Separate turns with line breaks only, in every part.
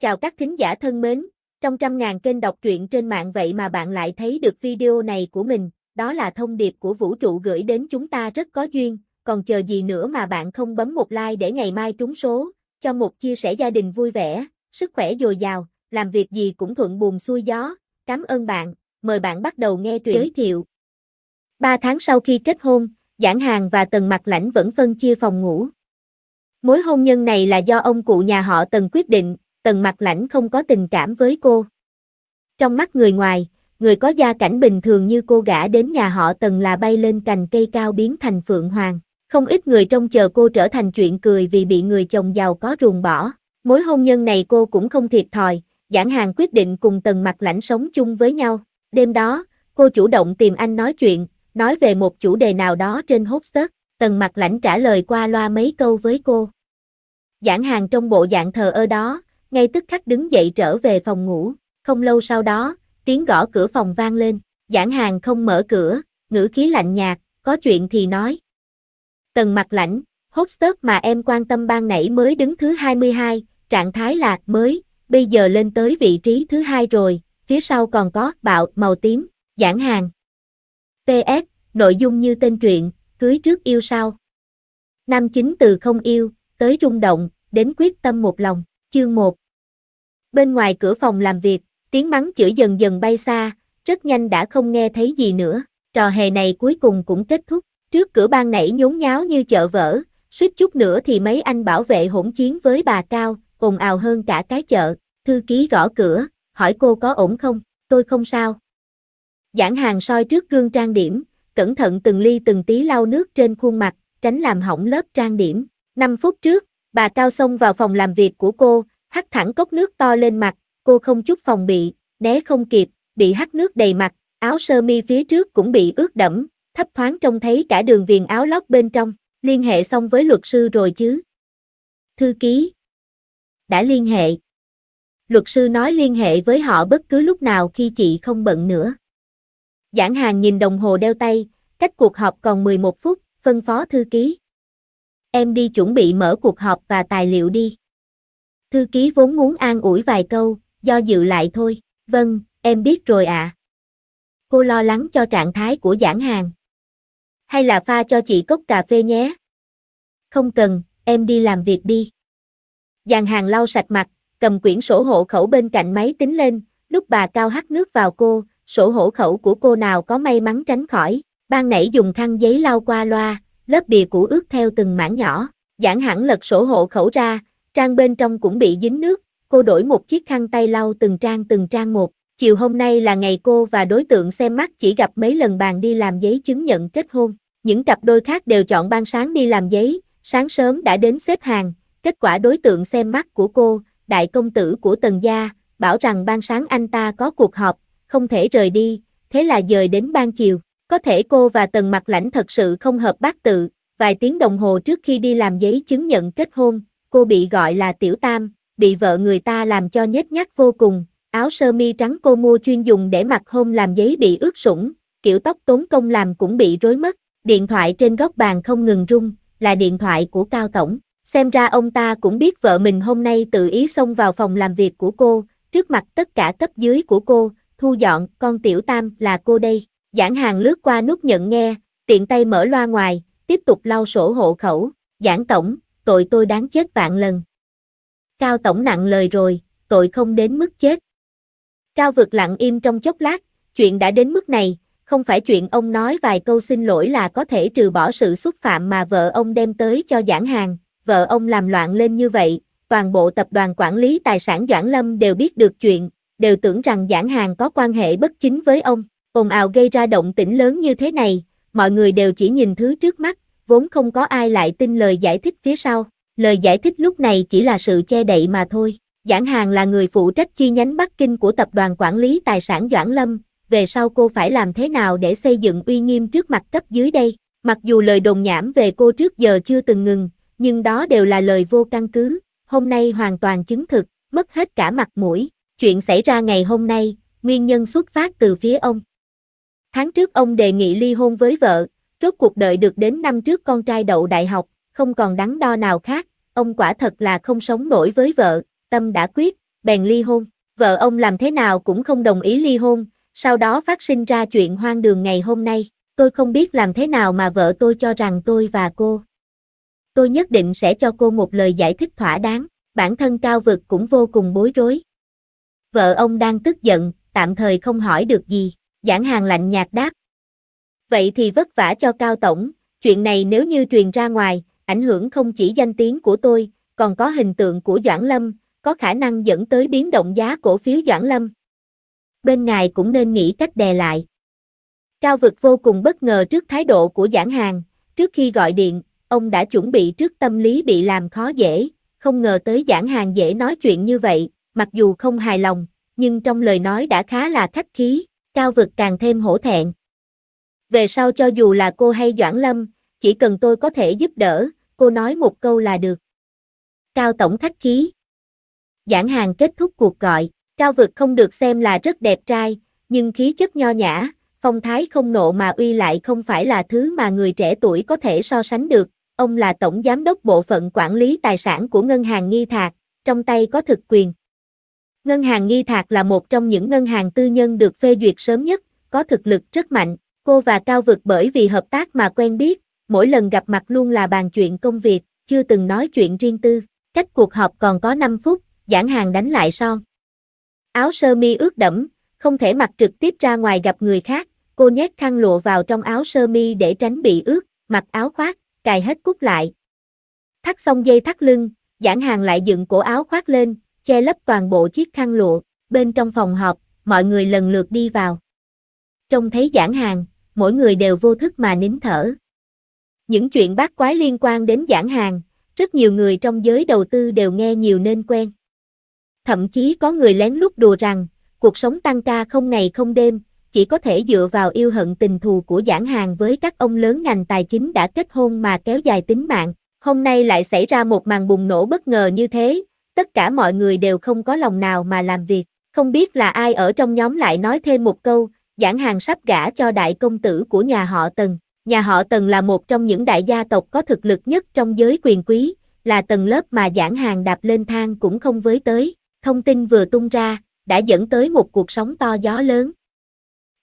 Chào các thính giả thân mến, trong trăm ngàn kênh đọc truyện trên mạng vậy mà bạn lại thấy được video này của mình, đó là thông điệp của vũ trụ gửi đến chúng ta rất có duyên, còn chờ gì nữa mà bạn không bấm một like để ngày mai trúng số, cho một chia sẻ gia đình vui vẻ, sức khỏe dồi dào, làm việc gì cũng thuận buồm xuôi gió, cảm ơn bạn, mời bạn bắt đầu nghe truyện giới thiệu. 3 tháng sau khi kết hôn, Giảng Hàng và tầng Mặt Lãnh vẫn phân chia phòng ngủ. Mối hôn nhân này là do ông cụ nhà họ Tần quyết định, tần mặt lãnh không có tình cảm với cô. Trong mắt người ngoài, người có gia cảnh bình thường như cô gã đến nhà họ tần là bay lên cành cây cao biến thành phượng hoàng. Không ít người trông chờ cô trở thành chuyện cười vì bị người chồng giàu có ruồng bỏ. Mối hôn nhân này cô cũng không thiệt thòi, giảng hàng quyết định cùng tần mặt lãnh sống chung với nhau. Đêm đó, cô chủ động tìm anh nói chuyện, nói về một chủ đề nào đó trên hốt sớt. Tần mặt lãnh trả lời qua loa mấy câu với cô. Giảng hàng trong bộ dạng thờ ơ đó, ngay tức khắc đứng dậy trở về phòng ngủ, không lâu sau đó, tiếng gõ cửa phòng vang lên, giảng hàng không mở cửa, ngữ khí lạnh nhạt, có chuyện thì nói. Tần mặt lạnh, hostess mà em quan tâm ban nãy mới đứng thứ 22, trạng thái lạc mới, bây giờ lên tới vị trí thứ hai rồi, phía sau còn có bạo màu tím, giảng hàng. PS, nội dung như tên truyện, cưới trước yêu sau. Nam chính từ không yêu, tới rung động, đến quyết tâm một lòng, chương 1 bên ngoài cửa phòng làm việc, tiếng mắng chửi dần dần bay xa, rất nhanh đã không nghe thấy gì nữa, trò hề này cuối cùng cũng kết thúc, trước cửa ban nãy nhốn nháo như chợ vỡ, suýt chút nữa thì mấy anh bảo vệ hỗn chiến với bà Cao, ồn ào hơn cả cái chợ, thư ký gõ cửa, hỏi cô có ổn không, tôi không sao. Giảng hàng soi trước gương trang điểm, cẩn thận từng ly từng tí lau nước trên khuôn mặt, tránh làm hỏng lớp trang điểm. 5 phút trước, bà Cao xông vào phòng làm việc của cô, hắt thẳng cốc nước to lên mặt, cô không chút phòng bị, né không kịp, bị hắt nước đầy mặt, áo sơ mi phía trước cũng bị ướt đẫm, thấp thoáng trông thấy cả đường viền áo lót bên trong, liên hệ xong với luật sư rồi chứ. Thư ký đã liên hệ. Luật sư nói liên hệ với họ bất cứ lúc nào khi chị không bận nữa. Giảng hàng nhìn đồng hồ đeo tay, cách cuộc họp còn 11 phút, phân phó thư ký. Em đi chuẩn bị mở cuộc họp và tài liệu đi. Thư ký vốn muốn an ủi vài câu, do dự lại thôi, vâng, em biết rồi ạ. À. Cô lo lắng cho trạng thái của giảng hàng. Hay là pha cho chị cốc cà phê nhé? Không cần, em đi làm việc đi. Giàn hàng lau sạch mặt, cầm quyển sổ hộ khẩu bên cạnh máy tính lên, lúc bà cao hắt nước vào cô, sổ hộ khẩu của cô nào có may mắn tránh khỏi, ban nãy dùng khăn giấy lau qua loa, lớp bìa cũ ướt theo từng mảng nhỏ, giảng hẳn lật sổ hộ khẩu ra, Trang bên trong cũng bị dính nước, cô đổi một chiếc khăn tay lau từng trang từng trang một. Chiều hôm nay là ngày cô và đối tượng xem mắt chỉ gặp mấy lần bàn đi làm giấy chứng nhận kết hôn. Những cặp đôi khác đều chọn ban sáng đi làm giấy, sáng sớm đã đến xếp hàng. Kết quả đối tượng xem mắt của cô, đại công tử của Tần Gia, bảo rằng ban sáng anh ta có cuộc họp, không thể rời đi, thế là dời đến ban chiều. Có thể cô và Tần Mặc Lãnh thật sự không hợp bác tự, vài tiếng đồng hồ trước khi đi làm giấy chứng nhận kết hôn, cô bị gọi là Tiểu Tam, bị vợ người ta làm cho nhếch nhác vô cùng, áo sơ mi trắng cô mua chuyên dùng để mặc hôm làm giấy bị ướt sũng, kiểu tóc tốn công làm cũng bị rối mất, điện thoại trên góc bàn không ngừng rung, là điện thoại của Cao Tổng. Xem ra ông ta cũng biết vợ mình hôm nay tự ý xông vào phòng làm việc của cô, trước mặt tất cả cấp dưới của cô, thu dọn, con Tiểu Tam là cô đây. Giảng hàng lướt qua nút nhận nghe, tiện tay mở loa ngoài, tiếp tục lau sổ hộ khẩu. Giảng Tổng, tội tôi đáng chết vạn lần. Cao Tổng nặng lời rồi, tội không đến mức chết. Cao Vực lặng im trong chốc lát, chuyện đã đến mức này, không phải chuyện ông nói vài câu xin lỗi là có thể trừ bỏ sự xúc phạm mà vợ ông đem tới cho giảng hàng, vợ ông làm loạn lên như vậy, toàn bộ tập đoàn quản lý tài sản Doãn Lâm đều biết được chuyện, đều tưởng rằng giảng hàng có quan hệ bất chính với ông, ồn ào gây ra động tĩnh lớn như thế này, mọi người đều chỉ nhìn thứ trước mắt, vốn không có ai lại tin lời giải thích phía sau, lời giải thích lúc này chỉ là sự che đậy mà thôi. Giảng Hàng là người phụ trách chi nhánh Bắc Kinh của tập đoàn quản lý tài sản Doãn Lâm, về sau cô phải làm thế nào để xây dựng uy nghiêm trước mặt cấp dưới đây? Mặc dù lời đồn nhảm về cô trước giờ chưa từng ngừng, nhưng đó đều là lời vô căn cứ, hôm nay hoàn toàn chứng thực, mất hết cả mặt mũi. Chuyện xảy ra ngày hôm nay, nguyên nhân xuất phát từ phía ông. Tháng trước ông đề nghị ly hôn với vợ, rốt cuộc đợi được đến năm trước con trai đậu đại học, không còn đắn đo nào khác, ông quả thật là không sống nổi với vợ, tâm đã quyết, bèn ly hôn. Vợ ông làm thế nào cũng không đồng ý ly hôn, sau đó phát sinh ra chuyện hoang đường ngày hôm nay, tôi không biết làm thế nào mà vợ tôi cho rằng tôi và cô. Tôi nhất định sẽ cho cô một lời giải thích thỏa đáng, bản thân cao vực cũng vô cùng bối rối. Vợ ông đang tức giận, tạm thời không hỏi được gì, giảng hàng lạnh nhạt đáp, Vậy thì vất vả cho Cao Tổng, chuyện này nếu như truyền ra ngoài, ảnh hưởng không chỉ danh tiếng của tôi, còn có hình tượng của Doãn Lâm, có khả năng dẫn tới biến động giá cổ phiếu Doãn Lâm. Bên ngài cũng nên nghĩ cách đè lại. Cao Vực vô cùng bất ngờ trước thái độ của giảng hàng, trước khi gọi điện, ông đã chuẩn bị trước tâm lý bị làm khó dễ, không ngờ tới giảng hàng dễ nói chuyện như vậy, mặc dù không hài lòng, nhưng trong lời nói đã khá là khách khí, Cao Vực càng thêm hổ thẹn. Về sau cho dù là cô hay Doãn Lâm, chỉ cần tôi có thể giúp đỡ, cô nói một câu là được. Cao Tổng khách khí. Giảng hàng kết thúc cuộc gọi, Cao Vực không được xem là rất đẹp trai, nhưng khí chất nho nhã, phong thái không nộ mà uy lại không phải là thứ mà người trẻ tuổi có thể so sánh được. Ông là Tổng Giám đốc Bộ phận Quản lý Tài sản của Ngân hàng Nghi Thạc, trong tay có thực quyền. Ngân hàng Nghi Thạc là một trong những ngân hàng tư nhân được phê duyệt sớm nhất, có thực lực rất mạnh, Cô và Cao Vực bởi vì hợp tác mà quen biết, mỗi lần gặp mặt luôn là bàn chuyện công việc, chưa từng nói chuyện riêng tư. Cách cuộc họp còn có 5 phút, giảng hàng đánh lại son. Áo sơ mi ướt đẫm, không thể mặc trực tiếp ra ngoài gặp người khác, cô nhét khăn lụa vào trong áo sơ mi để tránh bị ướt, mặc áo khoác, cài hết cúc lại. Thắt xong dây thắt lưng, giảng hàng lại dựng cổ áo khoác lên, che lấp toàn bộ chiếc khăn lụa, bên trong phòng họp, mọi người lần lượt đi vào. Trông thấy giảng hàng, mỗi người đều vô thức mà nín thở. Những chuyện bát quái liên quan đến giảng hàng, rất nhiều người trong giới đầu tư đều nghe nhiều nên quen. Thậm chí có người lén lút đùa rằng, cuộc sống tăng ca không ngày không đêm, chỉ có thể dựa vào yêu hận tình thù của giảng hàng với các ông lớn ngành tài chính đã kết hôn mà kéo dài tính mạng. Hôm nay lại xảy ra một màn bùng nổ bất ngờ như thế, tất cả mọi người đều không có lòng nào mà làm việc. Không biết là ai ở trong nhóm lại nói thêm một câu, giảng hàng sắp gả cho đại công tử của nhà họ Tần. Nhà họ Tần là một trong những đại gia tộc có thực lực nhất trong giới quyền quý, là tầng lớp mà giảng hàng đạp lên thang cũng không với tới. Thông tin vừa tung ra, đã dẫn tới một cuộc sóng to gió lớn.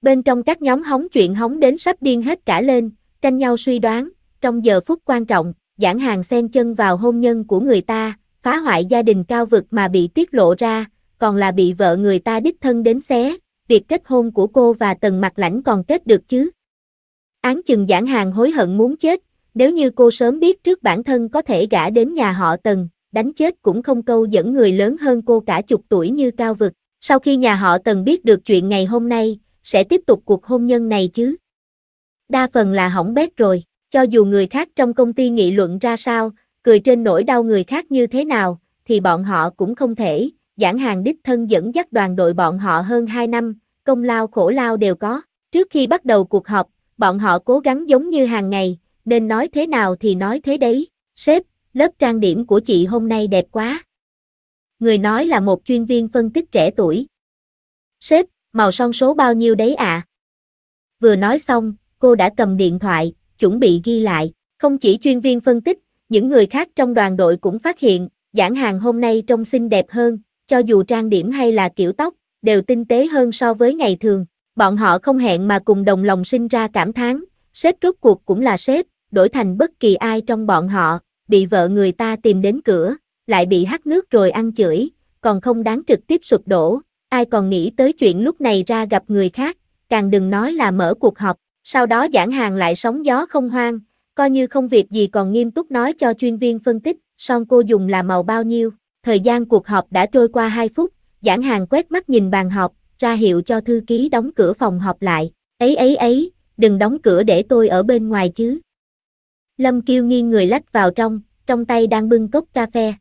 Bên trong các nhóm hóng chuyện hóng đến sắp điên hết cả lên, tranh nhau suy đoán, trong giờ phút quan trọng, giảng hàng xen chân vào hôn nhân của người ta, phá hoại gia đình cao vực mà bị tiết lộ ra, còn là bị vợ người ta đích thân đến xé, việc kết hôn của cô và Tần Mặt Lãnh còn kết được chứ? Án chừng giảng hàng hối hận muốn chết, nếu như cô sớm biết trước bản thân có thể gả đến nhà họ Tần, đánh chết cũng không câu dẫn người lớn hơn cô cả chục tuổi như cao vực. Sau khi nhà họ Tần biết được chuyện ngày hôm nay, sẽ tiếp tục cuộc hôn nhân này chứ? Đa phần là hỏng bét rồi, cho dù người khác trong công ty nghị luận ra sao, cười trên nỗi đau người khác như thế nào, thì bọn họ cũng không thể, giảng hàng đích thân dẫn dắt đoàn đội bọn họ hơn 2 năm, công lao khổ lao đều có. Trước khi bắt đầu cuộc họp, bọn họ cố gắng giống như hàng ngày, nên nói thế nào thì nói thế đấy. Sếp, lớp trang điểm của chị hôm nay đẹp quá. Người nói là một chuyên viên phân tích trẻ tuổi. Sếp, màu son số bao nhiêu đấy ạ? À? Vừa nói xong, cô đã cầm điện thoại, chuẩn bị ghi lại. Không chỉ chuyên viên phân tích, những người khác trong đoàn đội cũng phát hiện, giảng hàng hôm nay trông xinh đẹp hơn, cho dù trang điểm hay là kiểu tóc, đều tinh tế hơn so với ngày thường. Bọn họ không hẹn mà cùng đồng lòng sinh ra cảm thán, sếp rốt cuộc cũng là sếp, đổi thành bất kỳ ai trong bọn họ, bị vợ người ta tìm đến cửa, lại bị hắt nước rồi ăn chửi, còn không đáng trực tiếp sụp đổ, ai còn nghĩ tới chuyện lúc này ra gặp người khác, càng đừng nói là mở cuộc họp, sau đó giảng hàng lại sóng gió không hoang, coi như không việc gì còn nghiêm túc nói cho chuyên viên phân tích, son cô dùng là màu bao nhiêu, Thời gian cuộc họp đã trôi qua 2 phút, giảng hàng quét mắt nhìn bàn họp, ra hiệu cho thư ký đóng cửa phòng họp lại. Ấy ấy ấy, đừng đóng cửa để tôi ở bên ngoài chứ. Lâm Kiêu nghiêng người lách vào trong, trong tay đang bưng cốc cà phê.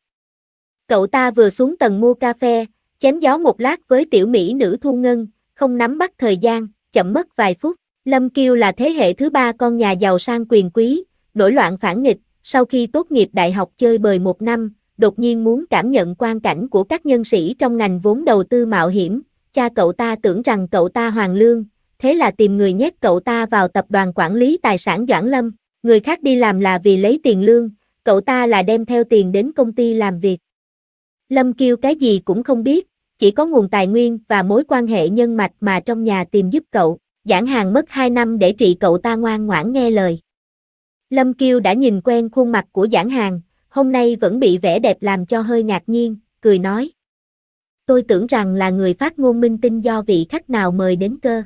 Cậu ta vừa xuống tầng mua cà phê, chém gió một lát với tiểu mỹ nữ thu ngân, không nắm bắt thời gian, chậm mất vài phút. Lâm Kiêu là thế hệ thứ ba con nhà giàu sang quyền quý, nổi loạn phản nghịch, sau khi tốt nghiệp đại học chơi bời một năm, đột nhiên muốn cảm nhận quan cảnh của các nhân sĩ trong ngành vốn đầu tư mạo hiểm, cha cậu ta tưởng rằng cậu ta hoàng lương, thế là tìm người nhét cậu ta vào tập đoàn quản lý tài sản Doãn Lâm, người khác đi làm là vì lấy tiền lương, cậu ta là đem theo tiền đến công ty làm việc. Lâm Kiêu cái gì cũng không biết, chỉ có nguồn tài nguyên và mối quan hệ nhân mạch mà trong nhà tìm giúp cậu, giảng hàng mất 2 năm để trị cậu ta ngoan ngoãn nghe lời. Lâm Kiêu đã nhìn quen khuôn mặt của giảng hàng, hôm nay vẫn bị vẻ đẹp làm cho hơi ngạc nhiên, cười nói. Tôi tưởng rằng là người phát ngôn minh tinh do vị khách nào mời đến cơ.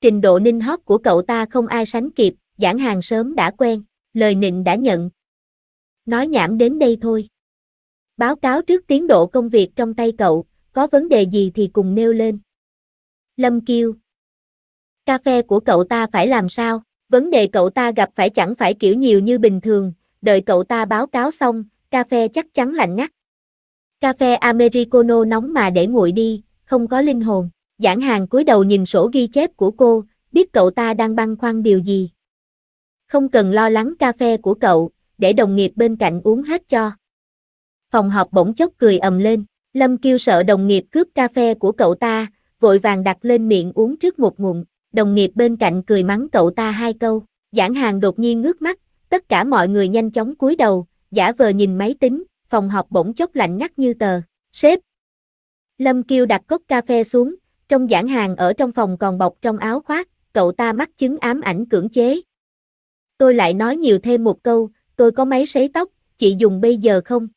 Trình độ ninh hót của cậu ta không ai sánh kịp, giảng hàng sớm đã quen, lời nịnh đã nhận. Nói nhảm đến đây thôi. Báo cáo trước tiến độ công việc trong tay cậu, có vấn đề gì thì cùng nêu lên. Lâm kêu Cà phê của cậu ta phải làm sao? Vấn đề cậu ta gặp phải chẳng phải kiểu nhiều như bình thường, đợi cậu ta báo cáo xong, cà phê chắc chắn lạnh ngắt. Cà phê Americano nóng mà để nguội đi, không có linh hồn. Giảng hàng cúi đầu nhìn sổ ghi chép của cô, biết cậu ta đang băn khoăn điều gì. Không cần lo lắng cà phê của cậu, để đồng nghiệp bên cạnh uống hết cho. Phòng họp bỗng chốc cười ầm lên, Lâm kêu sợ đồng nghiệp cướp cà phê của cậu ta, vội vàng đặt lên miệng uống trước một ngụm, đồng nghiệp bên cạnh cười mắng cậu ta hai câu. Giảng hàng đột nhiên ngước mắt, tất cả mọi người nhanh chóng cúi đầu, giả vờ nhìn máy tính, phòng học bỗng chốc lạnh ngắt như tờ. Sếp! Lâm Kiêu đặt cốc cà phê xuống, trong giảng hàng ở trong phòng còn bọc trong áo khoác, cậu ta mắc chứng ám ảnh cưỡng chế. Tôi lại nói nhiều thêm một câu, tôi có máy sấy tóc, chị dùng bây giờ không?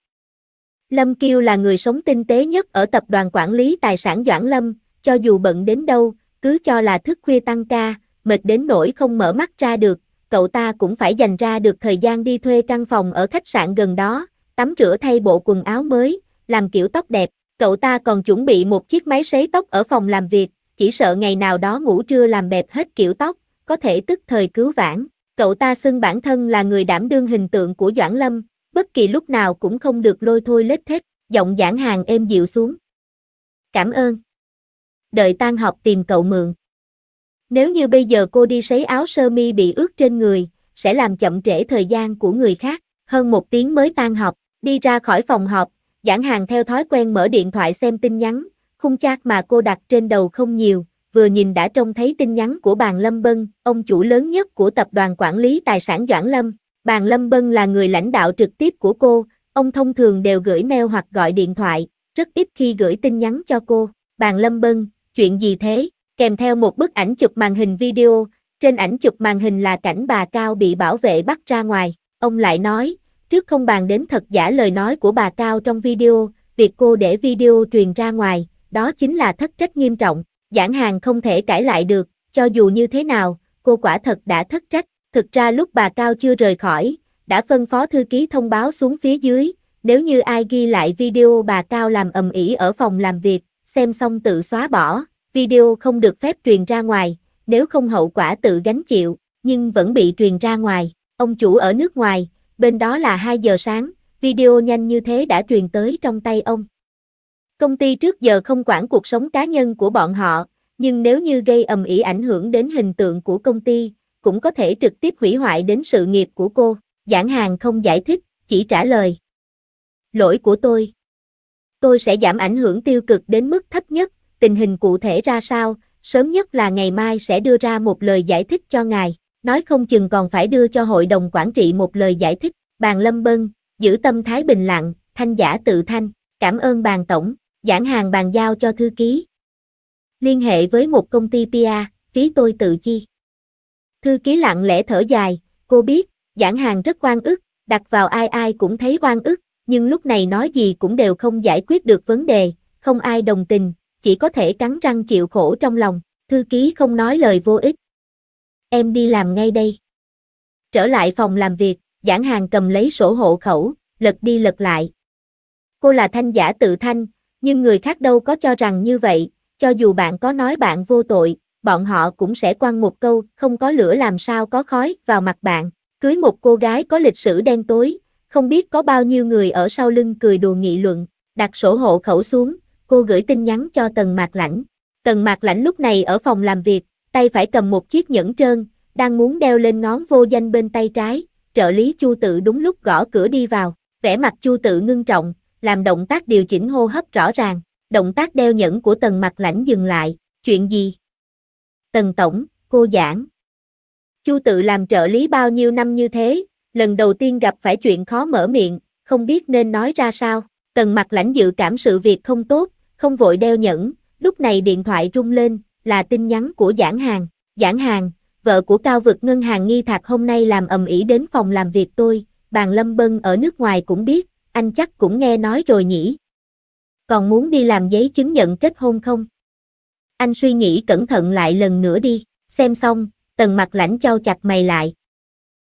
Lâm Kiêu là người sống tinh tế nhất ở tập đoàn quản lý tài sản Doãn Lâm, cho dù bận đến đâu, cứ cho là thức khuya tăng ca, mệt đến nỗi không mở mắt ra được, cậu ta cũng phải dành ra được thời gian đi thuê căn phòng ở khách sạn gần đó, tắm rửa thay bộ quần áo mới, làm kiểu tóc đẹp, cậu ta còn chuẩn bị một chiếc máy sấy tóc ở phòng làm việc, chỉ sợ ngày nào đó ngủ trưa làm bẹp hết kiểu tóc, có thể tức thời cứu vãn. Cậu ta xưng bản thân là người đảm đương hình tượng của Doãn Lâm, bất kỳ lúc nào cũng không được lôi thôi lết thết, giọng giảng hàng êm dịu xuống. Cảm ơn. Đợi tan học tìm cậu mượn. Nếu như bây giờ cô đi sấy áo sơ mi bị ướt trên người, sẽ làm chậm trễ thời gian của người khác. Hơn một tiếng mới tan học, đi ra khỏi phòng họp, giảng hàng theo thói quen mở điện thoại xem tin nhắn, khung chat mà cô đặt trên đầu không nhiều, vừa nhìn đã trông thấy tin nhắn của bàn Lâm Bân, ông chủ lớn nhất của tập đoàn quản lý tài sản Doãn Lâm. Bàn Lâm Bân là người lãnh đạo trực tiếp của cô, ông thông thường đều gửi mail hoặc gọi điện thoại, rất ít khi gửi tin nhắn cho cô. Bàn Lâm Bân, chuyện gì thế? kèm theo một bức ảnh chụp màn hình video, trên ảnh chụp màn hình là cảnh bà Cao bị bảo vệ bắt ra ngoài. Ông lại nói, trước không bàn đến thật giả lời nói của bà Cao trong video, việc cô để video truyền ra ngoài, đó chính là thất trách nghiêm trọng, giảng hàng không thể cãi lại được, cho dù như thế nào, cô quả thật đã thất trách. Thực ra lúc bà Cao chưa rời khỏi, đã phân phó thư ký thông báo xuống phía dưới, nếu như ai ghi lại video bà Cao làm ầm ĩ ở phòng làm việc, xem xong tự xóa bỏ, video không được phép truyền ra ngoài, nếu không hậu quả tự gánh chịu, nhưng vẫn bị truyền ra ngoài. Ông chủ ở nước ngoài, bên đó là 2 giờ sáng, video nhanh như thế đã truyền tới trong tay ông. Công ty trước giờ không quản cuộc sống cá nhân của bọn họ, nhưng nếu như gây ầm ĩ ảnh hưởng đến hình tượng của công ty, cũng có thể trực tiếp hủy hoại đến sự nghiệp của cô. Giảng hàng không giải thích, chỉ trả lời. Lỗi của tôi. Tôi sẽ giảm ảnh hưởng tiêu cực đến mức thấp nhất, tình hình cụ thể ra sao, sớm nhất là ngày mai sẽ đưa ra một lời giải thích cho ngài, nói không chừng còn phải đưa cho hội đồng quản trị một lời giải thích, bàn lâm bân, giữ tâm thái bình lặng, thanh giả tự thanh, cảm ơn bàn tổng, giảng hàng bàn giao cho thư ký. Liên hệ với một công ty PA, phí tôi tự chi. Thư ký lặng lẽ thở dài, cô biết, giảng hàng rất oan ức, đặt vào ai ai cũng thấy oan ức, nhưng lúc này nói gì cũng đều không giải quyết được vấn đề, không ai đồng tình, chỉ có thể cắn răng chịu khổ trong lòng, thư ký không nói lời vô ích. Em đi làm ngay đây. Trở lại phòng làm việc, giảng hàng cầm lấy sổ hộ khẩu, lật đi lật lại. Cô là thanh giả tự thanh, nhưng người khác đâu có cho rằng như vậy, cho dù bạn có nói bạn vô tội, bọn họ cũng sẽ quăng một câu, không có lửa làm sao có khói, vào mặt bạn. Cưới một cô gái có lịch sử đen tối, không biết có bao nhiêu người ở sau lưng cười đùa nghị luận, đặt sổ hộ khẩu xuống, cô gửi tin nhắn cho Tần Mạc Lãnh. Tần Mạc Lãnh lúc này ở phòng làm việc, tay phải cầm một chiếc nhẫn trơn, đang muốn đeo lên ngón vô danh bên tay trái, trợ lý Chu Tự đúng lúc gõ cửa đi vào, vẻ mặt Chu Tự ngưng trọng, làm động tác điều chỉnh hô hấp rõ ràng, động tác đeo nhẫn của Tần Mạc Lãnh dừng lại, chuyện gì? Tần Tổng, cô giảng. Chu Tự làm trợ lý bao nhiêu năm như thế, lần đầu tiên gặp phải chuyện khó mở miệng, không biết nên nói ra sao, Tần Mạc Lãnh dự cảm sự việc không tốt, không vội đeo nhẫn, lúc này điện thoại rung lên, là tin nhắn của giảng hàng. Giảng hàng, vợ của cao vực ngân hàng nghi thạc hôm nay làm ầm ĩ đến phòng làm việc tôi, bàn lâm bân ở nước ngoài cũng biết, anh chắc cũng nghe nói rồi nhỉ. Còn muốn đi làm giấy chứng nhận kết hôn không? Anh suy nghĩ cẩn thận lại lần nữa đi, xem xong, tần mặt lãnh trao chặt mày lại.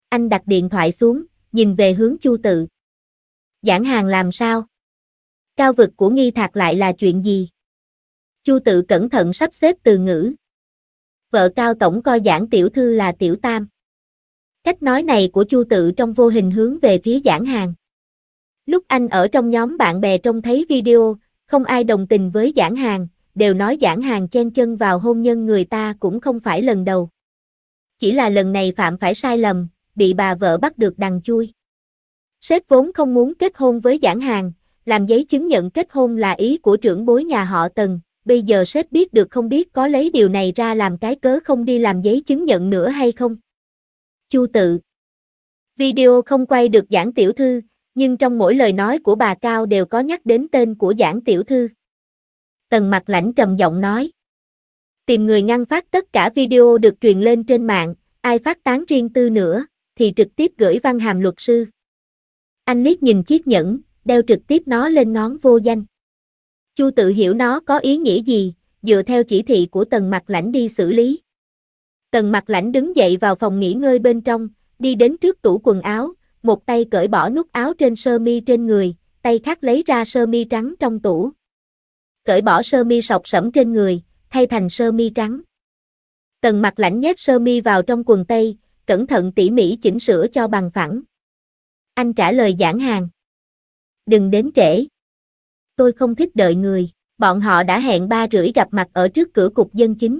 Anh đặt điện thoại xuống, nhìn về hướng chu tự. Giảng hàng làm sao? cao vực của nghi thạc lại là chuyện gì? Chu tự cẩn thận sắp xếp từ ngữ. Vợ cao tổng coi giảng tiểu thư là tiểu tam. Cách nói này của Chu tự trong vô hình hướng về phía giảng hàng. Lúc anh ở trong nhóm bạn bè trông thấy video, không ai đồng tình với giảng hàng, đều nói giảng hàng chen chân vào hôn nhân người ta cũng không phải lần đầu. Chỉ là lần này phạm phải sai lầm, bị bà vợ bắt được đằng chui. Sếp vốn không muốn kết hôn với giảng hàng, làm giấy chứng nhận kết hôn là ý của trưởng bối nhà họ Tần, bây giờ sếp biết được không biết có lấy điều này ra làm cái cớ không đi làm giấy chứng nhận nữa hay không. Chu tự Video không quay được giảng tiểu thư, nhưng trong mỗi lời nói của bà Cao đều có nhắc đến tên của giảng tiểu thư. Tần mặt lãnh trầm giọng nói. Tìm người ngăn phát tất cả video được truyền lên trên mạng, ai phát tán riêng tư nữa, thì trực tiếp gửi văn hàm luật sư. Anh liếc nhìn chiếc nhẫn, đeo trực tiếp nó lên ngón vô danh. Chu tự hiểu nó có ý nghĩa gì, dựa theo chỉ thị của tần mặt lãnh đi xử lý. Tần mặt lãnh đứng dậy vào phòng nghỉ ngơi bên trong, đi đến trước tủ quần áo, một tay cởi bỏ nút áo trên sơ mi trên người, tay khác lấy ra sơ mi trắng trong tủ. Cởi bỏ sơ mi sọc sẫm trên người, thay thành sơ mi trắng. Tần mặt lãnh nhét sơ mi vào trong quần tây, cẩn thận tỉ mỉ chỉnh sửa cho bằng phẳng. Anh trả lời giảng hàng đừng đến trễ. Tôi không thích đợi người, bọn họ đã hẹn ba rưỡi gặp mặt ở trước cửa cục dân chính.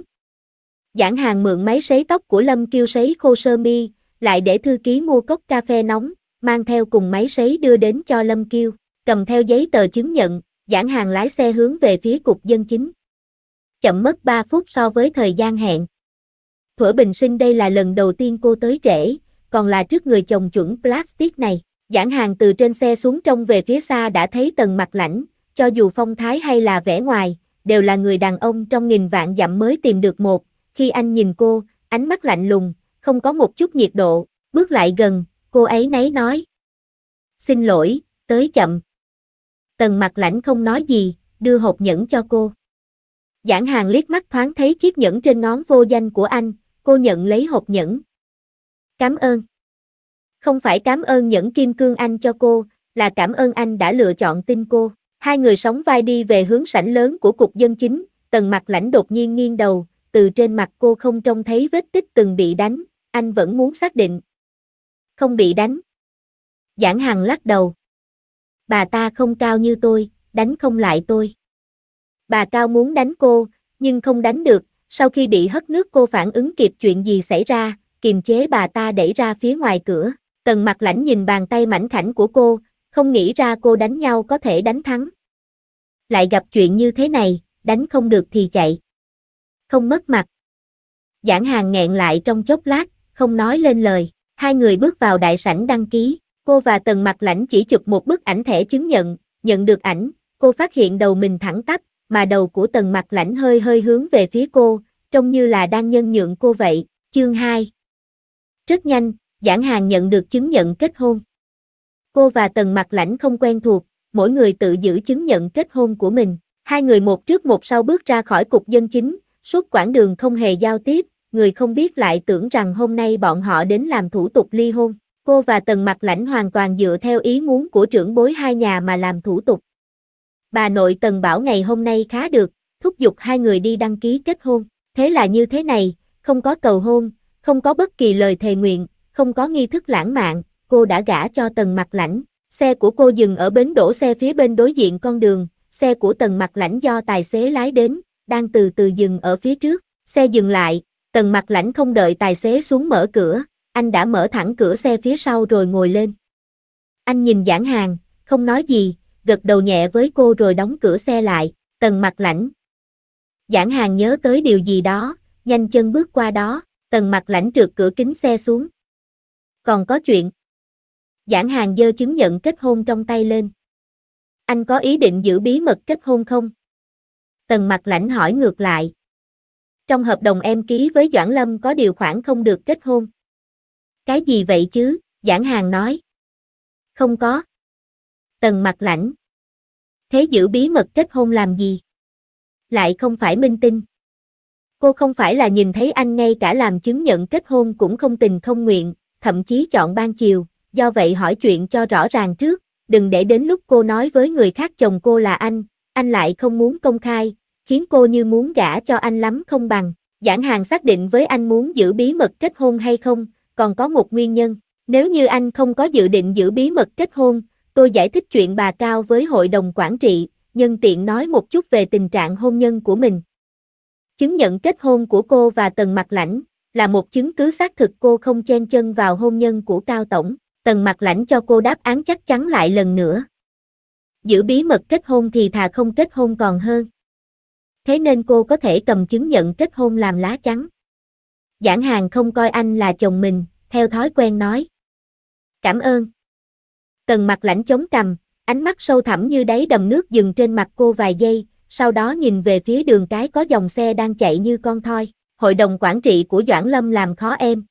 Giảng hàng mượn máy sấy tóc của Lâm Kiêu sấy khô sơ mi, lại để thư ký mua cốc cà phê nóng, mang theo cùng máy sấy đưa đến cho Lâm Kiêu, cầm theo giấy tờ chứng nhận, giảng hàng lái xe hướng về phía cục dân chính. Chậm mất 3 phút so với thời gian hẹn. Thuở Bình Sinh đây là lần đầu tiên cô tới trễ, còn là trước người chồng chuẩn plastic này. Giảng hàng từ trên xe xuống trông về phía xa đã thấy tần mặt lãnh, cho dù phong thái hay là vẻ ngoài, đều là người đàn ông trong nghìn vạn dặm mới tìm được một, khi anh nhìn cô, ánh mắt lạnh lùng, không có một chút nhiệt độ, bước lại gần, cô ấy nấy nói. Xin lỗi, tới chậm. Tần mặt lãnh không nói gì, đưa hộp nhẫn cho cô. Giảng hàng liếc mắt thoáng thấy chiếc nhẫn trên ngón vô danh của anh, cô nhận lấy hộp nhẫn. Cảm ơn. Không phải cảm ơn những kim cương anh cho cô, là cảm ơn anh đã lựa chọn tin cô. Hai người sóng vai đi về hướng sảnh lớn của cục dân chính, tần mặt lãnh đột nhiên nghiêng đầu, từ trên mặt cô không trông thấy vết tích từng bị đánh, anh vẫn muốn xác định. Không bị đánh. Giảng Hằng lắc đầu. Bà ta không cao như tôi, đánh không lại tôi. Bà cao muốn đánh cô, nhưng không đánh được, sau khi bị hất nước cô phản ứng kịp chuyện gì xảy ra, kiềm chế bà ta đẩy ra phía ngoài cửa. Tần mặt lãnh nhìn bàn tay mảnh khảnh của cô, không nghĩ ra cô đánh nhau có thể đánh thắng. Lại gặp chuyện như thế này, đánh không được thì chạy. Không mất mặt. Giảng hàng nghẹn lại trong chốc lát, không nói lên lời. Hai người bước vào đại sảnh đăng ký. Cô và Tần mặt lãnh chỉ chụp một bức ảnh thẻ chứng nhận. Nhận được ảnh, cô phát hiện đầu mình thẳng tắp, mà đầu của Tần mặt lãnh hơi hơi hướng về phía cô, trông như là đang nhân nhượng cô vậy. Chương 2 Rất nhanh, Giảng Hàng nhận được chứng nhận kết hôn. Cô và Tần mặc Lãnh không quen thuộc, mỗi người tự giữ chứng nhận kết hôn của mình. Hai người một trước một sau bước ra khỏi cục dân chính, suốt quãng đường không hề giao tiếp, người không biết lại tưởng rằng hôm nay bọn họ đến làm thủ tục ly hôn. Cô và Tần mặc Lãnh hoàn toàn dựa theo ý muốn của trưởng bối hai nhà mà làm thủ tục. Bà nội Tần bảo ngày hôm nay khá được, thúc giục hai người đi đăng ký kết hôn. Thế là như thế này, không có cầu hôn, không có bất kỳ lời thề nguyện, không có nghi thức lãng mạn, cô đã gả cho tần Mặc lãnh. Xe của cô dừng ở bến đổ xe phía bên đối diện con đường, xe của tần Mặc lãnh do tài xế lái đến, đang từ từ dừng ở phía trước. Xe dừng lại, tần Mặc lãnh không đợi tài xế xuống mở cửa, anh đã mở thẳng cửa xe phía sau rồi ngồi lên. Anh nhìn giản hàng, không nói gì, gật đầu nhẹ với cô rồi đóng cửa xe lại, tần Mặc lãnh. Giản hàng nhớ tới điều gì đó, nhanh chân bước qua đó, tần Mặc lãnh trượt cửa kính xe xuống, còn có chuyện. Giảng hàng dơ chứng nhận kết hôn trong tay lên. Anh có ý định giữ bí mật kết hôn không? Tần mặt lãnh hỏi ngược lại. Trong hợp đồng em ký với Doãn Lâm có điều khoản không được kết hôn. Cái gì vậy chứ? Giảng hàng nói. Không có. Tần mặt lãnh. Thế giữ bí mật kết hôn làm gì? Lại không phải minh tinh. Cô không phải là nhìn thấy anh ngay cả làm chứng nhận kết hôn cũng không tình không nguyện, thậm chí chọn ban chiều, do vậy hỏi chuyện cho rõ ràng trước, đừng để đến lúc cô nói với người khác chồng cô là anh, anh lại không muốn công khai, khiến cô như muốn gả cho anh lắm không bằng. Giảng hàng xác định với anh muốn giữ bí mật kết hôn hay không, còn có một nguyên nhân, nếu như anh không có dự định giữ bí mật kết hôn, tôi giải thích chuyện bà Cao với hội đồng quản trị, nhân tiện nói một chút về tình trạng hôn nhân của mình. Chứng nhận kết hôn của cô và Tần Mặt Lãnh, là một chứng cứ xác thực cô không chen chân vào hôn nhân của Cao Tổng, tần mặt lãnh cho cô đáp án chắc chắn lại lần nữa. Giữ bí mật kết hôn thì thà không kết hôn còn hơn. Thế nên cô có thể cầm chứng nhận kết hôn làm lá chắn. Giảng hàng không coi anh là chồng mình, theo thói quen nói. Cảm ơn. Tần mặt lãnh chống cằm, ánh mắt sâu thẳm như đáy đầm nước dừng trên mặt cô vài giây, sau đó nhìn về phía đường cái có dòng xe đang chạy như con thoi hội đồng quản trị của Doãn Lâm làm khó em.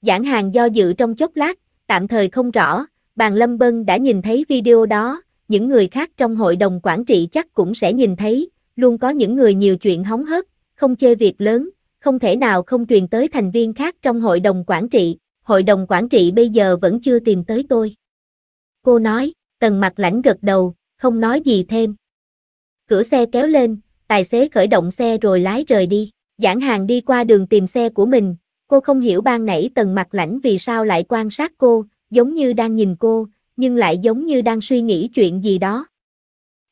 Giảng hàng do dự trong chốc lát, tạm thời không rõ, bàn Lâm Bân đã nhìn thấy video đó, những người khác trong hội đồng quản trị chắc cũng sẽ nhìn thấy, luôn có những người nhiều chuyện hóng hớt, không chê việc lớn, không thể nào không truyền tới thành viên khác trong hội đồng quản trị, hội đồng quản trị bây giờ vẫn chưa tìm tới tôi. Cô nói, tần mặt lãnh gật đầu, không nói gì thêm. Cửa xe kéo lên, tài xế khởi động xe rồi lái rời đi. Giảng hàng đi qua đường tìm xe của mình, cô không hiểu ban nãy tần mặt lãnh vì sao lại quan sát cô, giống như đang nhìn cô, nhưng lại giống như đang suy nghĩ chuyện gì đó.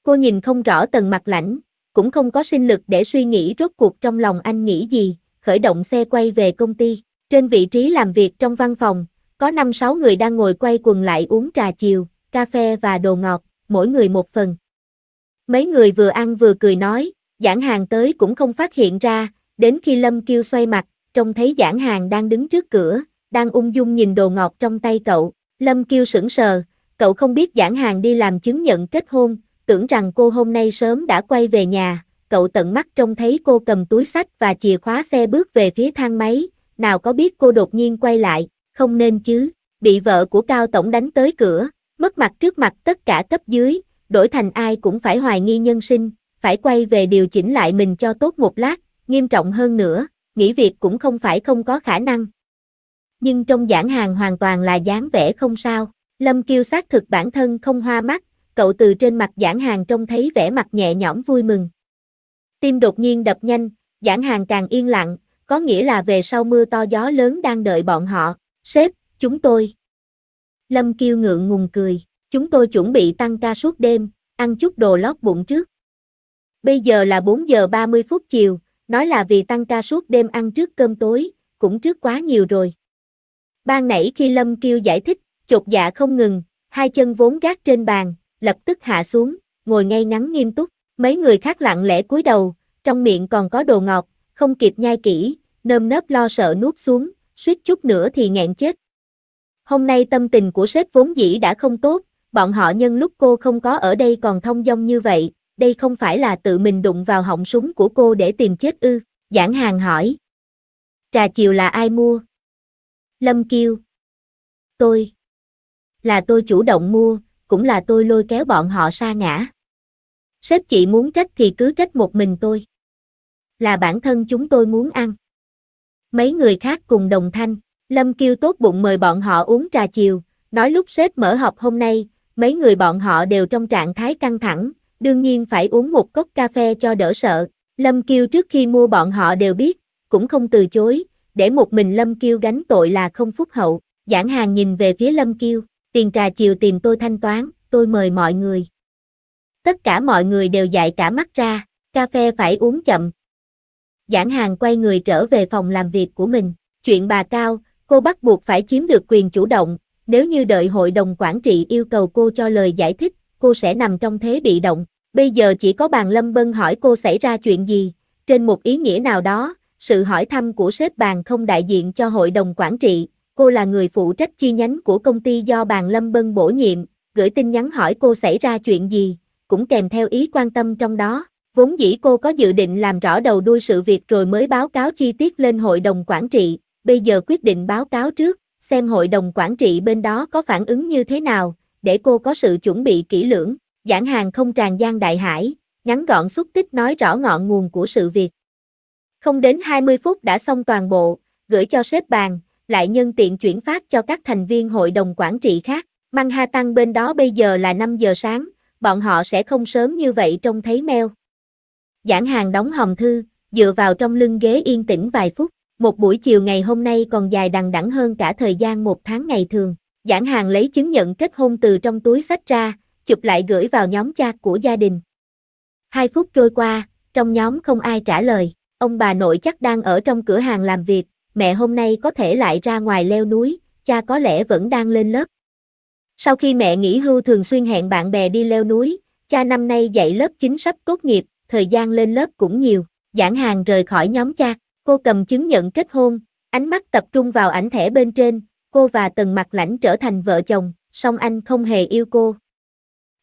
Cô nhìn không rõ tần mặt lãnh, cũng không có sinh lực để suy nghĩ rốt cuộc trong lòng anh nghĩ gì, khởi động xe quay về công ty. Trên vị trí làm việc trong văn phòng, có 5-6 người đang ngồi quay quần lại uống trà chiều, cà phê và đồ ngọt, mỗi người một phần. Mấy người vừa ăn vừa cười nói, giảng hàng tới cũng không phát hiện ra, Đến khi Lâm Kiêu xoay mặt, trông thấy giảng hàng đang đứng trước cửa, đang ung dung nhìn đồ ngọt trong tay cậu. Lâm Kiêu sững sờ, cậu không biết giảng hàng đi làm chứng nhận kết hôn, tưởng rằng cô hôm nay sớm đã quay về nhà. Cậu tận mắt trông thấy cô cầm túi sách và chìa khóa xe bước về phía thang máy, nào có biết cô đột nhiên quay lại, không nên chứ, bị vợ của Cao Tổng đánh tới cửa, mất mặt trước mặt tất cả cấp dưới, đổi thành ai cũng phải hoài nghi nhân sinh, phải quay về điều chỉnh lại mình cho tốt một lát, Nghiêm trọng hơn nữa, nghỉ việc cũng không phải không có khả năng. Nhưng trong giảng hàng hoàn toàn là dáng vẻ không sao. Lâm Kiêu xác thực bản thân không hoa mắt, cậu từ trên mặt giảng hàng trông thấy vẻ mặt nhẹ nhõm vui mừng. Tim đột nhiên đập nhanh, giảng hàng càng yên lặng, có nghĩa là về sau mưa to gió lớn đang đợi bọn họ. Sếp, chúng tôi. Lâm Kiêu ngượng ngùng cười, chúng tôi chuẩn bị tăng ca suốt đêm, ăn chút đồ lót bụng trước. Bây giờ là 4 giờ 30 phút chiều, Nói là vì tăng ca suốt đêm ăn trước cơm tối, cũng trước quá nhiều rồi. Ban nãy khi Lâm Kiêu giải thích, chột dạ không ngừng, hai chân vốn gác trên bàn, lập tức hạ xuống, ngồi ngay ngắn nghiêm túc, mấy người khác lặng lẽ cúi đầu, trong miệng còn có đồ ngọt, không kịp nhai kỹ, nơm nớp lo sợ nuốt xuống, suýt chút nữa thì nghẹn chết. Hôm nay tâm tình của sếp vốn dĩ đã không tốt, bọn họ nhân lúc cô không có ở đây còn thông dong như vậy, đây không phải là tự mình đụng vào họng súng của cô để tìm chết ư, giảng hàng hỏi. Trà chiều là ai mua? Lâm kêu. Tôi. Là tôi chủ động mua, cũng là tôi lôi kéo bọn họ xa ngã. Sếp chị muốn trách thì cứ trách một mình tôi. Là bản thân chúng tôi muốn ăn. Mấy người khác cùng đồng thanh, Lâm kêu tốt bụng mời bọn họ uống trà chiều, nói lúc sếp mở họp hôm nay, mấy người bọn họ đều trong trạng thái căng thẳng, đương nhiên phải uống một cốc cà phê cho đỡ sợ. Lâm Kiêu trước khi mua bọn họ đều biết, cũng không từ chối, để một mình Lâm Kiêu gánh tội là không phúc hậu. Giảng hàng nhìn về phía Lâm Kiêu, tiền trà chiều tìm tôi thanh toán, tôi mời mọi người. Tất cả mọi người đều dạy cả mắt ra, cà phê phải uống chậm. Giảng hàng quay người trở về phòng làm việc của mình. Chuyện bà Cao, cô bắt buộc phải chiếm được quyền chủ động, nếu như đợi hội đồng quản trị yêu cầu cô cho lời giải thích, cô sẽ nằm trong thế bị động. Bây giờ chỉ có bàn Lâm Bân hỏi cô xảy ra chuyện gì, trên một ý nghĩa nào đó, sự hỏi thăm của sếp bàn không đại diện cho hội đồng quản trị, cô là người phụ trách chi nhánh của công ty do bàn Lâm Bân bổ nhiệm, gửi tin nhắn hỏi cô xảy ra chuyện gì, cũng kèm theo ý quan tâm trong đó. Vốn dĩ cô có dự định làm rõ đầu đuôi sự việc rồi mới báo cáo chi tiết lên hội đồng quản trị, bây giờ quyết định báo cáo trước, xem hội đồng quản trị bên đó có phản ứng như thế nào, để cô có sự chuẩn bị kỹ lưỡng. Giảng hàng không tràn gian đại hải, ngắn gọn xúc tích nói rõ ngọn nguồn của sự việc. Không đến 20 phút đã xong toàn bộ, gửi cho sếp bàn, lại nhân tiện chuyển phát cho các thành viên hội đồng quản trị khác. Măng Ha tăng bên đó bây giờ là 5 giờ sáng, bọn họ sẽ không sớm như vậy trông thấy mail. Giảng hàng đóng hồng thư, dựa vào trong lưng ghế yên tĩnh vài phút. Một buổi chiều ngày hôm nay còn dài đằng đẵng hơn cả thời gian một tháng ngày thường. Giảng hàng lấy chứng nhận kết hôn từ trong túi sách ra, chụp lại gửi vào nhóm chat của gia đình. Hai phút trôi qua, trong nhóm không ai trả lời, ông bà nội chắc đang ở trong cửa hàng làm việc, mẹ hôm nay có thể lại ra ngoài leo núi, cha có lẽ vẫn đang lên lớp. Sau khi mẹ nghỉ hưu thường xuyên hẹn bạn bè đi leo núi, cha năm nay dạy lớp chính sắp tốt nghiệp, thời gian lên lớp cũng nhiều, giảng hàng rời khỏi nhóm cha, cô cầm chứng nhận kết hôn, ánh mắt tập trung vào ảnh thẻ bên trên, cô và Tần Mặt Lãnh trở thành vợ chồng, song anh không hề yêu cô,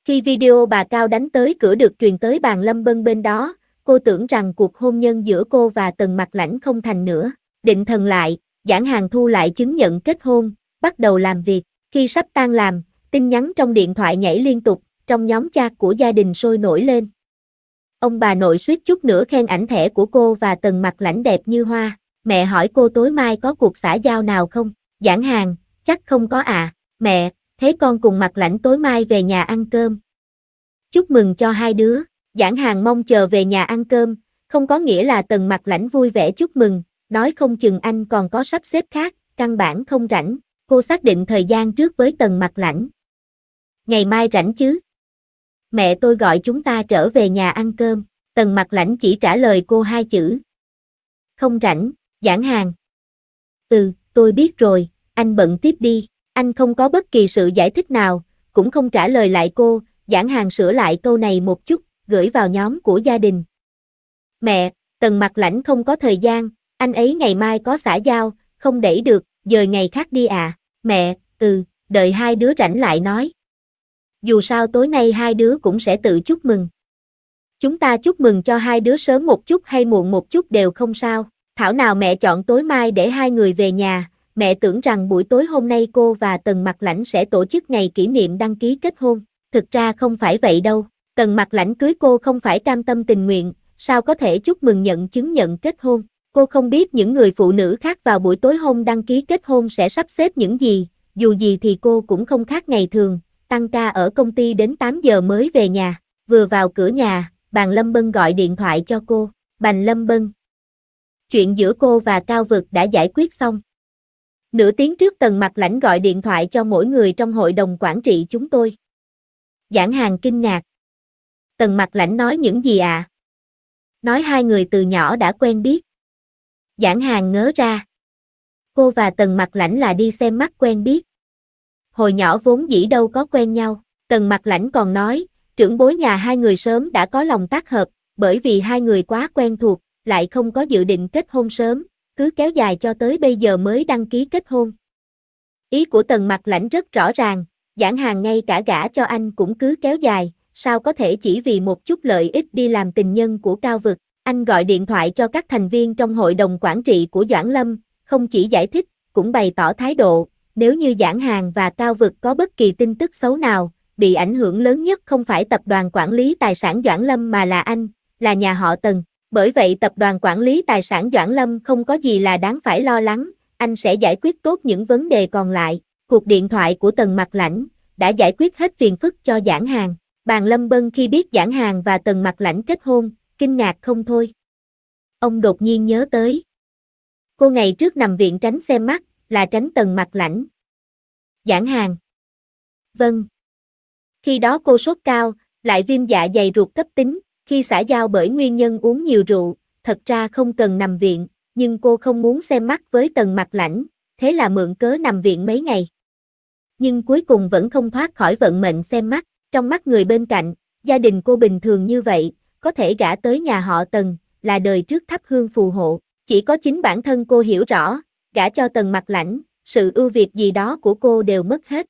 khi video bà Cao đánh tới cửa được truyền tới bàn Lâm Bân bên đó, cô tưởng rằng cuộc hôn nhân giữa cô và Tần Mặt Lãnh không thành nữa. Định thần lại, giảng hàng thu lại chứng nhận kết hôn, bắt đầu làm việc. Khi sắp tan làm, tin nhắn trong điện thoại nhảy liên tục, trong nhóm cha của gia đình sôi nổi lên. Ông bà nội suýt chút nữa khen ảnh thẻ của cô và Tần Mặt Lãnh đẹp như hoa. Mẹ hỏi cô tối mai có cuộc xã giao nào không? Giảng hàng, chắc không có à. Mẹ, thế con cùng mặt lãnh tối mai về nhà ăn cơm. Chúc mừng cho hai đứa, giảng hàng mong chờ về nhà ăn cơm, không có nghĩa là tần mặt lãnh vui vẻ chúc mừng, nói không chừng anh còn có sắp xếp khác, căn bản không rảnh, cô xác định thời gian trước với tần mặt lãnh. Ngày mai rảnh chứ? Mẹ tôi gọi chúng ta trở về nhà ăn cơm, tần mặt lãnh chỉ trả lời cô hai chữ. Không rảnh, giảng hàng. Ừ, tôi biết rồi, anh bận tiếp đi. Anh không có bất kỳ sự giải thích nào, cũng không trả lời lại cô, giảng hàng sửa lại câu này một chút, gửi vào nhóm của gia đình. Mẹ, tần mặt lãnh không có thời gian, anh ấy ngày mai có xã giao, không đẩy được, dời ngày khác đi à. Mẹ, ừ, đợi hai đứa rảnh lại nói. Dù sao tối nay hai đứa cũng sẽ tự chúc mừng. Chúng ta chúc mừng cho hai đứa sớm một chút hay muộn một chút đều không sao. Thảo nào mẹ chọn tối mai để hai người về nhà, mẹ tưởng rằng buổi tối hôm nay cô và Tần Mặc Lãnh sẽ tổ chức ngày kỷ niệm đăng ký kết hôn. Thực ra không phải vậy đâu, Tần Mặc Lãnh cưới cô không phải cam tâm tình nguyện, sao có thể chúc mừng nhận chứng nhận kết hôn. Cô không biết những người phụ nữ khác vào buổi tối hôm đăng ký kết hôn sẽ sắp xếp những gì, dù gì thì cô cũng không khác ngày thường, tăng ca ở công ty đến 8 giờ mới về nhà, vừa vào cửa nhà, bàn Lâm Bân gọi điện thoại cho cô, bàn Lâm Bân. Chuyện giữa cô và Cao Vực đã giải quyết xong, Nửa tiếng trước Tần Mặt Lãnh gọi điện thoại cho mỗi người trong hội đồng quản trị chúng tôi. Giảng hàng kinh ngạc. Tần Mặt Lãnh nói những gì ạ? À? Nói hai người từ nhỏ đã quen biết. Giảng hàng ngớ ra. Cô và Tần Mặt Lãnh là đi xem mắt quen biết. Hồi nhỏ vốn dĩ đâu có quen nhau. Tần Mặt Lãnh còn nói, trưởng bối nhà hai người sớm đã có lòng tác hợp, bởi vì hai người quá quen thuộc, lại không có dự định kết hôn sớm, cứ kéo dài cho tới bây giờ mới đăng ký kết hôn. Ý của Tần Mặc Lãnh rất rõ ràng, giảng hàng ngay cả gã cho anh cũng cứ kéo dài, sao có thể chỉ vì một chút lợi ích đi làm tình nhân của cao vực. Anh gọi điện thoại cho các thành viên trong hội đồng quản trị của Doãn Lâm, không chỉ giải thích, cũng bày tỏ thái độ, nếu như giảng hàng và cao vực có bất kỳ tin tức xấu nào, bị ảnh hưởng lớn nhất không phải tập đoàn quản lý tài sản Doãn Lâm mà là anh, là nhà họ Tần, bởi vậy tập đoàn quản lý tài sản Doãn Lâm không có gì là đáng phải lo lắng, anh sẽ giải quyết tốt những vấn đề còn lại. Cuộc điện thoại của Tần mặc Lãnh đã giải quyết hết phiền phức cho Giảng Hàng. Bàn Lâm Bân khi biết Giảng Hàng và Tần mặc Lãnh kết hôn, kinh ngạc không thôi. Ông đột nhiên nhớ tới. Cô ngày trước nằm viện tránh xem mắt, là tránh Tần mặc Lãnh. Giảng Hàng. Vâng. Khi đó cô sốt cao, lại viêm dạ dày ruột cấp tính, khi xã giao bởi nguyên nhân uống nhiều rượu, thật ra không cần nằm viện, nhưng cô không muốn xem mắt với tần mặt lãnh, thế là mượn cớ nằm viện mấy ngày. Nhưng cuối cùng vẫn không thoát khỏi vận mệnh xem mắt, trong mắt người bên cạnh, gia đình cô bình thường như vậy, có thể gả tới nhà họ tần, là đời trước thắp hương phù hộ, chỉ có chính bản thân cô hiểu rõ, gả cho tần mặt lãnh, sự ưu việt gì đó của cô đều mất hết.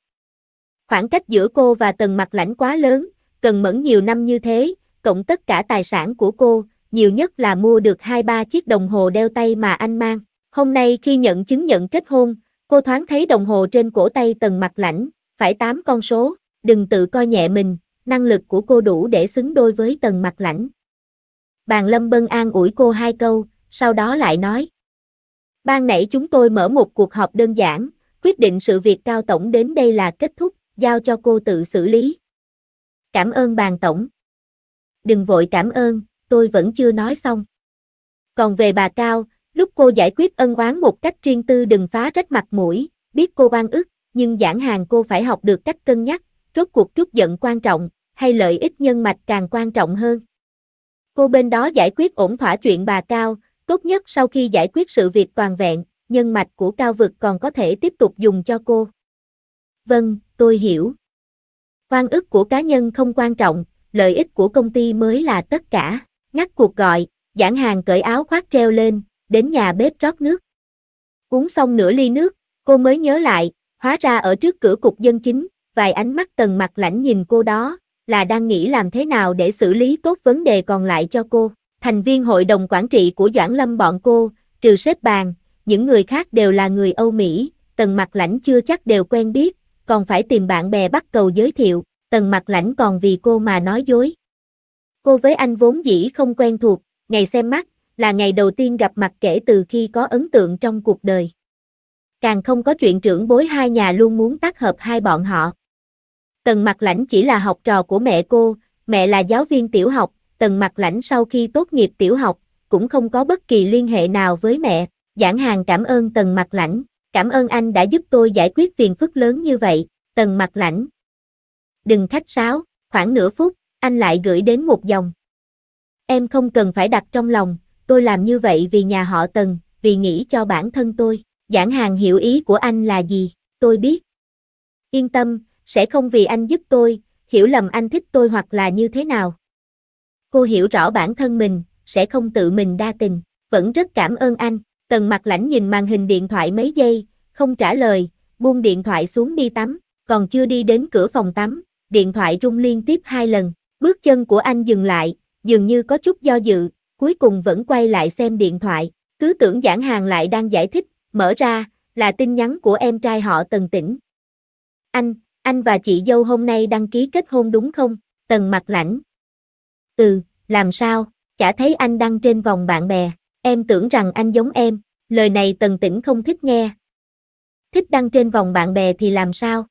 Khoảng cách giữa cô và tần mặt lãnh quá lớn, cần mẫn nhiều năm như thế, cộng tất cả tài sản của cô, nhiều nhất là mua được 2-3 chiếc đồng hồ đeo tay mà anh mang. Hôm nay khi nhận chứng nhận kết hôn, cô thoáng thấy đồng hồ trên cổ tay tần mặt lãnh, phải 8 con số, đừng tự coi nhẹ mình, năng lực của cô đủ để xứng đôi với tần mặt lãnh. Bàn Lâm Bân an ủi cô hai câu, sau đó lại nói. Ban nãy chúng tôi mở một cuộc họp đơn giản, quyết định sự việc cao tổng đến đây là kết thúc, giao cho cô tự xử lý. Cảm ơn bàn tổng đừng vội cảm ơn, tôi vẫn chưa nói xong. Còn về bà Cao, lúc cô giải quyết ân oán một cách riêng tư đừng phá rách mặt mũi, biết cô oan ức, nhưng giảng hàng cô phải học được cách cân nhắc, rốt cuộc trút giận quan trọng, hay lợi ích nhân mạch càng quan trọng hơn. Cô bên đó giải quyết ổn thỏa chuyện bà Cao, tốt nhất sau khi giải quyết sự việc toàn vẹn, nhân mạch của Cao Vực còn có thể tiếp tục dùng cho cô. Vâng, tôi hiểu. Quan ức của cá nhân không quan trọng, lợi ích của công ty mới là tất cả. Ngắt cuộc gọi, giảng hàng cởi áo khoác treo lên, đến nhà bếp rót nước. Uống xong nửa ly nước, cô mới nhớ lại, hóa ra ở trước cửa cục dân chính, vài ánh mắt tần mặt lãnh nhìn cô đó, là đang nghĩ làm thế nào để xử lý tốt vấn đề còn lại cho cô. Thành viên hội đồng quản trị của Doãn Lâm bọn cô, trừ xếp bàn, những người khác đều là người Âu Mỹ, tần mặt lãnh chưa chắc đều quen biết, còn phải tìm bạn bè bắt cầu giới thiệu tần mặt lãnh còn vì cô mà nói dối. Cô với anh vốn dĩ không quen thuộc, ngày xem mắt, là ngày đầu tiên gặp mặt kể từ khi có ấn tượng trong cuộc đời. Càng không có chuyện trưởng bối hai nhà luôn muốn tác hợp hai bọn họ. Tần mặt lãnh chỉ là học trò của mẹ cô, mẹ là giáo viên tiểu học, tần mặt lãnh sau khi tốt nghiệp tiểu học, cũng không có bất kỳ liên hệ nào với mẹ. Giảng hàng cảm ơn tần mặt lãnh, cảm ơn anh đã giúp tôi giải quyết phiền phức lớn như vậy, tần mặt lãnh đừng khách sáo, khoảng nửa phút, anh lại gửi đến một dòng. Em không cần phải đặt trong lòng, tôi làm như vậy vì nhà họ Tần, vì nghĩ cho bản thân tôi. Giảng hàng hiểu ý của anh là gì, tôi biết. Yên tâm, sẽ không vì anh giúp tôi, hiểu lầm anh thích tôi hoặc là như thế nào. Cô hiểu rõ bản thân mình, sẽ không tự mình đa tình, vẫn rất cảm ơn anh. Tần mặt lãnh nhìn màn hình điện thoại mấy giây, không trả lời, buông điện thoại xuống đi tắm, còn chưa đi đến cửa phòng tắm, điện thoại rung liên tiếp hai lần, bước chân của anh dừng lại, dường như có chút do dự, cuối cùng vẫn quay lại xem điện thoại, cứ tưởng giảng hàng lại đang giải thích, mở ra, là tin nhắn của em trai họ Tần Tĩnh. Anh, anh và chị dâu hôm nay đăng ký kết hôn đúng không? Tần mặt lãnh. Ừ, làm sao, chả thấy anh đăng trên vòng bạn bè, em tưởng rằng anh giống em, lời này Tần Tĩnh không thích nghe. Thích đăng trên vòng bạn bè thì làm sao?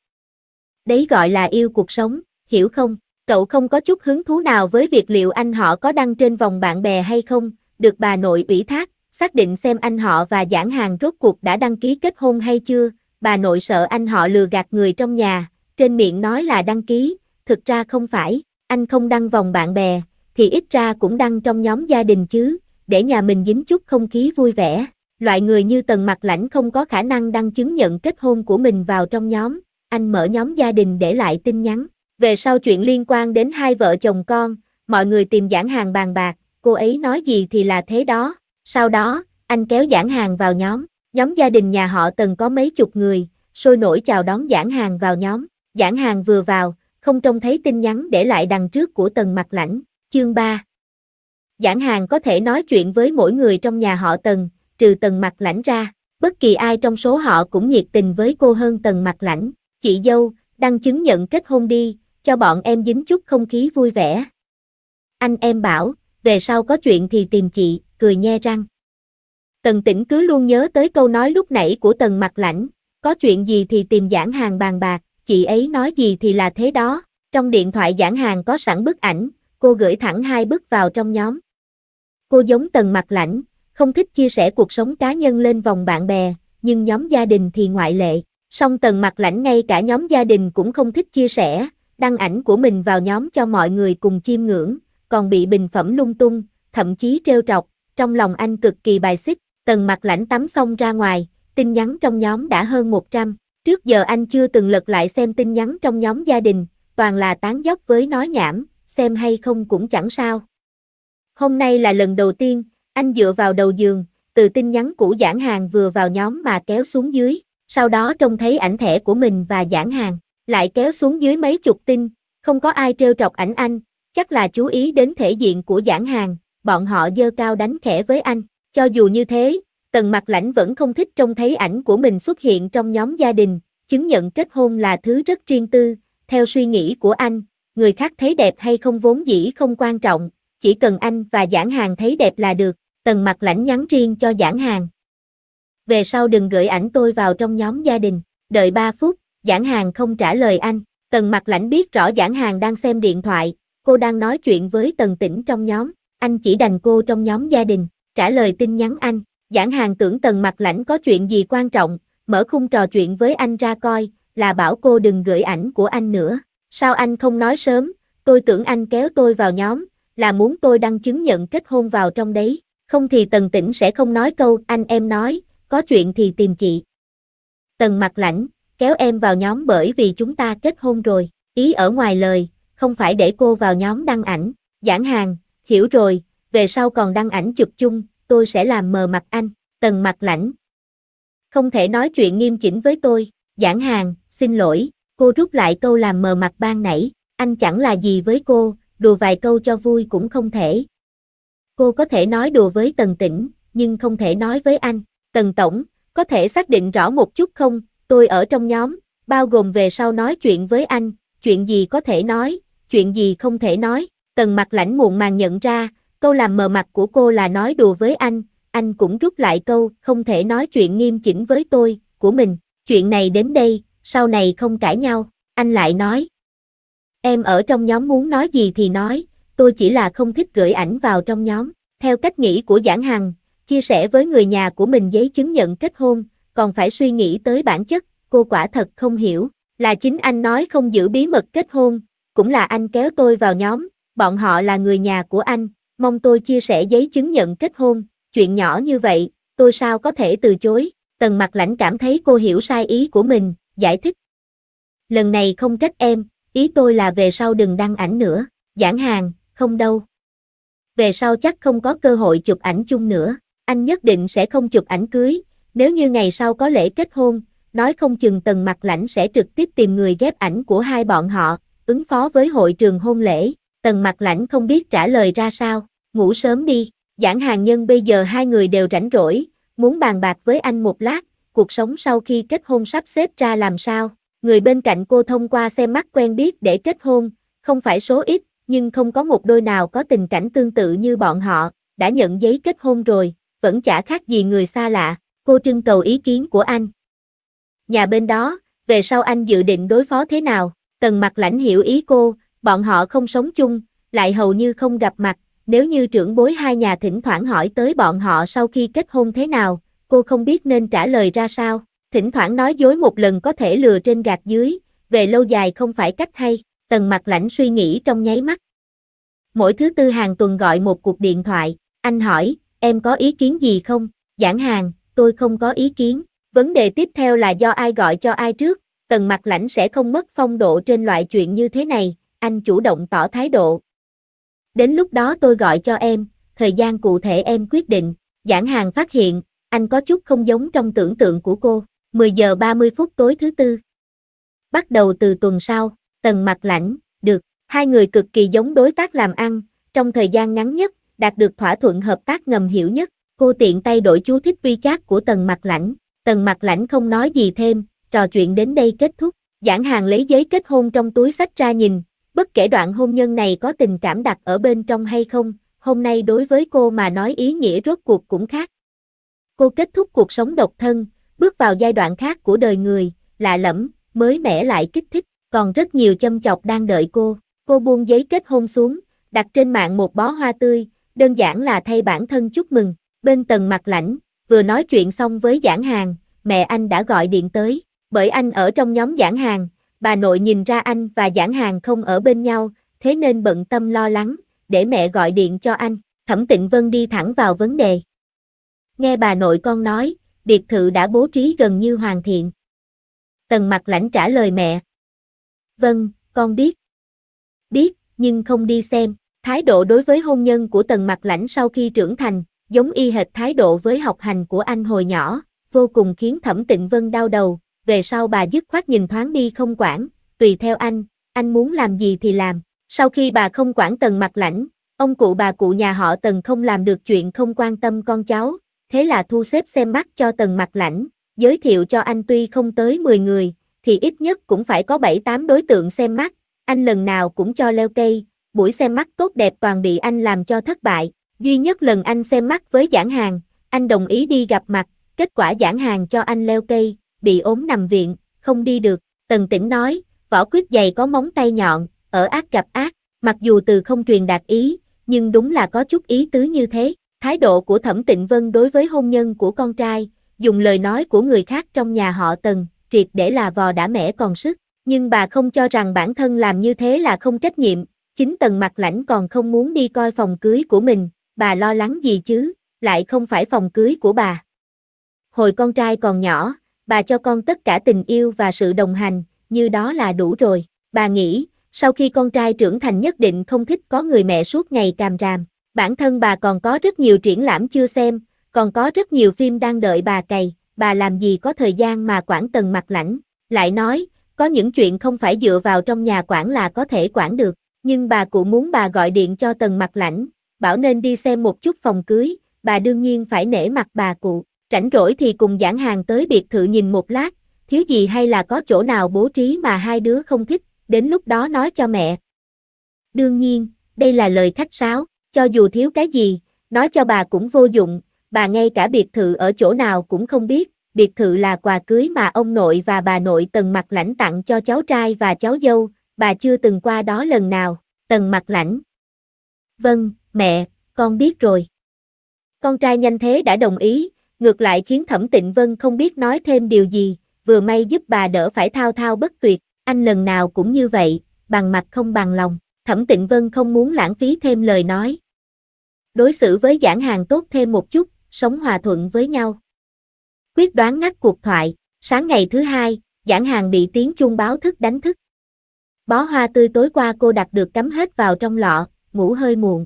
đấy gọi là yêu cuộc sống, hiểu không? Cậu không có chút hứng thú nào với việc liệu anh họ có đăng trên vòng bạn bè hay không, được bà nội ủy thác, xác định xem anh họ và giảng hàng rốt cuộc đã đăng ký kết hôn hay chưa, bà nội sợ anh họ lừa gạt người trong nhà, trên miệng nói là đăng ký, thực ra không phải, anh không đăng vòng bạn bè, thì ít ra cũng đăng trong nhóm gia đình chứ, để nhà mình dính chút không khí vui vẻ. Loại người như Tần Mặt Lãnh không có khả năng đăng chứng nhận kết hôn của mình vào trong nhóm, anh mở nhóm gia đình để lại tin nhắn. Về sau chuyện liên quan đến hai vợ chồng con, mọi người tìm giảng hàng bàn bạc, cô ấy nói gì thì là thế đó. Sau đó, anh kéo giảng hàng vào nhóm. Nhóm gia đình nhà họ từng có mấy chục người, sôi nổi chào đón giảng hàng vào nhóm. Giảng hàng vừa vào, không trông thấy tin nhắn để lại đằng trước của tầng mặt lãnh. Chương 3 Giảng hàng có thể nói chuyện với mỗi người trong nhà họ tầng, trừ tầng mặt lãnh ra. Bất kỳ ai trong số họ cũng nhiệt tình với cô hơn tầng mặt lãnh. Chị dâu, đăng chứng nhận kết hôn đi, cho bọn em dính chút không khí vui vẻ. Anh em bảo, về sau có chuyện thì tìm chị, cười nhe răng. Tần tỉnh cứ luôn nhớ tới câu nói lúc nãy của tần mặt lãnh, có chuyện gì thì tìm giảng hàng bàn bạc, chị ấy nói gì thì là thế đó. Trong điện thoại giảng hàng có sẵn bức ảnh, cô gửi thẳng hai bức vào trong nhóm. Cô giống tần mặt lãnh, không thích chia sẻ cuộc sống cá nhân lên vòng bạn bè, nhưng nhóm gia đình thì ngoại lệ. Song tần mặt lãnh ngay cả nhóm gia đình cũng không thích chia sẻ, đăng ảnh của mình vào nhóm cho mọi người cùng chiêm ngưỡng, còn bị bình phẩm lung tung, thậm chí trêu trọc, trong lòng anh cực kỳ bài xích, tần mặt lãnh tắm xong ra ngoài, tin nhắn trong nhóm đã hơn 100, trước giờ anh chưa từng lật lại xem tin nhắn trong nhóm gia đình, toàn là tán dốc với nói nhảm, xem hay không cũng chẳng sao. Hôm nay là lần đầu tiên, anh dựa vào đầu giường, từ tin nhắn cũ giảng hàng vừa vào nhóm mà kéo xuống dưới, sau đó trông thấy ảnh thẻ của mình và giảng hàng, lại kéo xuống dưới mấy chục tin, không có ai trêu trọc ảnh anh, chắc là chú ý đến thể diện của giảng hàng, bọn họ dơ cao đánh khẽ với anh, cho dù như thế, tần mặt lãnh vẫn không thích trông thấy ảnh của mình xuất hiện trong nhóm gia đình, chứng nhận kết hôn là thứ rất riêng tư, theo suy nghĩ của anh, người khác thấy đẹp hay không vốn dĩ không quan trọng, chỉ cần anh và giảng hàng thấy đẹp là được, tần mặt lãnh nhắn riêng cho giảng hàng, về sau đừng gửi ảnh tôi vào trong nhóm gia đình, đợi 3 phút, giảng hàng không trả lời anh, tần mặt lãnh biết rõ giảng hàng đang xem điện thoại, cô đang nói chuyện với tần tỉnh trong nhóm, anh chỉ đành cô trong nhóm gia đình, trả lời tin nhắn anh, giảng hàng tưởng tần mặt lãnh có chuyện gì quan trọng, mở khung trò chuyện với anh ra coi, là bảo cô đừng gửi ảnh của anh nữa, sao anh không nói sớm, tôi tưởng anh kéo tôi vào nhóm, là muốn tôi đăng chứng nhận kết hôn vào trong đấy, không thì tần tỉnh sẽ không nói câu anh em nói, có chuyện thì tìm chị. Tần mặt lãnh, kéo em vào nhóm bởi vì chúng ta kết hôn rồi, ý ở ngoài lời, không phải để cô vào nhóm đăng ảnh, giảng hàng, hiểu rồi, về sau còn đăng ảnh chụp chung, tôi sẽ làm mờ mặt anh, tần mặt lãnh. Không thể nói chuyện nghiêm chỉnh với tôi, giảng hàng, xin lỗi, cô rút lại câu làm mờ mặt ban nãy, anh chẳng là gì với cô, đùa vài câu cho vui cũng không thể. Cô có thể nói đùa với tần tỉnh, nhưng không thể nói với anh, Tần Tổng, có thể xác định rõ một chút không, tôi ở trong nhóm, bao gồm về sau nói chuyện với anh, chuyện gì có thể nói, chuyện gì không thể nói. Tần mặt lãnh muộn màng nhận ra, câu làm mờ mặt của cô là nói đùa với anh, anh cũng rút lại câu, không thể nói chuyện nghiêm chỉnh với tôi, của mình, chuyện này đến đây, sau này không cãi nhau, anh lại nói. Em ở trong nhóm muốn nói gì thì nói, tôi chỉ là không thích gửi ảnh vào trong nhóm, theo cách nghĩ của giảng hằng, chia sẻ với người nhà của mình giấy chứng nhận kết hôn, còn phải suy nghĩ tới bản chất, cô quả thật không hiểu, là chính anh nói không giữ bí mật kết hôn, cũng là anh kéo tôi vào nhóm, bọn họ là người nhà của anh, mong tôi chia sẻ giấy chứng nhận kết hôn, chuyện nhỏ như vậy, tôi sao có thể từ chối, tần mặt lãnh cảm thấy cô hiểu sai ý của mình, giải thích. Lần này không trách em, ý tôi là về sau đừng đăng ảnh nữa, giảng hàng, không đâu. Về sau chắc không có cơ hội chụp ảnh chung nữa anh nhất định sẽ không chụp ảnh cưới, nếu như ngày sau có lễ kết hôn, nói không chừng tần mặt lãnh sẽ trực tiếp tìm người ghép ảnh của hai bọn họ, ứng phó với hội trường hôn lễ, tần mặt lãnh không biết trả lời ra sao, ngủ sớm đi, giảng hàng nhân bây giờ hai người đều rảnh rỗi, muốn bàn bạc với anh một lát, cuộc sống sau khi kết hôn sắp xếp ra làm sao, người bên cạnh cô thông qua xem mắt quen biết để kết hôn, không phải số ít, nhưng không có một đôi nào có tình cảnh tương tự như bọn họ, đã nhận giấy kết hôn rồi, vẫn chả khác gì người xa lạ, cô trưng cầu ý kiến của anh. Nhà bên đó, về sau anh dự định đối phó thế nào, tần mặt lãnh hiểu ý cô, bọn họ không sống chung, lại hầu như không gặp mặt, nếu như trưởng bối hai nhà thỉnh thoảng hỏi tới bọn họ sau khi kết hôn thế nào, cô không biết nên trả lời ra sao, thỉnh thoảng nói dối một lần có thể lừa trên gạt dưới, về lâu dài không phải cách hay, tần mặt lãnh suy nghĩ trong nháy mắt. Mỗi thứ tư hàng tuần gọi một cuộc điện thoại, anh hỏi, em có ý kiến gì không? Giảng hàng, tôi không có ý kiến. Vấn đề tiếp theo là do ai gọi cho ai trước, tần mặt lãnh sẽ không mất phong độ trên loại chuyện như thế này, anh chủ động tỏ thái độ. Đến lúc đó tôi gọi cho em, thời gian cụ thể em quyết định, giảng hàng phát hiện, anh có chút không giống trong tưởng tượng của cô, 10 giờ 30 phút tối thứ tư. Bắt đầu từ tuần sau, tần mặt lãnh, được, hai người cực kỳ giống đối tác làm ăn, trong thời gian ngắn nhất, đạt được thỏa thuận hợp tác ngầm hiểu nhất, cô tiện tay đổi chú thích vi chat của tần mặt lãnh, tần mặt lãnh không nói gì thêm, trò chuyện đến đây kết thúc, giảng hàng lấy giấy kết hôn trong túi sách ra nhìn, bất kể đoạn hôn nhân này có tình cảm đặt ở bên trong hay không, hôm nay đối với cô mà nói ý nghĩa rốt cuộc cũng khác. Cô kết thúc cuộc sống độc thân, bước vào giai đoạn khác của đời người, lạ lẫm, mới mẻ lại kích thích, còn rất nhiều châm chọc đang đợi cô. Cô buông giấy kết hôn xuống, đặt trên mạng một bó hoa tươi, đơn giản là thay bản thân chúc mừng. Bên tầng mặt lãnh, vừa nói chuyện xong với giảng hàng, mẹ anh đã gọi điện tới, bởi anh ở trong nhóm giảng hàng, bà nội nhìn ra anh và giảng hàng không ở bên nhau, thế nên bận tâm lo lắng, để mẹ gọi điện cho anh. Thẩm Tịnh Vân đi thẳng vào vấn đề. Nghe bà nội con nói, biệt thự đã bố trí gần như hoàn thiện. Tần mặt lãnh trả lời mẹ. Vâng, con biết. Biết, nhưng không đi xem. Thái độ đối với hôn nhân của Tần Mặc Lãnh sau khi trưởng thành, giống y hệt thái độ với học hành của anh hồi nhỏ, vô cùng khiến Thẩm Tịnh Vân đau đầu, về sau bà dứt khoát nhìn thoáng đi không quản, tùy theo anh, anh muốn làm gì thì làm. Sau khi bà không quản Tần Mặc Lãnh, ông cụ bà cụ nhà họ Tần không làm được chuyện không quan tâm con cháu, thế là thu xếp xem mắt cho Tần Mặc Lãnh, giới thiệu cho anh tuy không tới 10 người, thì ít nhất cũng phải có 7-8 đối tượng xem mắt, anh lần nào cũng cho leo cây, buổi xem mắt tốt đẹp toàn bị anh làm cho thất bại. Duy nhất lần anh xem mắt với giảng hàng, anh đồng ý đi gặp mặt, kết quả giảng hàng cho anh leo cây, bị ốm nằm viện, không đi được. Tần tỉnh nói, võ quyết giày có móng tay nhọn, ở ác gặp ác, mặc dù từ không truyền đạt ý, nhưng đúng là có chút ý tứ như thế. Thái độ của Thẩm Tịnh Vân đối với hôn nhân của con trai, dùng lời nói của người khác trong nhà họ Tần, triệt để là vò đã mẻ còn sức. Nhưng bà không cho rằng bản thân làm như thế là không trách nhiệm, Chính tần mặt lãnh còn không muốn đi coi phòng cưới của mình, bà lo lắng gì chứ, lại không phải phòng cưới của bà. Hồi con trai còn nhỏ, bà cho con tất cả tình yêu và sự đồng hành, như đó là đủ rồi. Bà nghĩ, sau khi con trai trưởng thành nhất định không thích có người mẹ suốt ngày càm ràm. Bản thân bà còn có rất nhiều triển lãm chưa xem, còn có rất nhiều phim đang đợi bà cày, bà làm gì có thời gian mà quản tần mặt lãnh. Lại nói, có những chuyện không phải dựa vào trong nhà quản là có thể quản được nhưng bà cụ muốn bà gọi điện cho tần mặt lãnh, bảo nên đi xem một chút phòng cưới, bà đương nhiên phải nể mặt bà cụ, rảnh rỗi thì cùng giảng hàng tới biệt thự nhìn một lát, thiếu gì hay là có chỗ nào bố trí mà hai đứa không thích, đến lúc đó nói cho mẹ. Đương nhiên, đây là lời khách sáo, cho dù thiếu cái gì, nói cho bà cũng vô dụng, bà ngay cả biệt thự ở chỗ nào cũng không biết, biệt thự là quà cưới mà ông nội và bà nội tần mặt lãnh tặng cho cháu trai và cháu dâu, bà chưa từng qua đó lần nào, tần mặt lãnh. Vâng, mẹ, con biết rồi. Con trai nhanh thế đã đồng ý, ngược lại khiến Thẩm Tịnh Vân không biết nói thêm điều gì, vừa may giúp bà đỡ phải thao thao bất tuyệt, anh lần nào cũng như vậy, bằng mặt không bằng lòng, Thẩm Tịnh Vân không muốn lãng phí thêm lời nói. Đối xử với giảng hàng tốt thêm một chút, sống hòa thuận với nhau. Quyết đoán ngắt cuộc thoại, sáng ngày thứ hai, giảng hàng bị tiếng chuông báo thức đánh thức. Bó hoa tươi tối qua cô đặt được cắm hết vào trong lọ, ngủ hơi muộn.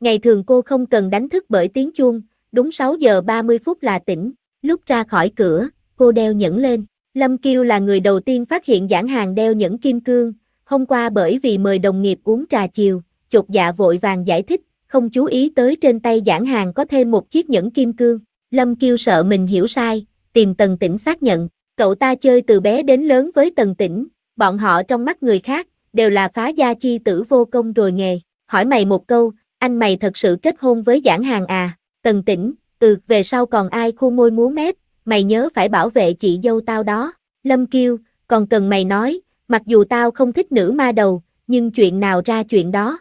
Ngày thường cô không cần đánh thức bởi tiếng chuông, đúng 6 giờ 30 phút là tỉnh, lúc ra khỏi cửa, cô đeo nhẫn lên. Lâm Kiêu là người đầu tiên phát hiện giảng hàng đeo nhẫn kim cương, hôm qua bởi vì mời đồng nghiệp uống trà chiều, chột dạ vội vàng giải thích, không chú ý tới trên tay giảng hàng có thêm một chiếc nhẫn kim cương. Lâm Kiêu sợ mình hiểu sai, tìm Tần Tĩnh xác nhận, cậu ta chơi từ bé đến lớn với Tần Tĩnh, bọn họ trong mắt người khác, đều là phá gia chi tử vô công rồi nghề. Hỏi mày một câu, anh mày thật sự kết hôn với giảng hàng à? Tần tỉnh, ừ, về sau còn ai khu môi múa mép, mày nhớ phải bảo vệ chị dâu tao đó. Lâm kêu còn cần mày nói, mặc dù tao không thích nữ ma đầu, nhưng chuyện nào ra chuyện đó.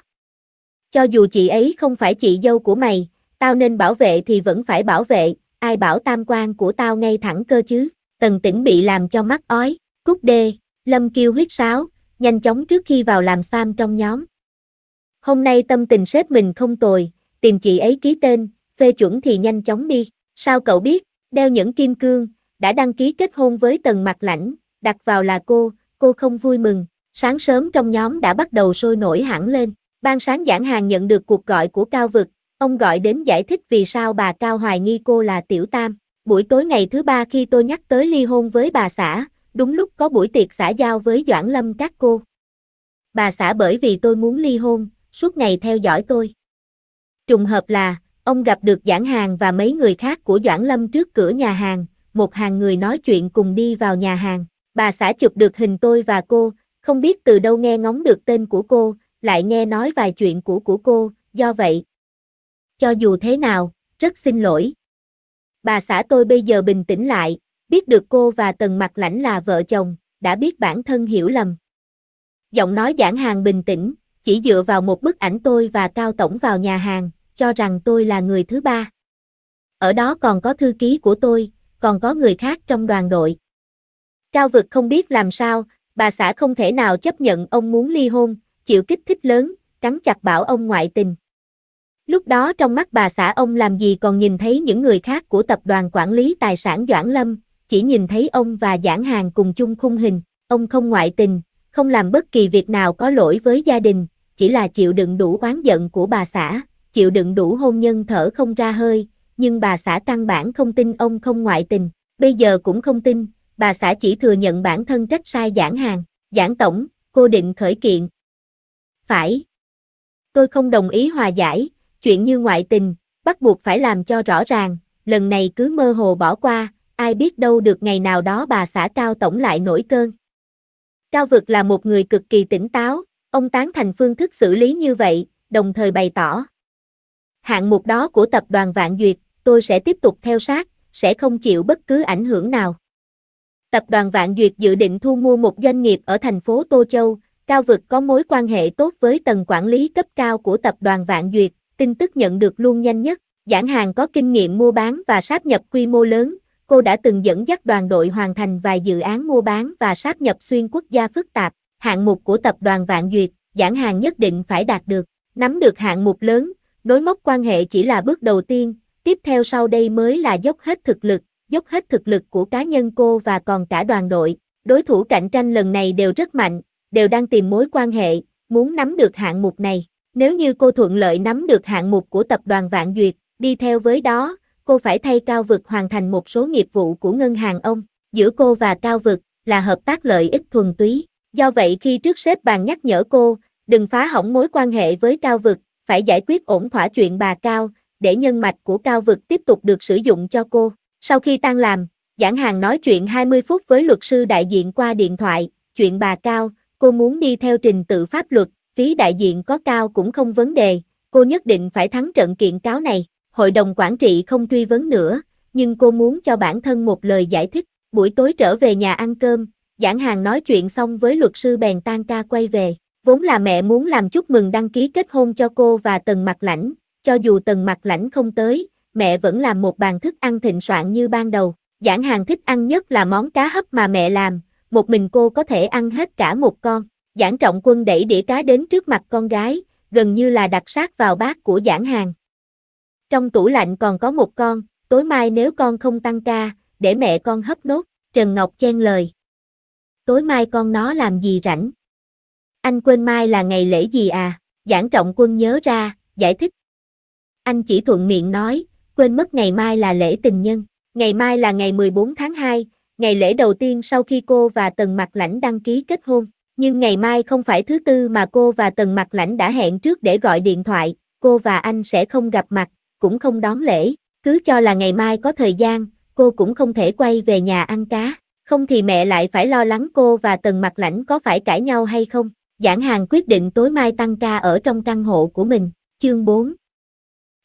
Cho dù chị ấy không phải chị dâu của mày, tao nên bảo vệ thì vẫn phải bảo vệ, ai bảo tam quan của tao ngay thẳng cơ chứ. Tần tỉnh bị làm cho mắt ói, cút đê. Lâm kêu huyết sáo, nhanh chóng trước khi vào làm spam trong nhóm. Hôm nay tâm tình sếp mình không tồi, tìm chị ấy ký tên, phê chuẩn thì nhanh chóng đi. Sao cậu biết, đeo những kim cương, đã đăng ký kết hôn với tần mặt lãnh, đặt vào là cô, cô không vui mừng. Sáng sớm trong nhóm đã bắt đầu sôi nổi hẳn lên. Ban sáng giảng hàng nhận được cuộc gọi của Cao Vực, ông gọi đến giải thích vì sao bà Cao hoài nghi cô là Tiểu Tam. Buổi tối ngày thứ ba khi tôi nhắc tới ly hôn với bà xã, đúng lúc có buổi tiệc xã giao với Doãn Lâm các cô. Bà xã bởi vì tôi muốn ly hôn, suốt ngày theo dõi tôi. Trùng hợp là, ông gặp được giảng hàng và mấy người khác của Doãn Lâm trước cửa nhà hàng, một hàng người nói chuyện cùng đi vào nhà hàng. Bà xã chụp được hình tôi và cô, không biết từ đâu nghe ngóng được tên của cô, lại nghe nói vài chuyện của của cô, do vậy. Cho dù thế nào, rất xin lỗi. Bà xã tôi bây giờ bình tĩnh lại, biết được cô và Tần Mặt Lãnh là vợ chồng, đã biết bản thân hiểu lầm. Giọng nói giảng hàng bình tĩnh, chỉ dựa vào một bức ảnh tôi và Cao Tổng vào nhà hàng, cho rằng tôi là người thứ ba. Ở đó còn có thư ký của tôi, còn có người khác trong đoàn đội. Cao Vực không biết làm sao, bà xã không thể nào chấp nhận ông muốn ly hôn, chịu kích thích lớn, cắn chặt bảo ông ngoại tình. Lúc đó trong mắt bà xã ông làm gì còn nhìn thấy những người khác của tập đoàn quản lý tài sản Doãn Lâm, chỉ nhìn thấy ông và giảng hàng cùng chung khung hình, ông không ngoại tình, không làm bất kỳ việc nào có lỗi với gia đình, chỉ là chịu đựng đủ oán giận của bà xã, chịu đựng đủ hôn nhân thở không ra hơi, nhưng bà xã căn bản không tin ông không ngoại tình, bây giờ cũng không tin, bà xã chỉ thừa nhận bản thân trách sai giảng hàng, giảng tổng, cô định khởi kiện. Phải. Tôi không đồng ý hòa giải, chuyện như ngoại tình, bắt buộc phải làm cho rõ ràng, lần này cứ mơ hồ bỏ qua, ai biết đâu được ngày nào đó bà xã Cao Tổng lại nổi cơn. Cao Vực là một người cực kỳ tỉnh táo, ông tán thành phương thức xử lý như vậy, đồng thời bày tỏ. Hạng mục đó của tập đoàn Vạn Duyệt, tôi sẽ tiếp tục theo sát, sẽ không chịu bất cứ ảnh hưởng nào. Tập đoàn Vạn Duyệt dự định thu mua một doanh nghiệp ở thành phố Tô Châu, Cao Vực có mối quan hệ tốt với tầng quản lý cấp cao của tập đoàn Vạn Duyệt, tin tức nhận được luôn nhanh nhất. Giảng hàng có kinh nghiệm mua bán và sáp nhập quy mô lớn, cô đã từng dẫn dắt đoàn đội hoàn thành vài dự án mua bán và sáp nhập xuyên quốc gia phức tạp, hạng mục của tập đoàn Vạn Duyệt, giảng hàng nhất định phải đạt được, nắm được hạng mục lớn, nối mốc quan hệ chỉ là bước đầu tiên, tiếp theo sau đây mới là dốc hết thực lực, dốc hết thực lực của cá nhân cô và còn cả đoàn đội, đối thủ cạnh tranh lần này đều rất mạnh, đều đang tìm mối quan hệ, muốn nắm được hạng mục này, nếu như cô thuận lợi nắm được hạng mục của tập đoàn Vạn Duyệt, đi theo với đó, cô phải thay cao vực hoàn thành một số nghiệp vụ của ngân hàng ông. Giữa cô và cao vực là hợp tác lợi ích thuần túy. Do vậy khi trước sếp bàn nhắc nhở cô, đừng phá hỏng mối quan hệ với cao vực, phải giải quyết ổn thỏa chuyện bà cao, để nhân mạch của cao vực tiếp tục được sử dụng cho cô. Sau khi tan làm, giảng hàng nói chuyện 20 phút với luật sư đại diện qua điện thoại, chuyện bà cao, cô muốn đi theo trình tự pháp luật, phí đại diện có cao cũng không vấn đề, cô nhất định phải thắng trận kiện cáo này hội đồng quản trị không truy vấn nữa, nhưng cô muốn cho bản thân một lời giải thích. Buổi tối trở về nhà ăn cơm, giảng hàng nói chuyện xong với luật sư bèn tan ca quay về. Vốn là mẹ muốn làm chúc mừng đăng ký kết hôn cho cô và Tần Mặt Lãnh, cho dù Tần Mặt Lãnh không tới, mẹ vẫn làm một bàn thức ăn thịnh soạn như ban đầu. Giảng hàng thích ăn nhất là món cá hấp mà mẹ làm, một mình cô có thể ăn hết cả một con. Giảng trọng quân đẩy đĩa cá đến trước mặt con gái, gần như là đặt sát vào bát của giảng hàng trong tủ lạnh còn có một con, tối mai nếu con không tăng ca, để mẹ con hấp nốt, Trần Ngọc chen lời. Tối mai con nó làm gì rảnh? Anh quên mai là ngày lễ gì à? Giảng trọng quân nhớ ra, giải thích. Anh chỉ thuận miệng nói, quên mất ngày mai là lễ tình nhân. Ngày mai là ngày 14 tháng 2, ngày lễ đầu tiên sau khi cô và Tần Mặc Lãnh đăng ký kết hôn. Nhưng ngày mai không phải thứ tư mà cô và Tần Mặc Lãnh đã hẹn trước để gọi điện thoại, cô và anh sẽ không gặp mặt, cũng không đón lễ, cứ cho là ngày mai có thời gian, cô cũng không thể quay về nhà ăn cá, không thì mẹ lại phải lo lắng cô và Tần Mặt Lãnh có phải cãi nhau hay không. Giảng hàng quyết định tối mai tăng ca ở trong căn hộ của mình, chương 4.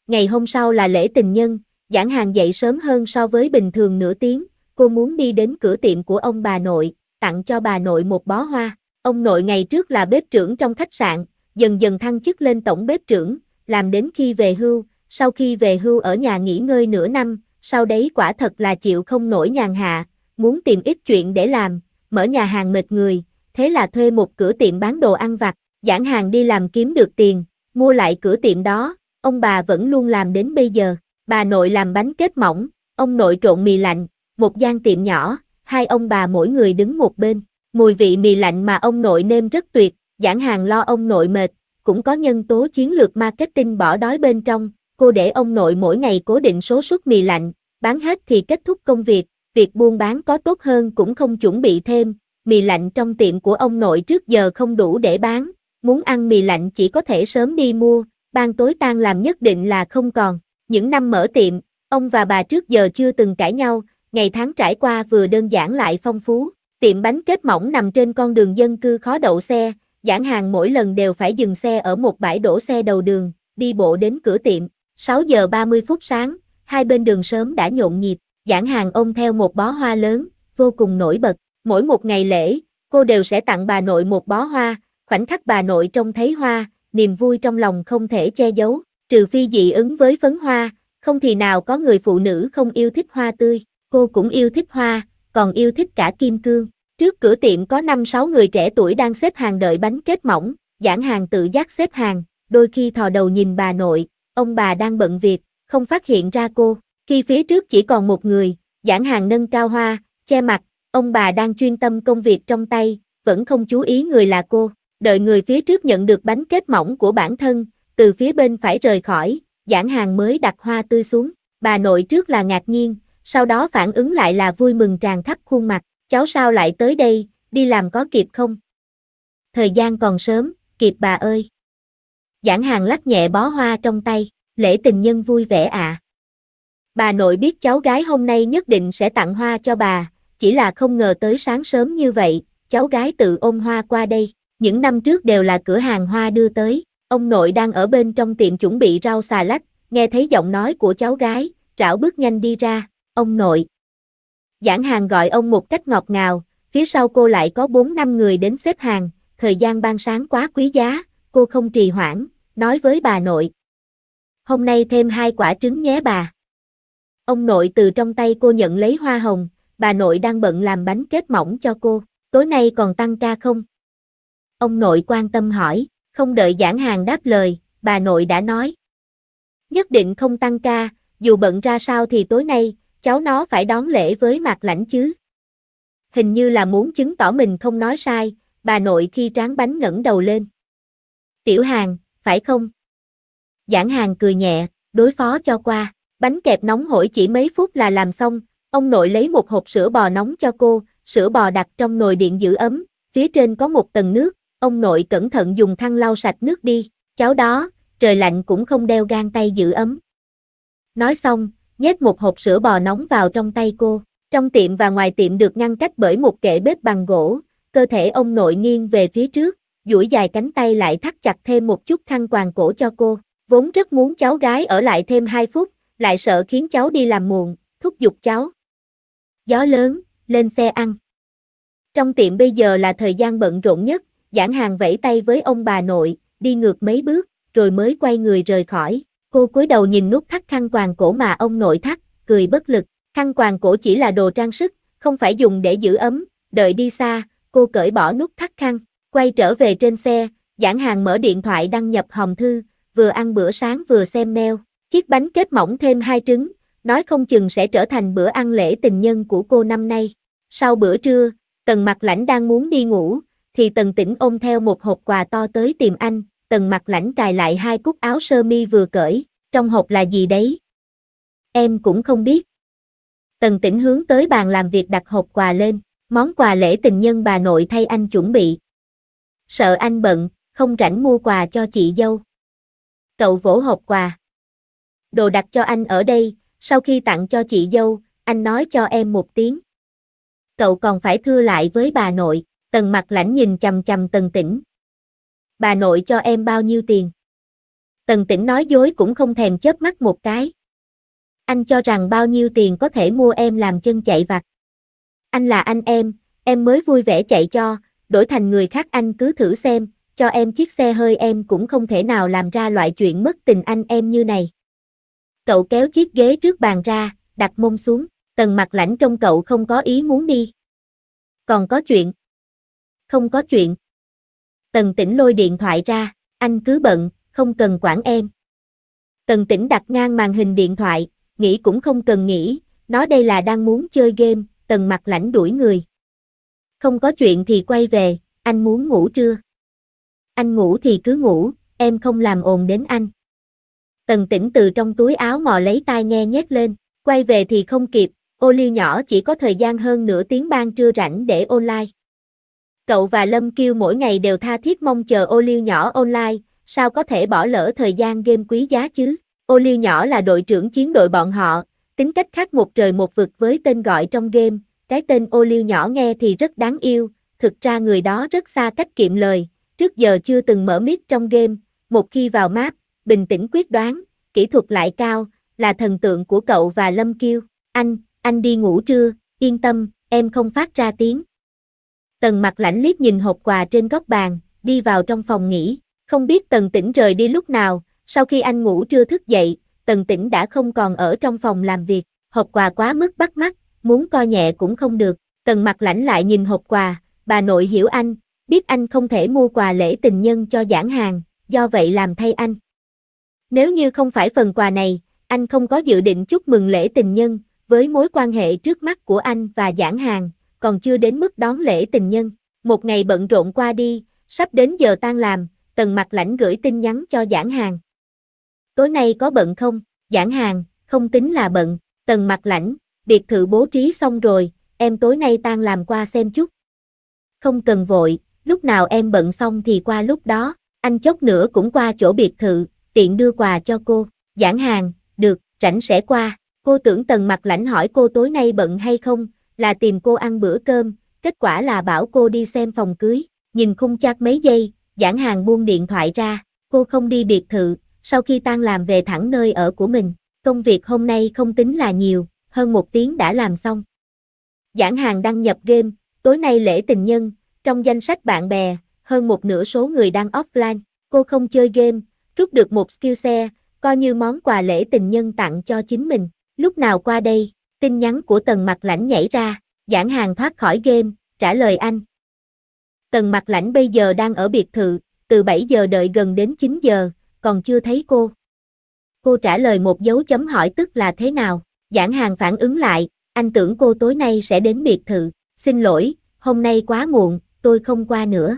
Ngày hôm sau là lễ tình nhân, giảng hàng dậy sớm hơn so với bình thường nửa tiếng, cô muốn đi đến cửa tiệm của ông bà nội, tặng cho bà nội một bó hoa. Ông nội ngày trước là bếp trưởng trong khách sạn, dần dần thăng chức lên tổng bếp trưởng, làm đến khi về hưu, sau khi về hưu ở nhà nghỉ ngơi nửa năm, sau đấy quả thật là chịu không nổi nhàn hạ, muốn tìm ít chuyện để làm, mở nhà hàng mệt người, thế là thuê một cửa tiệm bán đồ ăn vặt, giảng hàng đi làm kiếm được tiền, mua lại cửa tiệm đó, ông bà vẫn luôn làm đến bây giờ, bà nội làm bánh kết mỏng, ông nội trộn mì lạnh, một gian tiệm nhỏ, hai ông bà mỗi người đứng một bên, mùi vị mì lạnh mà ông nội nêm rất tuyệt, giảng hàng lo ông nội mệt, cũng có nhân tố chiến lược marketing bỏ đói bên trong, cô để ông nội mỗi ngày cố định số suất mì lạnh, bán hết thì kết thúc công việc, việc buôn bán có tốt hơn cũng không chuẩn bị thêm, mì lạnh trong tiệm của ông nội trước giờ không đủ để bán, muốn ăn mì lạnh chỉ có thể sớm đi mua, ban tối tan làm nhất định là không còn. Những năm mở tiệm, ông và bà trước giờ chưa từng cãi nhau, ngày tháng trải qua vừa đơn giản lại phong phú. Tiệm bánh kết mỏng nằm trên con đường dân cư khó đậu xe, giảng hàng mỗi lần đều phải dừng xe ở một bãi đổ xe đầu đường, đi bộ đến cửa tiệm. 6 giờ 30 phút sáng, hai bên đường sớm đã nhộn nhịp, giảng hàng ôm theo một bó hoa lớn, vô cùng nổi bật. Mỗi một ngày lễ, cô đều sẽ tặng bà nội một bó hoa, khoảnh khắc bà nội trông thấy hoa, niềm vui trong lòng không thể che giấu, trừ phi dị ứng với phấn hoa, không thì nào có người phụ nữ không yêu thích hoa tươi, cô cũng yêu thích hoa, còn yêu thích cả kim cương. Trước cửa tiệm có 5-6 người trẻ tuổi đang xếp hàng đợi bánh kết mỏng, giảng hàng tự giác xếp hàng, đôi khi thò đầu nhìn bà nội, ông bà đang bận việc, không phát hiện ra cô. Khi phía trước chỉ còn một người, giảng hàng nâng cao hoa, che mặt, ông bà đang chuyên tâm công việc trong tay, vẫn không chú ý người là cô. Đợi người phía trước nhận được bánh kết mỏng của bản thân, từ phía bên phải rời khỏi, giảng hàng mới đặt hoa tươi xuống. Bà nội trước là ngạc nhiên, sau đó phản ứng lại là vui mừng tràn khắp khuôn mặt. Cháu sao lại tới đây, đi làm có kịp không? Thời gian còn sớm, kịp bà ơi. Giảng hàng lắc nhẹ bó hoa trong tay, lễ tình nhân vui vẻ ạ. À. Bà nội biết cháu gái hôm nay nhất định sẽ tặng hoa cho bà, chỉ là không ngờ tới sáng sớm như vậy, cháu gái tự ôm hoa qua đây, những năm trước đều là cửa hàng hoa đưa tới, ông nội đang ở bên trong tiệm chuẩn bị rau xà lách, nghe thấy giọng nói của cháu gái, rảo bước nhanh đi ra, ông nội. Giảng hàng gọi ông một cách ngọt ngào, phía sau cô lại có 4 năm người đến xếp hàng, thời gian ban sáng quá quý giá, cô không trì hoãn, nói với bà nội. Hôm nay thêm hai quả trứng nhé bà. Ông nội từ trong tay cô nhận lấy hoa hồng, bà nội đang bận làm bánh kết mỏng cho cô, tối nay còn tăng ca không? Ông nội quan tâm hỏi, không đợi giảng hàng đáp lời, bà nội đã nói. Nhất định không tăng ca, dù bận ra sao thì tối nay, cháu nó phải đón lễ với mặt lãnh chứ. Hình như là muốn chứng tỏ mình không nói sai, bà nội khi tráng bánh ngẩng đầu lên. Tiểu hàng, phải không? Giảng hàng cười nhẹ, đối phó cho qua, bánh kẹp nóng hổi chỉ mấy phút là làm xong, ông nội lấy một hộp sữa bò nóng cho cô, sữa bò đặt trong nồi điện giữ ấm, phía trên có một tầng nước, ông nội cẩn thận dùng khăn lau sạch nước đi, cháu đó, trời lạnh cũng không đeo gan tay giữ ấm. Nói xong, nhét một hộp sữa bò nóng vào trong tay cô, trong tiệm và ngoài tiệm được ngăn cách bởi một kệ bếp bằng gỗ, cơ thể ông nội nghiêng về phía trước, duỗi dài cánh tay lại thắt chặt thêm một chút khăn quàng cổ cho cô. Vốn rất muốn cháu gái ở lại thêm 2 phút, lại sợ khiến cháu đi làm muộn, thúc giục cháu. Gió lớn, lên xe ăn. Trong tiệm bây giờ là thời gian bận rộn nhất, giảng hàng vẫy tay với ông bà nội, đi ngược mấy bước, rồi mới quay người rời khỏi. Cô cúi đầu nhìn nút thắt khăn quàng cổ mà ông nội thắt, cười bất lực. Khăn quàng cổ chỉ là đồ trang sức, không phải dùng để giữ ấm, đợi đi xa, cô cởi bỏ nút thắt khăn. Quay trở về trên xe, giảng hàng mở điện thoại đăng nhập hòm thư, vừa ăn bữa sáng vừa xem mail. Chiếc bánh kết mỏng thêm hai trứng, nói không chừng sẽ trở thành bữa ăn lễ tình nhân của cô năm nay. Sau bữa trưa, Tần Mặt Lãnh đang muốn đi ngủ, thì Tần Tĩnh ôm theo một hộp quà to tới tìm anh, Tần Mặt Lãnh cài lại hai cúc áo sơ mi vừa cởi, trong hộp là gì đấy? Em cũng không biết. Tần Tĩnh hướng tới bàn làm việc đặt hộp quà lên, món quà lễ tình nhân bà nội thay anh chuẩn bị, Sợ anh bận, không rảnh mua quà cho chị dâu. Cậu vỗ hộp quà. Đồ đặt cho anh ở đây, sau khi tặng cho chị dâu, anh nói cho em một tiếng. Cậu còn phải thưa lại với bà nội, tần mặt lãnh nhìn chầm chầm tần tỉnh. Bà nội cho em bao nhiêu tiền? Tần tỉnh nói dối cũng không thèm chớp mắt một cái. Anh cho rằng bao nhiêu tiền có thể mua em làm chân chạy vặt. Anh là anh em, em mới vui vẻ chạy cho, đổi thành người khác anh cứ thử xem, cho em chiếc xe hơi em cũng không thể nào làm ra loại chuyện mất tình anh em như này. Cậu kéo chiếc ghế trước bàn ra, đặt mông xuống, tần mặt lãnh trong cậu không có ý muốn đi. Còn có chuyện? Không có chuyện. Tần tỉnh lôi điện thoại ra, anh cứ bận, không cần quản em. Tần tỉnh đặt ngang màn hình điện thoại, nghĩ cũng không cần nghĩ, nó đây là đang muốn chơi game, tần mặt lãnh đuổi người không có chuyện thì quay về, anh muốn ngủ trưa. Anh ngủ thì cứ ngủ, em không làm ồn đến anh. Tần tỉnh từ trong túi áo mò lấy tai nghe nhét lên, quay về thì không kịp, ô liu nhỏ chỉ có thời gian hơn nửa tiếng ban trưa rảnh để online. Cậu và Lâm kêu mỗi ngày đều tha thiết mong chờ ô liu nhỏ online, sao có thể bỏ lỡ thời gian game quý giá chứ? Ô liu nhỏ là đội trưởng chiến đội bọn họ, tính cách khác một trời một vực với tên gọi trong game, cái tên ô liu nhỏ nghe thì rất đáng yêu, thực ra người đó rất xa cách kiệm lời, trước giờ chưa từng mở mic trong game, một khi vào map, bình tĩnh quyết đoán, kỹ thuật lại cao, là thần tượng của cậu và Lâm Kiêu. Anh, anh đi ngủ trưa, yên tâm, em không phát ra tiếng. Tần mặt lãnh liếc nhìn hộp quà trên góc bàn, đi vào trong phòng nghỉ, không biết tần tỉnh rời đi lúc nào, sau khi anh ngủ trưa thức dậy, tần tỉnh đã không còn ở trong phòng làm việc, hộp quà quá mức bắt mắt, muốn co nhẹ cũng không được, tần mặt lãnh lại nhìn hộp quà, bà nội hiểu anh, biết anh không thể mua quà lễ tình nhân cho giảng hàng, do vậy làm thay anh. Nếu như không phải phần quà này, anh không có dự định chúc mừng lễ tình nhân, với mối quan hệ trước mắt của anh và giảng hàng, còn chưa đến mức đón lễ tình nhân. Một ngày bận rộn qua đi, sắp đến giờ tan làm, tần mặt lãnh gửi tin nhắn cho giảng hàng. Tối nay có bận không? Giảng hàng, không tính là bận, tần mặt lãnh, biệt thự bố trí xong rồi, em tối nay tan làm qua xem chút. Không cần vội, lúc nào em bận xong thì qua lúc đó, anh chốc nữa cũng qua chỗ biệt thự, tiện đưa quà cho cô, giảng hàng, được, rảnh sẽ qua. Cô tưởng tần mặt lãnh hỏi cô tối nay bận hay không, là tìm cô ăn bữa cơm, kết quả là bảo cô đi xem phòng cưới, nhìn khung chát mấy giây, giảng hàng buông điện thoại ra, cô không đi biệt thự, sau khi tan làm về thẳng nơi ở của mình, công việc hôm nay không tính là nhiều, hơn một tiếng đã làm xong. Giảng hàng đăng nhập game, tối nay lễ tình nhân, trong danh sách bạn bè, hơn một nửa số người đang offline, cô không chơi game, rút được một skill xe, coi như món quà lễ tình nhân tặng cho chính mình. Lúc nào qua đây, tin nhắn của Tần Mặt Lãnh nhảy ra, giảng hàng thoát khỏi game, trả lời anh. Tần Mặt Lãnh bây giờ đang ở biệt thự, từ 7 giờ đợi gần đến 9 giờ, còn chưa thấy cô. Cô trả lời một dấu chấm hỏi tức là thế nào? Giảng hàng phản ứng lại, anh tưởng cô tối nay sẽ đến biệt thự, xin lỗi, hôm nay quá muộn, tôi không qua nữa.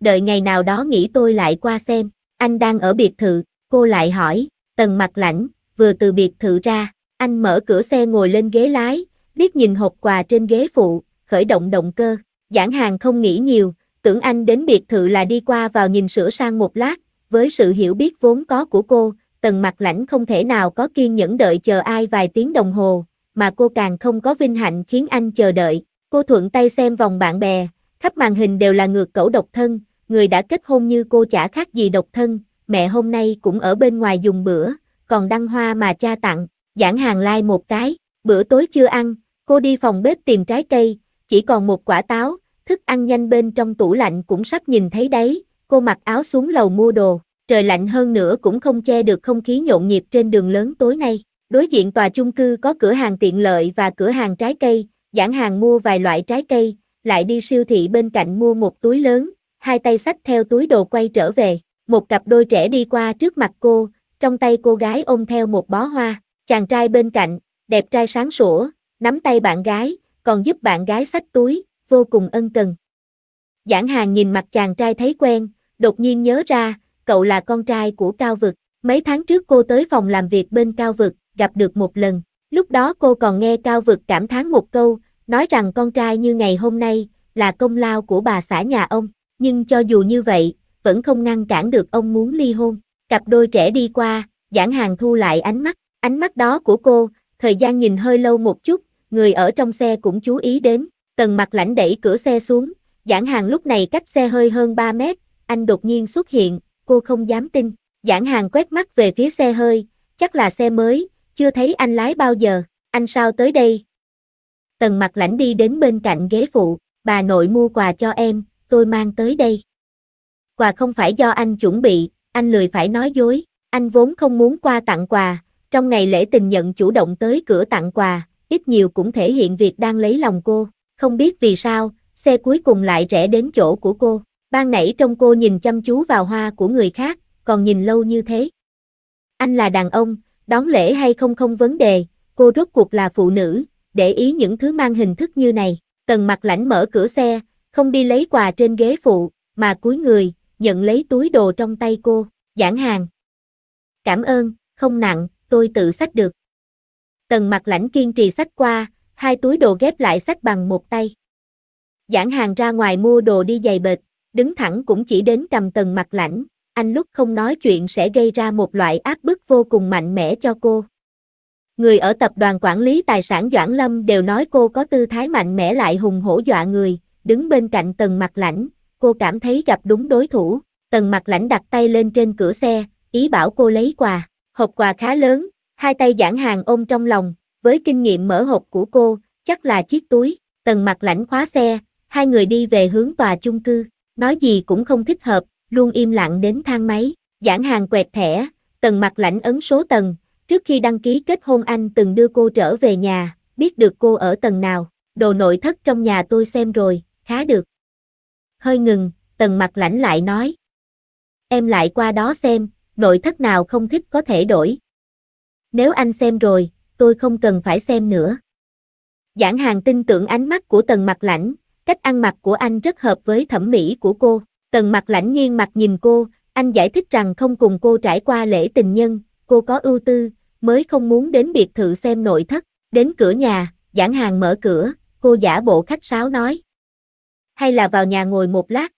Đợi ngày nào đó nghĩ tôi lại qua xem, anh đang ở biệt thự, cô lại hỏi, tần mặt lãnh, vừa từ biệt thự ra, anh mở cửa xe ngồi lên ghế lái, biết nhìn hộp quà trên ghế phụ, khởi động động cơ, giảng hàng không nghĩ nhiều, tưởng anh đến biệt thự là đi qua vào nhìn sửa sang một lát, với sự hiểu biết vốn có của cô, tần mặt lãnh không thể nào có kiên nhẫn đợi chờ ai vài tiếng đồng hồ, mà cô càng không có vinh hạnh khiến anh chờ đợi. Cô thuận tay xem vòng bạn bè, khắp màn hình đều là ngược cẩu độc thân, người đã kết hôn như cô chả khác gì độc thân, mẹ hôm nay cũng ở bên ngoài dùng bữa, còn đăng hoa mà cha tặng, giảng hàng lai like một cái, bữa tối chưa ăn, cô đi phòng bếp tìm trái cây, chỉ còn một quả táo, thức ăn nhanh bên trong tủ lạnh cũng sắp nhìn thấy đấy, cô mặc áo xuống lầu mua đồ, trời lạnh hơn nữa cũng không che được không khí nhộn nhịp trên đường lớn tối nay. Đối diện tòa chung cư có cửa hàng tiện lợi và cửa hàng trái cây, giảng hàng mua vài loại trái cây, lại đi siêu thị bên cạnh mua một túi lớn, hai tay xách theo túi đồ quay trở về. Một cặp đôi trẻ đi qua trước mặt cô, trong tay cô gái ôm theo một bó hoa, chàng trai bên cạnh, đẹp trai sáng sủa, nắm tay bạn gái, còn giúp bạn gái xách túi, vô cùng ân cần. Giảng hàng nhìn mặt chàng trai thấy quen, đột nhiên nhớ ra, cậu là con trai của Cao Vực. Mấy tháng trước cô tới phòng làm việc bên Cao Vực, gặp được một lần. Lúc đó cô còn nghe Cao Vực cảm thán một câu, nói rằng con trai như ngày hôm nay là công lao của bà xã nhà ông. Nhưng cho dù như vậy, vẫn không ngăn cản được ông muốn ly hôn. Cặp đôi trẻ đi qua, giảng hàng thu lại ánh mắt. Ánh mắt đó của cô, thời gian nhìn hơi lâu một chút, người ở trong xe cũng chú ý đến. Tần mặt lãnh đẩy cửa xe xuống, giảng hàng lúc này cách xe hơi hơn 3 mét, anh đột nhiên xuất hiện, cô không dám tin. Giảng hàng quét mắt về phía xe hơi, chắc là xe mới, chưa thấy anh lái bao giờ, anh sao tới đây? Tần mặt lãnh đi đến bên cạnh ghế phụ, bà nội mua quà cho em, tôi mang tới đây. Quà không phải do anh chuẩn bị, anh lười phải nói dối, anh vốn không muốn qua tặng quà, trong ngày lễ tình nhận chủ động tới cửa tặng quà, ít nhiều cũng thể hiện việc đang lấy lòng cô, không biết vì sao, xe cuối cùng lại rẽ đến chỗ của cô. Ban nãy trong cô nhìn chăm chú vào hoa của người khác, còn nhìn lâu như thế. Anh là đàn ông, đón lễ hay không không vấn đề, cô rốt cuộc là phụ nữ, để ý những thứ mang hình thức như này. Tần mặt lãnh mở cửa xe, không đi lấy quà trên ghế phụ, mà cúi người, nhận lấy túi đồ trong tay cô, giảng hàng. Cảm ơn, không nặng, tôi tự xách được. Tần mặt lãnh kiên trì xách qua, hai túi đồ ghép lại xách bằng một tay. Giảng hàng ra ngoài mua đồ đi giày bệt, đứng thẳng cũng chỉ đến cầm tầng mặt lãnh, anh lúc không nói chuyện sẽ gây ra một loại áp bức vô cùng mạnh mẽ cho cô. Người ở tập đoàn quản lý tài sản Doãn Lâm đều nói cô có tư thái mạnh mẽ lại hùng hổ dọa người, đứng bên cạnh tầng mặt lãnh, cô cảm thấy gặp đúng đối thủ, tầng mặt lãnh đặt tay lên trên cửa xe, ý bảo cô lấy quà, hộp quà khá lớn, hai tay giảng hàng ôm trong lòng, với kinh nghiệm mở hộp của cô, chắc là chiếc túi, tầng mặt lãnh khóa xe, hai người đi về hướng tòa chung cư nói gì cũng không thích hợp, luôn im lặng đến thang máy, giảng hàng quẹt thẻ, tầng mặt lãnh ấn số tầng, trước khi đăng ký kết hôn anh từng đưa cô trở về nhà, biết được cô ở tầng nào, đồ nội thất trong nhà tôi xem rồi, khá được. Hơi ngừng, tầng mặt lãnh lại nói. Em lại qua đó xem, nội thất nào không thích có thể đổi. Nếu anh xem rồi, tôi không cần phải xem nữa. Giảng hàng tin tưởng ánh mắt của tầng mặt lãnh, cách ăn mặc của anh rất hợp với thẩm mỹ của cô. Tần mặt lãnh nghiêng mặt nhìn cô, anh giải thích rằng không cùng cô trải qua lễ tình nhân, cô có ưu tư, mới không muốn đến biệt thự xem nội thất. Đến cửa nhà, giảng hàng mở cửa, cô giả bộ khách sáo nói. Hay là vào nhà ngồi một lát.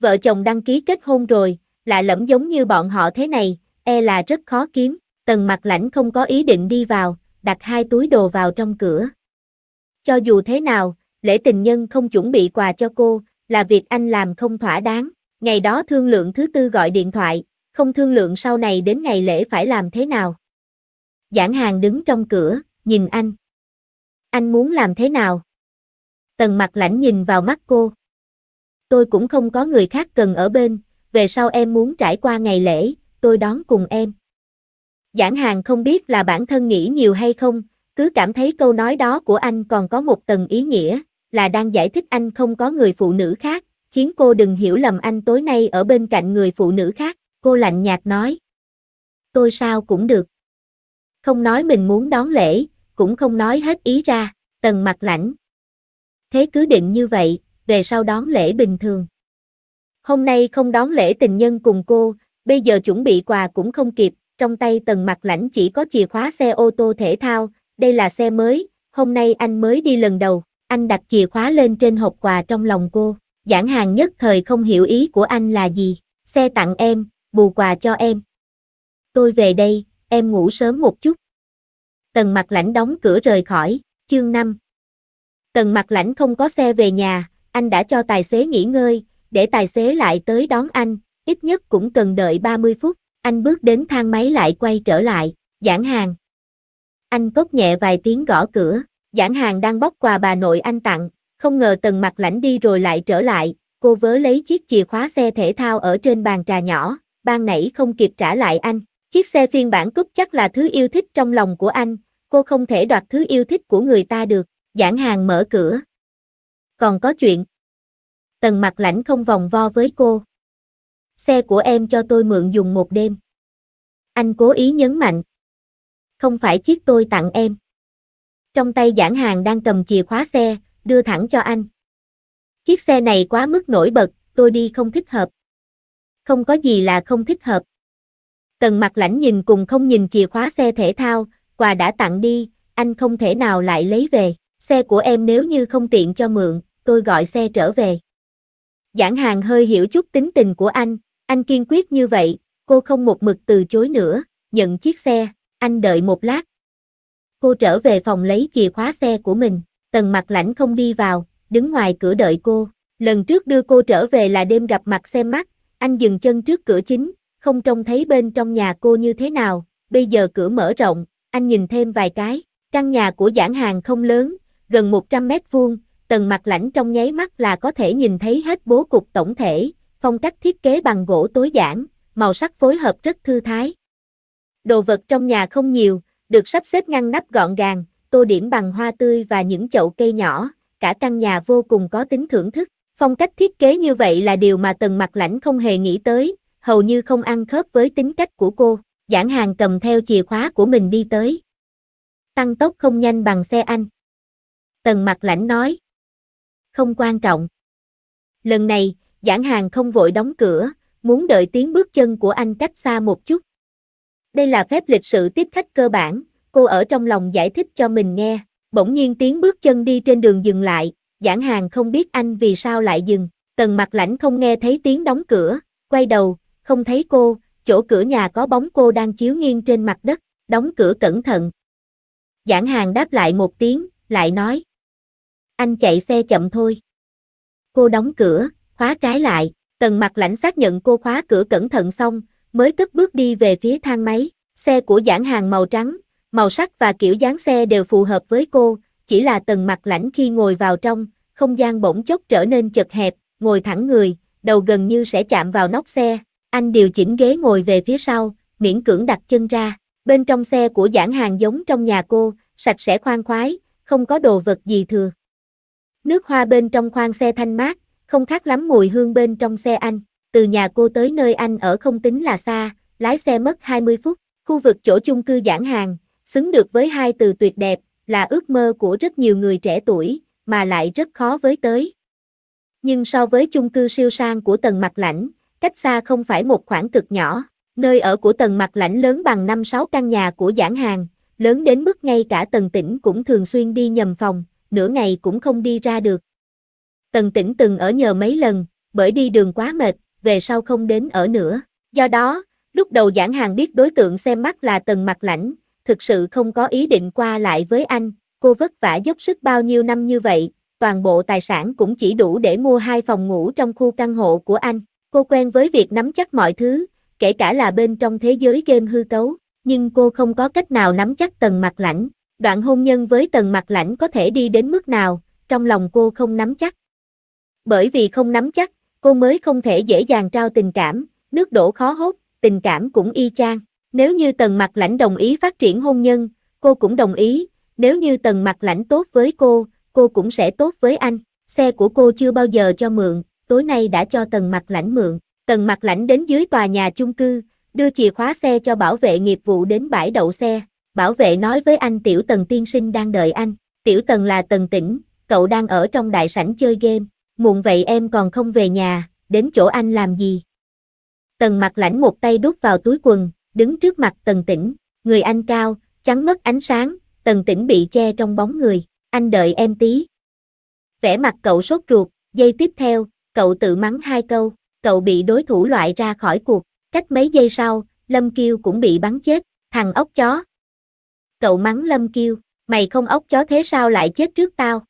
Vợ chồng đăng ký kết hôn rồi, lạ lẫm giống như bọn họ thế này, e là rất khó kiếm. Tần mặt lãnh không có ý định đi vào, đặt hai túi đồ vào trong cửa. Cho dù thế nào, lễ tình nhân không chuẩn bị quà cho cô, là việc anh làm không thỏa đáng. Ngày đó thương lượng thứ tư gọi điện thoại, không thương lượng sau này đến ngày lễ phải làm thế nào. Giảng hàng đứng trong cửa, nhìn anh. Anh muốn làm thế nào? Tần mặt lãnh nhìn vào mắt cô. Tôi cũng không có người khác cần ở bên, về sau em muốn trải qua ngày lễ, tôi đón cùng em. Giảng hàng không biết là bản thân nghĩ nhiều hay không, cứ cảm thấy câu nói đó của anh còn có một tầng ý nghĩa, là đang giải thích anh không có người phụ nữ khác, khiến cô đừng hiểu lầm anh tối nay ở bên cạnh người phụ nữ khác, cô lạnh nhạt nói. Tôi sao cũng được. Không nói mình muốn đón lễ, cũng không nói hết ý ra, tần mặt lạnh Thế cứ định như vậy, về sau đón lễ bình thường. Hôm nay không đón lễ tình nhân cùng cô, bây giờ chuẩn bị quà cũng không kịp, trong tay tần mặt lãnh chỉ có chìa khóa xe ô tô thể thao, đây là xe mới, hôm nay anh mới đi lần đầu. Anh đặt chìa khóa lên trên hộp quà trong lòng cô. Giảng hàng nhất thời không hiểu ý của anh là gì. Xe tặng em, bù quà cho em. Tôi về đây, em ngủ sớm một chút. Tần mặt lãnh đóng cửa rời khỏi, chương 5. Tần mặt lãnh không có xe về nhà, anh đã cho tài xế nghỉ ngơi, để tài xế lại tới đón anh, ít nhất cũng cần đợi 30 phút. Anh bước đến thang máy lại quay trở lại, giảng hàng. Anh cốc nhẹ vài tiếng gõ cửa, Giảng hàng đang bóc quà bà nội anh tặng, không ngờ tần mặt lãnh đi rồi lại trở lại, cô vớ lấy chiếc chìa khóa xe thể thao ở trên bàn trà nhỏ, ban nãy không kịp trả lại anh. Chiếc xe phiên bản cúp chắc là thứ yêu thích trong lòng của anh, cô không thể đoạt thứ yêu thích của người ta được, giảng hàng mở cửa. Còn có chuyện. Tần mặt lãnh không vòng vo với cô. Xe của em cho tôi mượn dùng một đêm. Anh cố ý nhấn mạnh. Không phải chiếc tôi tặng em trong tay giảng hàng đang cầm chìa khóa xe, đưa thẳng cho anh. Chiếc xe này quá mức nổi bật, tôi đi không thích hợp. Không có gì là không thích hợp. Tần mặt lãnh nhìn cùng không nhìn chìa khóa xe thể thao, quà đã tặng đi, anh không thể nào lại lấy về. Xe của em nếu như không tiện cho mượn, tôi gọi xe trở về. Giảng hàng hơi hiểu chút tính tình của anh, anh kiên quyết như vậy, cô không một mực từ chối nữa, nhận chiếc xe, anh đợi một lát, Cô trở về phòng lấy chìa khóa xe của mình, tần mặt lãnh không đi vào, đứng ngoài cửa đợi cô. Lần trước đưa cô trở về là đêm gặp mặt xem mắt, anh dừng chân trước cửa chính, không trông thấy bên trong nhà cô như thế nào, bây giờ cửa mở rộng, anh nhìn thêm vài cái. Căn nhà của giảng hàng không lớn, gần 100 mét vuông, tầng mặt lãnh trong nháy mắt là có thể nhìn thấy hết bố cục tổng thể, phong cách thiết kế bằng gỗ tối giản, màu sắc phối hợp rất thư thái. Đồ vật trong nhà không nhiều, được sắp xếp ngăn nắp gọn gàng, tô điểm bằng hoa tươi và những chậu cây nhỏ, cả căn nhà vô cùng có tính thưởng thức. Phong cách thiết kế như vậy là điều mà Tần Mặc Lãnh không hề nghĩ tới, hầu như không ăn khớp với tính cách của cô. Giảng hàng cầm theo chìa khóa của mình đi tới. Tăng tốc không nhanh bằng xe anh. Tần Mặc Lãnh nói. Không quan trọng. Lần này, giảng hàng không vội đóng cửa, muốn đợi tiếng bước chân của anh cách xa một chút. Đây là phép lịch sự tiếp khách cơ bản, cô ở trong lòng giải thích cho mình nghe. Bỗng nhiên tiếng bước chân đi trên đường dừng lại, giảng hàng không biết anh vì sao lại dừng. Tần mặt lãnh không nghe thấy tiếng đóng cửa, quay đầu, không thấy cô, chỗ cửa nhà có bóng cô đang chiếu nghiêng trên mặt đất, đóng cửa cẩn thận. Giảng hàng đáp lại một tiếng, lại nói. Anh chạy xe chậm thôi. Cô đóng cửa, khóa trái lại, tần mặt lãnh xác nhận cô khóa cửa cẩn thận xong, mới cất bước đi về phía thang máy. Xe của giảng hàng màu trắng, màu sắc và kiểu dáng xe đều phù hợp với cô, chỉ là tầng mặt lãnh khi ngồi vào trong, không gian bỗng chốc trở nên chật hẹp, ngồi thẳng người, đầu gần như sẽ chạm vào nóc xe. Anh điều chỉnh ghế ngồi về phía sau, miễn cưỡng đặt chân ra. Bên trong xe của giảng hàng giống trong nhà cô, sạch sẽ khoan khoái, không có đồ vật gì thừa. Nước hoa bên trong khoang xe thanh mát, không khác lắm mùi hương bên trong xe anh từ nhà cô tới nơi anh ở không tính là xa, lái xe mất 20 phút, khu vực chỗ chung cư giãn hàng, xứng được với hai từ tuyệt đẹp, là ước mơ của rất nhiều người trẻ tuổi, mà lại rất khó với tới. Nhưng so với chung cư siêu sang của tầng mặt lãnh, cách xa không phải một khoảng cực nhỏ, nơi ở của tầng mặt lãnh lớn bằng 5-6 căn nhà của giãn hàng, lớn đến mức ngay cả tầng tỉnh cũng thường xuyên đi nhầm phòng, nửa ngày cũng không đi ra được. Tần tỉnh từng ở nhờ mấy lần, bởi đi đường quá mệt, về sau không đến ở nữa. Do đó, lúc đầu giảng hàng biết đối tượng xem mắt là tần mặt lãnh, thực sự không có ý định qua lại với anh, cô vất vả dốc sức bao nhiêu năm như vậy, toàn bộ tài sản cũng chỉ đủ để mua hai phòng ngủ trong khu căn hộ của anh. Cô quen với việc nắm chắc mọi thứ, kể cả là bên trong thế giới game hư cấu, nhưng cô không có cách nào nắm chắc tần mặt lãnh. Đoạn hôn nhân với tần mặt lãnh có thể đi đến mức nào, trong lòng cô không nắm chắc. Bởi vì không nắm chắc, cô mới không thể dễ dàng trao tình cảm, nước đổ khó hốt, tình cảm cũng y chang. Nếu như tần mặt lãnh đồng ý phát triển hôn nhân, cô cũng đồng ý, nếu như tần mặt lãnh tốt với cô, cô cũng sẽ tốt với anh. Xe của cô chưa bao giờ cho mượn, tối nay đã cho tần mặt lãnh mượn. Tần mặt lãnh đến dưới tòa nhà chung cư, đưa chìa khóa xe cho bảo vệ nghiệp vụ đến bãi đậu xe. Bảo vệ nói với anh tiểu tần tiên sinh đang đợi anh. Tiểu tần là tần tỉnh, cậu đang ở trong đại sảnh chơi game muộn vậy em còn không về nhà, đến chỗ anh làm gì? Tần mặt lãnh một tay đút vào túi quần, đứng trước mặt tần tĩnh, người anh cao, trắng mất ánh sáng, tần tĩnh bị che trong bóng người, anh đợi em tí. Vẻ mặt cậu sốt ruột, giây tiếp theo, cậu tự mắng hai câu, cậu bị đối thủ loại ra khỏi cuộc, cách mấy giây sau, Lâm Kiêu cũng bị bắn chết, thằng ốc chó. Cậu mắng Lâm Kiêu, mày không ốc chó thế sao lại chết trước tao?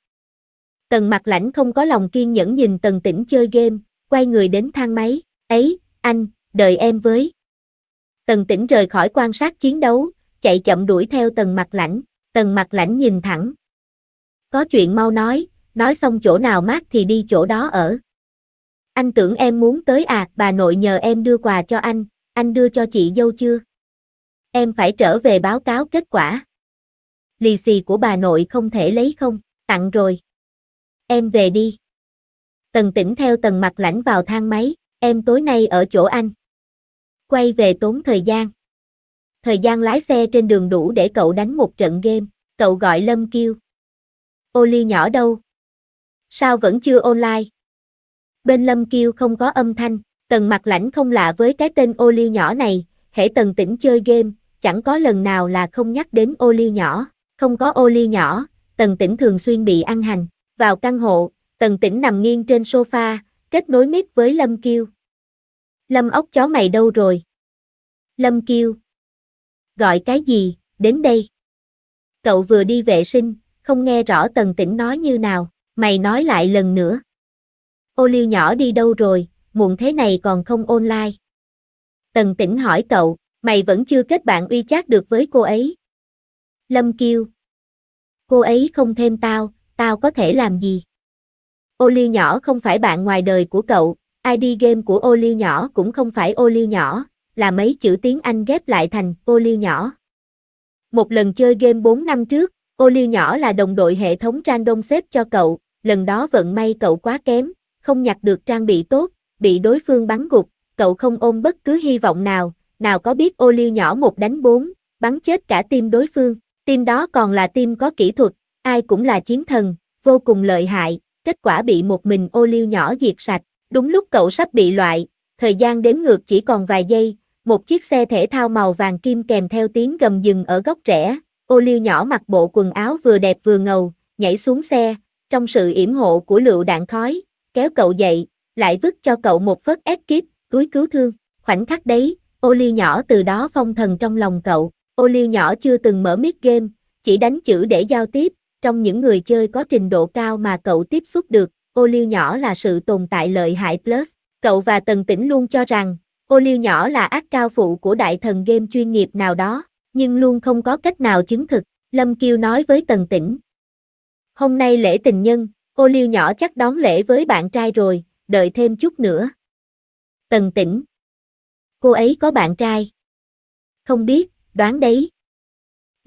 Tần mặt lãnh không có lòng kiên nhẫn nhìn tần tỉnh chơi game, quay người đến thang máy, ấy, anh, đợi em với. Tần tỉnh rời khỏi quan sát chiến đấu, chạy chậm đuổi theo tần mặt lãnh, tần mặt lãnh nhìn thẳng. Có chuyện mau nói, nói xong chỗ nào mát thì đi chỗ đó ở. Anh tưởng em muốn tới à, bà nội nhờ em đưa quà cho anh, anh đưa cho chị dâu chưa? Em phải trở về báo cáo kết quả. Lì xì của bà nội không thể lấy không, tặng rồi em về đi. Tần tỉnh theo tần mặt lãnh vào thang máy, em tối nay ở chỗ anh. Quay về tốn thời gian. Thời gian lái xe trên đường đủ để cậu đánh một trận game, cậu gọi Lâm Kiêu. Ô ly nhỏ đâu? Sao vẫn chưa online? Bên Lâm Kiêu không có âm thanh, tần mặt lãnh không lạ với cái tên ô ly nhỏ này, hễ tần tỉnh chơi game, chẳng có lần nào là không nhắc đến ô ly nhỏ, không có ô ly nhỏ, tần tỉnh thường xuyên bị ăn hành vào căn hộ, tần tĩnh nằm nghiêng trên sofa, kết nối mít với Lâm Kiêu. Lâm ốc chó mày đâu rồi? Lâm Kiêu. Gọi cái gì, đến đây. Cậu vừa đi vệ sinh, không nghe rõ tần tĩnh nói như nào, mày nói lại lần nữa. Ô liu nhỏ đi đâu rồi, muộn thế này còn không online. Tần tĩnh hỏi cậu, mày vẫn chưa kết bạn uy chat được với cô ấy. Lâm Kiêu. Cô ấy không thêm tao, tao có thể làm gì? Oli nhỏ không phải bạn ngoài đời của cậu, ID game của Oli nhỏ cũng không phải Oli nhỏ, là mấy chữ tiếng Anh ghép lại thành Oli nhỏ. Một lần chơi game 4 năm trước, Oli nhỏ là đồng đội hệ thống random xếp cho cậu, lần đó vận may cậu quá kém, không nhặt được trang bị tốt, bị đối phương bắn gục, cậu không ôm bất cứ hy vọng nào, nào có biết Oli nhỏ một đánh bốn, bắn chết cả team đối phương, team đó còn là team có kỹ thuật, ai cũng là chiến thần, vô cùng lợi hại, kết quả bị một mình ô liu nhỏ diệt sạch. Đúng lúc cậu sắp bị loại, thời gian đếm ngược chỉ còn vài giây, một chiếc xe thể thao màu vàng kim kèm theo tiếng gầm dừng ở góc rẽ, ô liu nhỏ mặc bộ quần áo vừa đẹp vừa ngầu, nhảy xuống xe, trong sự yểm hộ của lựu đạn khói, kéo cậu dậy, lại vứt cho cậu một phớt ép kíp túi cứu thương. Khoảnh khắc đấy, ô liu nhỏ từ đó phong thần trong lòng cậu, ô liu nhỏ chưa từng mở mic game, chỉ đánh chữ để giao tiếp, trong những người chơi có trình độ cao mà cậu tiếp xúc được, ô liu nhỏ là sự tồn tại lợi hại plus. Cậu và Tần Tĩnh luôn cho rằng, ô liu nhỏ là ác cao phụ của đại thần game chuyên nghiệp nào đó, nhưng luôn không có cách nào chứng thực, Lâm Kiêu nói với Tần Tĩnh. Hôm nay lễ tình nhân, ô liu nhỏ chắc đón lễ với bạn trai rồi, đợi thêm chút nữa. Tần Tĩnh. Cô ấy có bạn trai. Không biết, đoán đấy.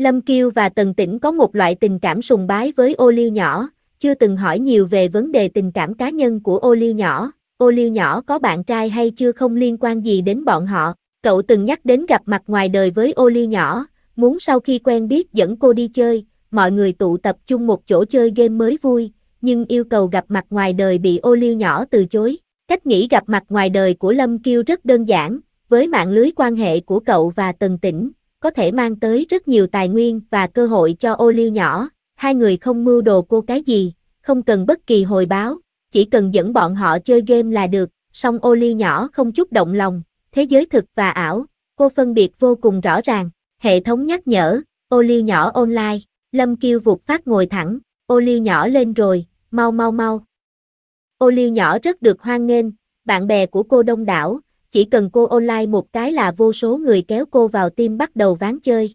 Lâm Kiêu và Tần Tĩnh có một loại tình cảm sùng bái với ô liu nhỏ, chưa từng hỏi nhiều về vấn đề tình cảm cá nhân của ô liu nhỏ, ô liu nhỏ có bạn trai hay chưa không liên quan gì đến bọn họ. Cậu từng nhắc đến gặp mặt ngoài đời với ô liu nhỏ, muốn sau khi quen biết dẫn cô đi chơi, mọi người tụ tập chung một chỗ chơi game mới vui, nhưng yêu cầu gặp mặt ngoài đời bị ô liu nhỏ từ chối. Cách nghĩ gặp mặt ngoài đời của Lâm Kiêu rất đơn giản, với mạng lưới quan hệ của cậu và Tần Tĩnh, có thể mang tới rất nhiều tài nguyên và cơ hội cho ô liu nhỏ, hai người không mưu đồ cô cái gì, không cần bất kỳ hồi báo, chỉ cần dẫn bọn họ chơi game là được, song ô liu nhỏ không chút động lòng, thế giới thực và ảo, cô phân biệt vô cùng rõ ràng, hệ thống nhắc nhở, ô liu nhỏ online, Lâm kêu vụt phát ngồi thẳng, ô liu nhỏ lên rồi, mau mau mau. Ô liu nhỏ rất được hoan nghênh, bạn bè của cô đông đảo, chỉ cần cô online một cái là vô số người kéo cô vào team bắt đầu ván chơi.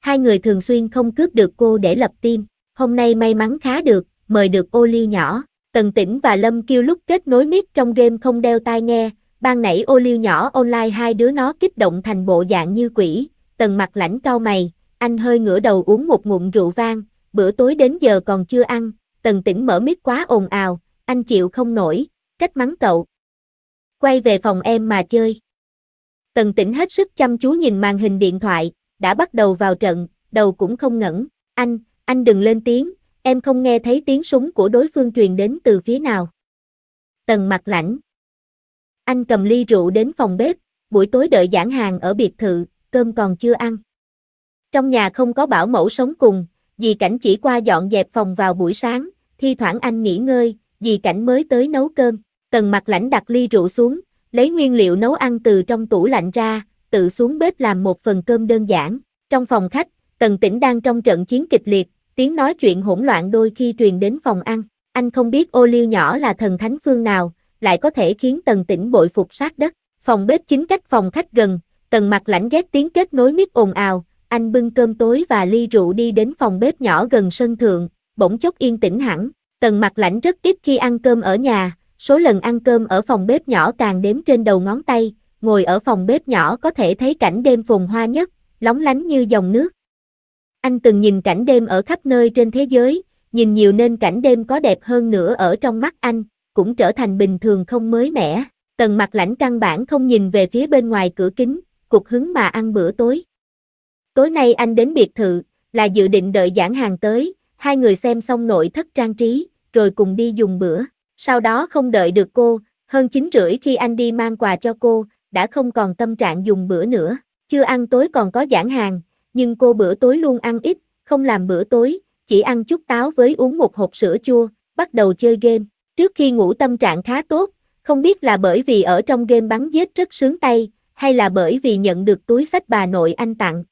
Hai người thường xuyên không cướp được cô để lập team hôm nay may mắn khá được, mời được ô liu nhỏ, Tần Tĩnh và Lâm kêu lúc kết nối mic trong game không đeo tai nghe, ban nãy ô liu nhỏ online hai đứa nó kích động thành bộ dạng như quỷ, Tần mặt lãnh cau mày, anh hơi ngửa đầu uống một ngụm rượu vang, bữa tối đến giờ còn chưa ăn, Tần Tĩnh mở mic quá ồn ào, anh chịu không nổi, trách mắng cậu, quay về phòng em mà chơi. Tần tỉnh hết sức chăm chú nhìn màn hình điện thoại, đã bắt đầu vào trận, đầu cũng không ngẩn, anh, anh đừng lên tiếng, em không nghe thấy tiếng súng của đối phương truyền đến từ phía nào. Tần mặt lãnh. Anh cầm ly rượu đến phòng bếp, buổi tối đợi giảng hàng ở biệt thự, cơm còn chưa ăn. Trong nhà không có bảo mẫu sống cùng, dì cảnh chỉ qua dọn dẹp phòng vào buổi sáng, thi thoảng anh nghỉ ngơi, dì cảnh mới tới nấu cơm. Tần mặt lãnh đặt ly rượu xuống, lấy nguyên liệu nấu ăn từ trong tủ lạnh ra, tự xuống bếp làm một phần cơm đơn giản. Trong phòng khách, Tần Tĩnh đang trong trận chiến kịch liệt, tiếng nói chuyện hỗn loạn đôi khi truyền đến phòng ăn. Anh không biết ô liu nhỏ là thần thánh phương nào, lại có thể khiến Tần Tĩnh bội phục sát đất. Phòng bếp chính cách phòng khách gần, Tần mặt lãnh ghét tiếng kết nối miết ồn ào, anh bưng cơm tối và ly rượu đi đến phòng bếp nhỏ gần sân thượng, bỗng chốc yên tĩnh hẳn. Tần mặt lãnh rất ít khi ăn cơm ở nhà, Số lần ăn cơm ở phòng bếp nhỏ càng đếm trên đầu ngón tay, ngồi ở phòng bếp nhỏ có thể thấy cảnh đêm phồn hoa nhất, lóng lánh như dòng nước. Anh từng nhìn cảnh đêm ở khắp nơi trên thế giới, nhìn nhiều nên cảnh đêm có đẹp hơn nữa ở trong mắt anh, cũng trở thành bình thường không mới mẻ. Tần mặt lãnh căn bản không nhìn về phía bên ngoài cửa kính, cục hứng mà ăn bữa tối. Tối nay anh đến biệt thự, là dự định đợi giảng hàng tới, hai người xem xong nội thất trang trí, rồi cùng đi dùng bữa. Sau đó không đợi được cô, hơn 9 rưỡi khi anh đi mang quà cho cô, đã không còn tâm trạng dùng bữa nữa. Chưa ăn tối còn có giảng hàng, nhưng cô bữa tối luôn ăn ít, không làm bữa tối, chỉ ăn chút táo với uống một hộp sữa chua, bắt đầu chơi game. Trước khi ngủ tâm trạng khá tốt, không biết là bởi vì ở trong game bắn giết rất sướng tay, hay là bởi vì nhận được túi sách bà nội anh tặng.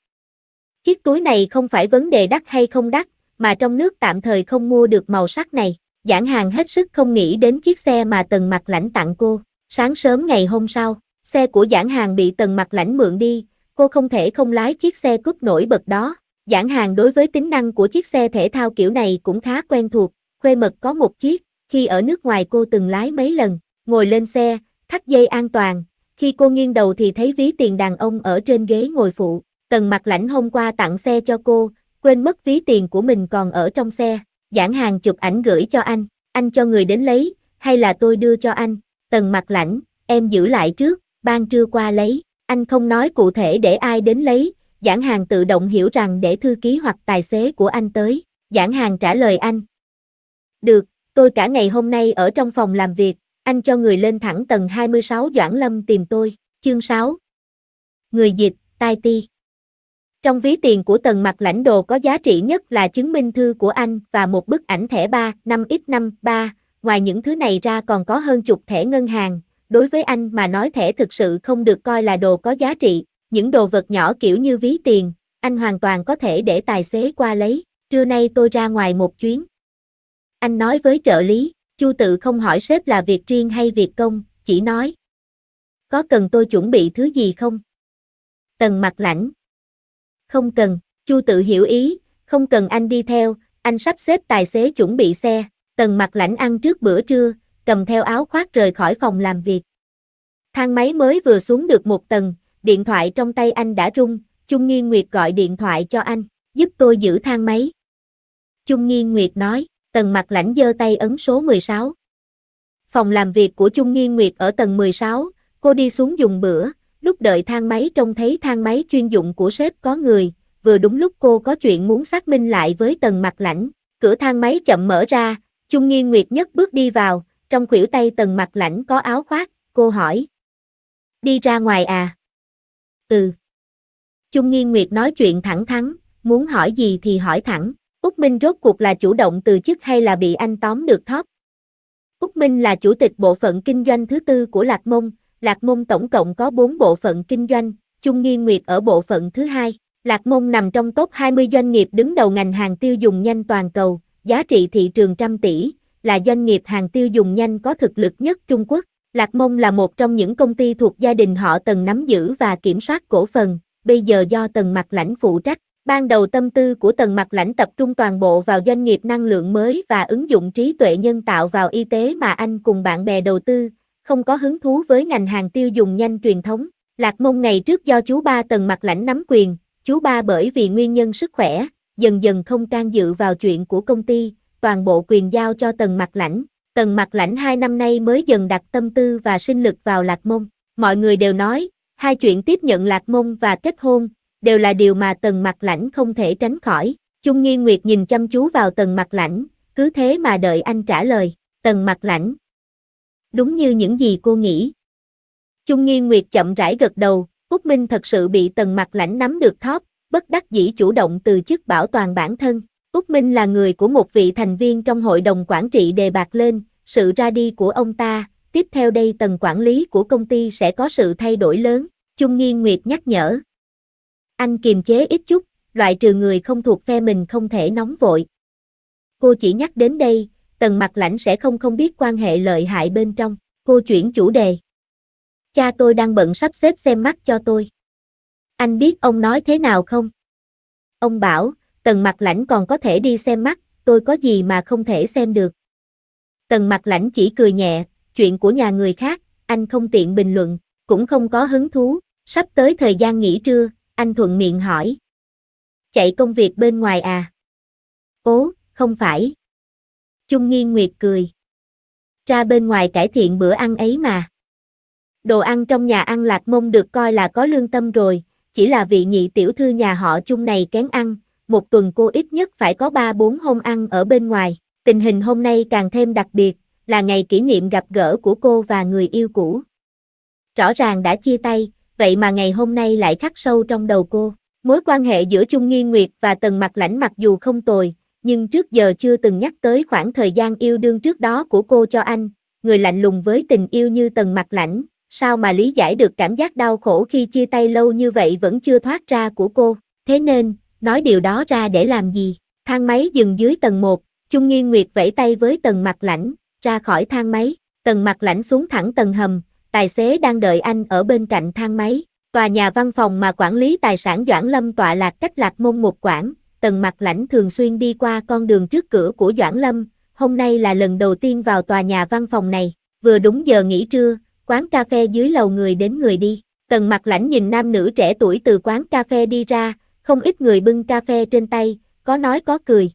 Chiếc túi này không phải vấn đề đắt hay không đắt, mà trong nước tạm thời không mua được màu sắc này. Giảng hàng hết sức không nghĩ đến chiếc xe mà Tần mặt Lãnh tặng cô. Sáng sớm ngày hôm sau, xe của giảng hàng bị Tần mặt Lãnh mượn đi, cô không thể không lái chiếc xe cúp nổi bật đó. Giảng hàng đối với tính năng của chiếc xe thể thao kiểu này cũng khá quen thuộc, khuê mật có một chiếc, khi ở nước ngoài cô từng lái mấy lần, ngồi lên xe, thắt dây an toàn, khi cô nghiêng đầu thì thấy ví tiền đàn ông ở trên ghế ngồi phụ, tần mặt lãnh hôm qua tặng xe cho cô, quên mất ví tiền của mình còn ở trong xe, Giảng hàng chụp ảnh gửi cho anh, anh cho người đến lấy, hay là tôi đưa cho anh, tần mặt lãnh, em giữ lại trước, ban trưa qua lấy, anh không nói cụ thể để ai đến lấy, giảng hàng tự động hiểu rằng để thư ký hoặc tài xế của anh tới, giảng hàng trả lời anh. Được, tôi cả ngày hôm nay ở trong phòng làm việc, anh cho người lên thẳng tầng 26 Doãn Lâm tìm tôi, chương 6. Người dịch, tai ti. Trong ví tiền của tần mặt lãnh đồ có giá trị nhất là chứng minh thư của anh và một bức ảnh thẻ 3, 5x53, ngoài những thứ này ra còn có hơn chục thẻ ngân hàng, đối với anh mà nói thẻ thực sự không được coi là đồ có giá trị, những đồ vật nhỏ kiểu như ví tiền, anh hoàn toàn có thể để tài xế qua lấy, trưa nay tôi ra ngoài một chuyến. Anh nói với trợ lý, Chu tự không hỏi sếp là việc riêng hay việc công, chỉ nói. Có cần tôi chuẩn bị thứ gì không? Tần mặt lãnh, không cần, Chu tự hiểu ý, không cần anh đi theo, anh sắp xếp tài xế chuẩn bị xe, tần mặt lãnh ăn trước bữa trưa, cầm theo áo khoác rời khỏi phòng làm việc. Thang máy mới vừa xuống được một tầng, điện thoại trong tay anh đã rung, Trung Nghiên Nguyệt gọi điện thoại cho anh, giúp tôi giữ thang máy. Trung Nghiên Nguyệt nói, tần mặt lãnh giơ tay ấn số 16. Phòng làm việc của Trung Nghiên Nguyệt ở tầng 16, cô đi xuống dùng bữa, Lúc đợi thang máy trông thấy thang máy chuyên dụng của sếp có người, vừa đúng lúc cô có chuyện muốn xác minh lại với Tần Mặt Lãnh, cửa thang máy chậm mở ra, Trung Nghiên Nguyệt nhất bước đi vào, trong khuỷu tay Tần Mặt Lãnh có áo khoác, cô hỏi. Đi ra ngoài à? Ừ. Trung Nghiên Nguyệt nói chuyện thẳng thắn, muốn hỏi gì thì hỏi thẳng. Úc Minh rốt cuộc là chủ động từ chức hay là bị anh tóm được thóp? Úc Minh là chủ tịch bộ phận kinh doanh thứ tư của Lạc Mông, Lạc Môn tổng cộng có 4 bộ phận kinh doanh, Trung Nghi Nguyệt ở bộ phận thứ hai. Lạc Môn nằm trong top 20 doanh nghiệp đứng đầu ngành hàng tiêu dùng nhanh toàn cầu, giá trị thị trường trăm tỷ, là doanh nghiệp hàng tiêu dùng nhanh có thực lực nhất Trung Quốc. Lạc Mông là một trong những công ty thuộc gia đình họ Tần nắm giữ và kiểm soát cổ phần, bây giờ do Tần Mặc Lãnh phụ trách. Ban đầu tâm tư của Tần Mặc Lãnh tập trung toàn bộ vào doanh nghiệp năng lượng mới và ứng dụng trí tuệ nhân tạo vào y tế mà anh cùng bạn bè đầu tư, không có hứng thú với ngành hàng tiêu dùng nhanh truyền thống. Lạc Mông ngày trước do chú ba Tần Mặt Lãnh nắm quyền, chú ba bởi vì nguyên nhân sức khỏe, dần dần không can dự vào chuyện của công ty, toàn bộ quyền giao cho Tần Mặt Lãnh. Tần Mặt Lãnh hai năm nay mới dần đặt tâm tư và sinh lực vào Lạc Mông. Mọi người đều nói, hai chuyện tiếp nhận Lạc Mông và kết hôn, đều là điều mà Tần Mặt Lãnh không thể tránh khỏi. Trung Nghi Nguyệt nhìn chăm chú vào Tần Mặt Lãnh, cứ thế mà đợi anh trả lời. Tần Mặt Lãnh, đúng như những gì cô nghĩ. Trung Nghi Nguyệt chậm rãi gật đầu, Úc Minh thật sự bị tần mặt lãnh nắm được thóp, bất đắc dĩ chủ động từ chức bảo toàn bản thân. Úc Minh là người của một vị thành viên trong hội đồng quản trị đề bạc lên, sự ra đi của ông ta, tiếp theo đây tầng quản lý của công ty sẽ có sự thay đổi lớn, Trung Nghiên Nguyệt nhắc nhở. Anh kiềm chế ít chút, loại trừ người không thuộc phe mình không thể nóng vội. Cô chỉ nhắc đến đây, tần mặt lãnh sẽ không không biết quan hệ lợi hại bên trong. Cô chuyển chủ đề. Cha tôi đang bận sắp xếp xem mắt cho tôi. Anh biết ông nói thế nào không? Ông bảo, tần mặt lãnh còn có thể đi xem mắt, tôi có gì mà không thể xem được. Tần mặt lãnh chỉ cười nhẹ, chuyện của nhà người khác, anh không tiện bình luận, cũng không có hứng thú, sắp tới thời gian nghỉ trưa, anh thuận miệng hỏi. Chạy công việc bên ngoài à? Ố, không phải. Trung Nghiên Nguyệt cười. Ra bên ngoài cải thiện bữa ăn ấy mà. Đồ ăn trong nhà ăn lạc mông được coi là có lương tâm rồi, chỉ là vị nhị tiểu thư nhà họ chung này kén ăn, một tuần cô ít nhất phải có 3-4 hôm ăn ở bên ngoài. Tình hình hôm nay càng thêm đặc biệt, là ngày kỷ niệm gặp gỡ của cô và người yêu cũ. Rõ ràng đã chia tay, vậy mà ngày hôm nay lại khắc sâu trong đầu cô. Mối quan hệ giữa Trung Nghi Nguyệt và Tần Mặc Lãnh mặc dù không tồi, nhưng trước giờ chưa từng nhắc tới khoảng thời gian yêu đương trước đó của cô cho anh, người lạnh lùng với tình yêu như tầng mặt lạnh, sao mà lý giải được cảm giác đau khổ khi chia tay lâu như vậy vẫn chưa thoát ra của cô, thế nên, nói điều đó ra để làm gì, thang máy dừng dưới tầng 1, Trung Nghiên Nguyệt vẫy tay với tầng mặt lãnh, ra khỏi thang máy, tầng mặt lãnh xuống thẳng tầng hầm, tài xế đang đợi anh ở bên cạnh thang máy, tòa nhà văn phòng mà quản lý tài sản Doãn Lâm tọa lạc cách lạc môn một quảng, tần Mặc lãnh thường xuyên đi qua con đường trước cửa của Doãn Lâm, hôm nay là lần đầu tiên vào tòa nhà văn phòng này, vừa đúng giờ nghỉ trưa, quán cà phê dưới lầu người đến người đi. Tần Mặc lãnh nhìn nam nữ trẻ tuổi từ quán cà phê đi ra, không ít người bưng cà phê trên tay, có nói có cười.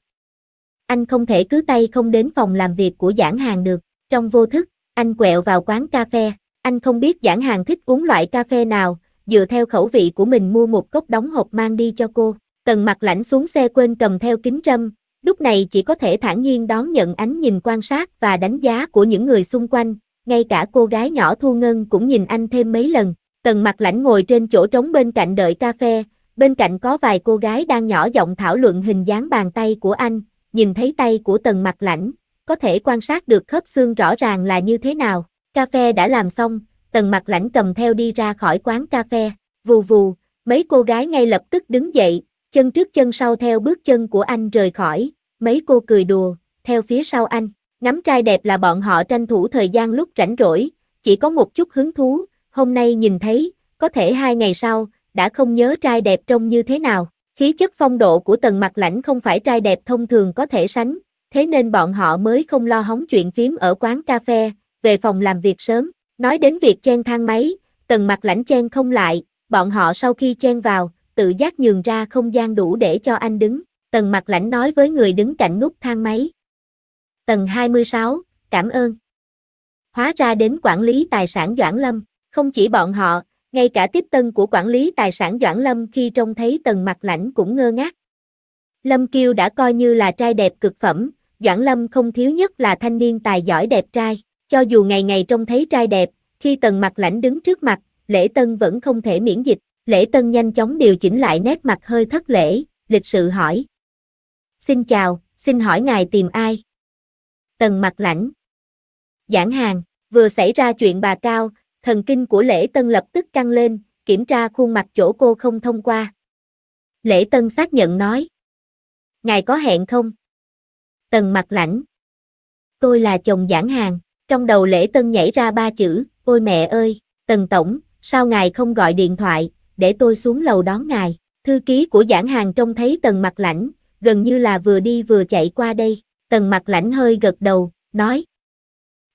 Anh không thể cứ tay không đến phòng làm việc của giảng hàng được, trong vô thức, anh quẹo vào quán cà phê, anh không biết giảng hàng thích uống loại cà phê nào, dựa theo khẩu vị của mình mua một cốc đóng hộp mang đi cho cô. Tần mặt lãnh xuống xe quên cầm theo kính râm, lúc này chỉ có thể thản nhiên đón nhận ánh nhìn quan sát và đánh giá của những người xung quanh, ngay cả cô gái nhỏ Thu Ngân cũng nhìn anh thêm mấy lần. Tần mặt lãnh ngồi trên chỗ trống bên cạnh đợi cà phê, bên cạnh có vài cô gái đang nhỏ giọng thảo luận hình dáng bàn tay của anh, nhìn thấy tay của tần mặt lãnh, có thể quan sát được khớp xương rõ ràng là như thế nào. Cà phê đã làm xong, tần mặt lãnh cầm theo đi ra khỏi quán cà phê, vù vù, mấy cô gái ngay lập tức đứng dậy, Chân trước chân sau theo bước chân của anh rời khỏi, mấy cô cười đùa, theo phía sau anh. Ngắm trai đẹp là bọn họ tranh thủ thời gian lúc rảnh rỗi, chỉ có một chút hứng thú, hôm nay nhìn thấy, có thể hai ngày sau, đã không nhớ trai đẹp trông như thế nào. Khí chất phong độ của tần mặt lãnh không phải trai đẹp thông thường có thể sánh, thế nên bọn họ mới không lo hóng chuyện phím ở quán cà phê, về phòng làm việc sớm. Nói đến việc chen thang máy, tần mặt lãnh chen không lại, bọn họ sau khi chen vào, tự giác nhường ra không gian đủ để cho anh đứng, tần Mặc lãnh nói với người đứng cạnh nút thang máy. Tầng 26, cảm ơn. Hóa ra đến quản lý tài sản Doãn Lâm, không chỉ bọn họ, ngay cả tiếp tân của quản lý tài sản Doãn Lâm khi trông thấy tần Mặc lãnh cũng ngơ ngác. Lâm Kiêu đã coi như là trai đẹp cực phẩm, Doãn Lâm không thiếu nhất là thanh niên tài giỏi đẹp trai, cho dù ngày ngày trông thấy trai đẹp, khi tần Mặc lãnh đứng trước mặt, lễ tân vẫn không thể miễn dịch, Lễ Tân nhanh chóng điều chỉnh lại nét mặt hơi thất lễ, lịch sự hỏi. Xin chào, xin hỏi ngài tìm ai? Tần mặt lãnh. Giảng hàng, vừa xảy ra chuyện bà Cao, thần kinh của Lễ Tân lập tức căng lên, kiểm tra khuôn mặt chỗ cô không thông qua. Lễ Tân xác nhận nói. Ngài có hẹn không? Tần mặt lãnh. Tôi là chồng giảng hàng, trong đầu Lễ Tân nhảy ra ba chữ, ôi mẹ ơi, Tần Tổng, sao ngài không gọi điện thoại, để tôi xuống lầu đón ngài. Thư ký của giảng hàng trông thấy tần mặt lãnh, gần như là vừa đi vừa chạy qua đây. Tần mặt lãnh hơi gật đầu, nói.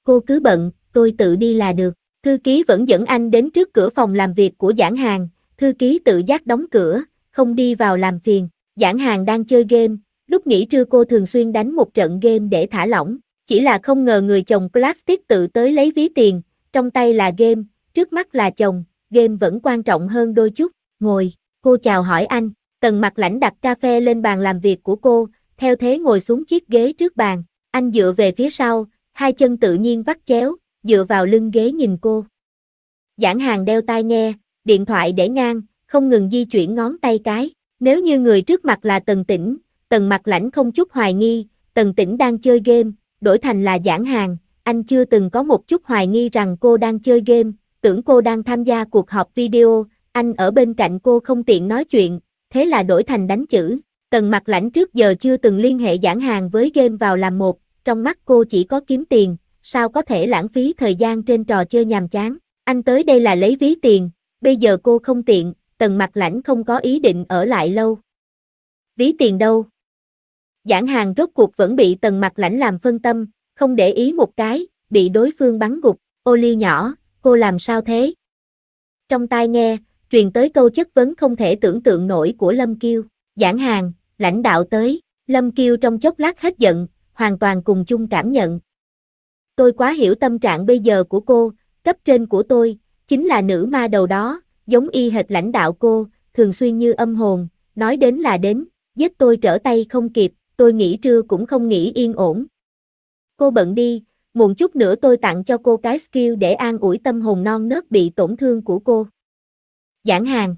Cô cứ bận, tôi tự đi là được. Thư ký vẫn dẫn anh đến trước cửa phòng làm việc của giảng hàng. Thư ký tự giác đóng cửa, không đi vào làm phiền. Giảng hàng đang chơi game, lúc nghỉ trưa cô thường xuyên đánh một trận game để thả lỏng. Chỉ là không ngờ người chồng plastic tự tới lấy ví tiền, trong tay là game, trước mắt là chồng, game vẫn quan trọng hơn đôi chút, ngồi, cô chào hỏi anh, tần mặt lãnh đặt cà phê lên bàn làm việc của cô, theo thế ngồi xuống chiếc ghế trước bàn, anh dựa về phía sau, hai chân tự nhiên vắt chéo, dựa vào lưng ghế nhìn cô. Giảng hàng đeo tai nghe, điện thoại để ngang, không ngừng di chuyển ngón tay cái, nếu như người trước mặt là tần tỉnh, tần mặt lãnh không chút hoài nghi, tần tỉnh đang chơi game, đổi thành là giảng hàng, anh chưa từng có một chút hoài nghi rằng cô đang chơi game, tưởng cô đang tham gia cuộc họp video, anh ở bên cạnh cô không tiện nói chuyện, thế là đổi thành đánh chữ. Tần mặt lãnh trước giờ chưa từng liên hệ giảng hàng với game vào làm một, trong mắt cô chỉ có kiếm tiền, sao có thể lãng phí thời gian trên trò chơi nhàm chán. Anh tới đây là lấy ví tiền, bây giờ cô không tiện, tần mặt lãnh không có ý định ở lại lâu. Ví tiền đâu? Giảng hàng rốt cuộc vẫn bị tần mặt lãnh làm phân tâm, không để ý một cái, bị đối phương bắn gục, ô ly nhỏ, cô làm sao thế? Trong tai nghe, truyền tới câu chất vấn không thể tưởng tượng nổi của Lâm Kiêu, giảng hàng, lãnh đạo tới, Lâm Kiêu trong chốc lát hết giận, hoàn toàn cùng chung cảm nhận. Tôi quá hiểu tâm trạng bây giờ của cô, cấp trên của tôi, chính là nữ ma đầu đó, giống y hệt lãnh đạo cô, thường xuyên như âm hồn, nói đến là đến, giết tôi trở tay không kịp, tôi nghĩ trưa cũng không nghĩ yên ổn. Cô bận đi, muộn chút nữa tôi tặng cho cô cái skill để an ủi tâm hồn non nớt bị tổn thương của cô. Giảng hàng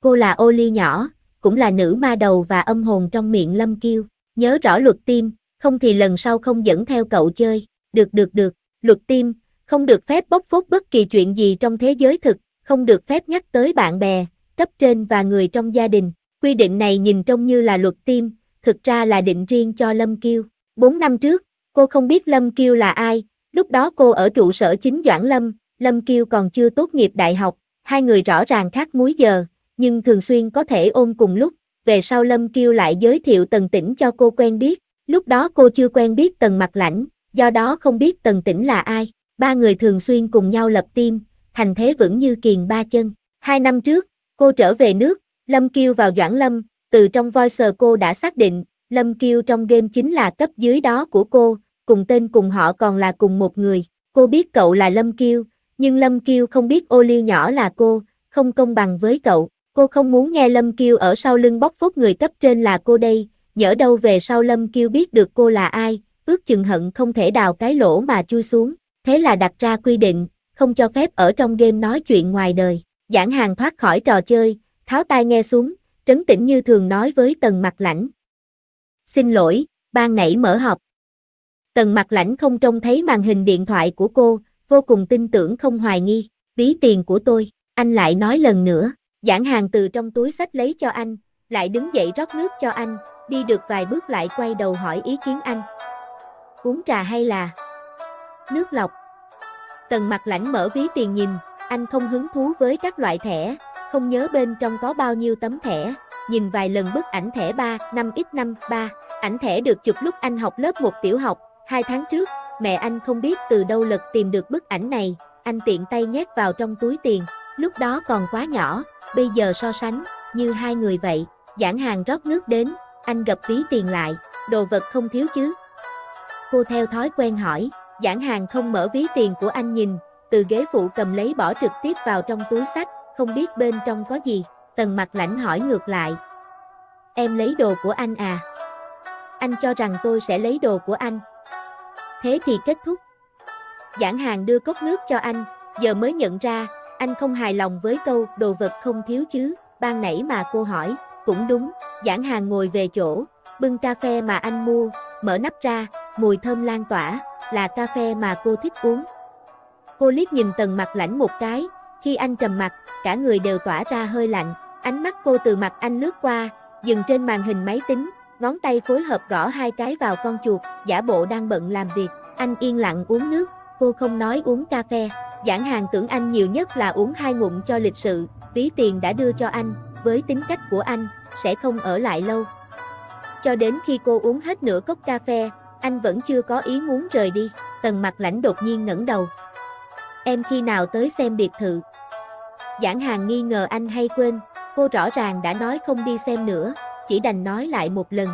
Cô là ô ly nhỏ, cũng là nữ ma đầu và âm hồn trong miệng lâm kiêu, nhớ rõ luật tim, không thì lần sau không dẫn theo cậu chơi, được được được, luật tim, không được phép bốc phốt bất kỳ chuyện gì trong thế giới thực, không được phép nhắc tới bạn bè, cấp trên và người trong gia đình, quy định này nhìn trông như là luật tim, thực ra là định riêng cho lâm kiêu. 4 năm trước, Cô không biết Lâm Kiêu là ai, lúc đó cô ở trụ sở chính Doãn Lâm, Lâm Kiêu còn chưa tốt nghiệp đại học, hai người rõ ràng khác múi giờ, nhưng thường xuyên có thể ôm cùng lúc, về sau Lâm Kiêu lại giới thiệu Tần Tĩnh cho cô quen biết, lúc đó cô chưa quen biết Tần Mặt Lãnh, do đó không biết Tần Tĩnh là ai, ba người thường xuyên cùng nhau lập team, thành thế vững như kiền ba chân. Hai năm trước, cô trở về nước, Lâm Kiêu vào Doãn Lâm, từ trong voice cô đã xác định, Lâm Kiêu trong game chính là cấp dưới đó của cô, cùng tên cùng họ còn là cùng một người. Cô biết cậu là Lâm Kiêu, nhưng Lâm Kiêu không biết ô liu nhỏ là cô, không công bằng với cậu. Cô không muốn nghe Lâm Kiêu ở sau lưng bóc phốt người cấp trên là cô đây, nhỡ đâu về sau Lâm Kiêu biết được cô là ai, ước chừng hận không thể đào cái lỗ mà chui xuống. Thế là đặt ra quy định, không cho phép ở trong game nói chuyện ngoài đời. Giảng hàng thoát khỏi trò chơi, tháo tai nghe xuống, trấn tĩnh như thường nói với tần mặt lãnh. Xin lỗi, ban nãy mở họp, Tần mặt lãnh không trông thấy màn hình điện thoại của cô, vô cùng tin tưởng không hoài nghi. Ví tiền của tôi, anh lại nói lần nữa. Giảng hàng từ trong túi sách lấy cho anh, lại đứng dậy rót nước cho anh, đi được vài bước lại quay đầu hỏi ý kiến anh. Uống trà hay là nước lọc? Tần mặt lãnh mở ví tiền nhìn, anh không hứng thú với các loại thẻ, không nhớ bên trong có bao nhiêu tấm thẻ, nhìn vài lần bức ảnh thẻ 3, 5 x 5, 3, ảnh thẻ được chụp lúc anh học lớp 1 tiểu học, Hai tháng trước, mẹ anh không biết từ đâu lật tìm được bức ảnh này, anh tiện tay nhét vào trong túi tiền, lúc đó còn quá nhỏ, bây giờ so sánh, như hai người vậy, giảng hàng rót nước đến, anh gập ví tiền lại, đồ vật không thiếu chứ. Cô theo thói quen hỏi, giảng hàng không mở ví tiền của anh nhìn, từ ghế phụ cầm lấy bỏ trực tiếp vào trong túi sách, không biết bên trong có gì, tần mặt lãnh hỏi ngược lại. Em lấy đồ của anh à? Anh cho rằng tôi sẽ lấy đồ của anh, thế thì kết thúc. Giảng hàng đưa cốc nước cho anh, giờ mới nhận ra, anh không hài lòng với câu đồ vật không thiếu chứ, ban nãy mà cô hỏi, cũng đúng, giảng hàng ngồi về chỗ, bưng cà phê mà anh mua, mở nắp ra, mùi thơm lan tỏa, là cà phê mà cô thích uống. Cô liếc nhìn tần mặt lãnh một cái, khi anh trầm mặt, cả người đều tỏa ra hơi lạnh, ánh mắt cô từ mặt anh lướt qua, dừng trên màn hình máy tính, ngón tay phối hợp gõ hai cái vào con chuột, giả bộ đang bận làm việc. Anh yên lặng uống nước, cô không nói uống cà phê. Giảng hàng tưởng anh nhiều nhất là uống hai ngụm cho lịch sự, ví tiền đã đưa cho anh, với tính cách của anh, sẽ không ở lại lâu. Cho đến khi cô uống hết nửa cốc cà phê, anh vẫn chưa có ý muốn rời đi. Tần mặt lãnh đột nhiên ngẩng đầu. Em khi nào tới xem biệt thự? Giảng hàng nghi ngờ anh hay quên, cô rõ ràng đã nói không đi xem nữa, chỉ đành nói lại một lần.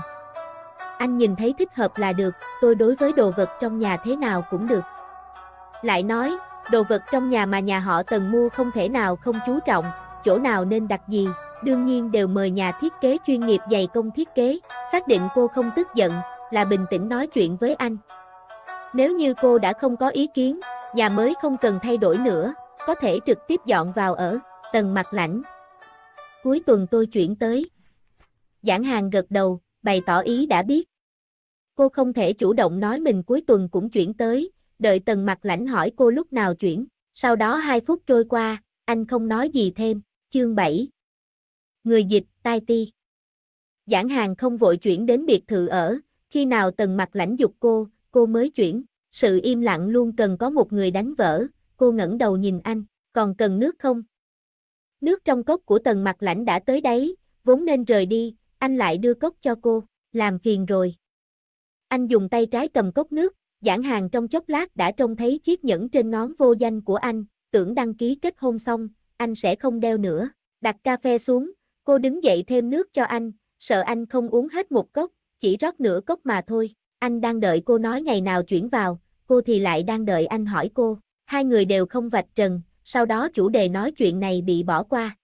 Anh nhìn thấy thích hợp là được, tôi đối với đồ vật trong nhà thế nào cũng được. Lại nói, đồ vật trong nhà mà nhà họ Tần mua không thể nào không chú trọng, chỗ nào nên đặt gì, đương nhiên đều mời nhà thiết kế chuyên nghiệp dày công thiết kế, xác định cô không tức giận, là bình tĩnh nói chuyện với anh. Nếu như cô đã không có ý kiến, nhà mới không cần thay đổi nữa, có thể trực tiếp dọn vào ở, tầng mặt lãnh. Cuối tuần tôi chuyển tới, Giảng hàng gật đầu, bày tỏ ý đã biết. Cô không thể chủ động nói mình cuối tuần cũng chuyển tới, đợi tần mặt lãnh hỏi cô lúc nào chuyển, sau đó 2 phút trôi qua, anh không nói gì thêm, chương 7. Người dịch, tai ti. Giảng hàng không vội chuyển đến biệt thự ở, khi nào tần mặt lãnh dục cô, cô mới chuyển, sự im lặng luôn cần có một người đánh vỡ, cô ngẩng đầu nhìn anh, còn cần nước không? Nước trong cốc của tần mặt lãnh đã tới đấy, vốn nên rời đi, anh lại đưa cốc cho cô, làm phiền rồi. Anh dùng tay trái cầm cốc nước, giảng hàng trong chốc lát đã trông thấy chiếc nhẫn trên ngón vô danh của anh, tưởng đăng ký kết hôn xong, anh sẽ không đeo nữa. Đặt cà phê xuống, cô đứng dậy thêm nước cho anh, sợ anh không uống hết một cốc, chỉ rót nửa cốc mà thôi. Anh đang đợi cô nói ngày nào chuyển vào, cô thì lại đang đợi anh hỏi cô. Hai người đều không vạch trần, sau đó chủ đề nói chuyện này bị bỏ qua.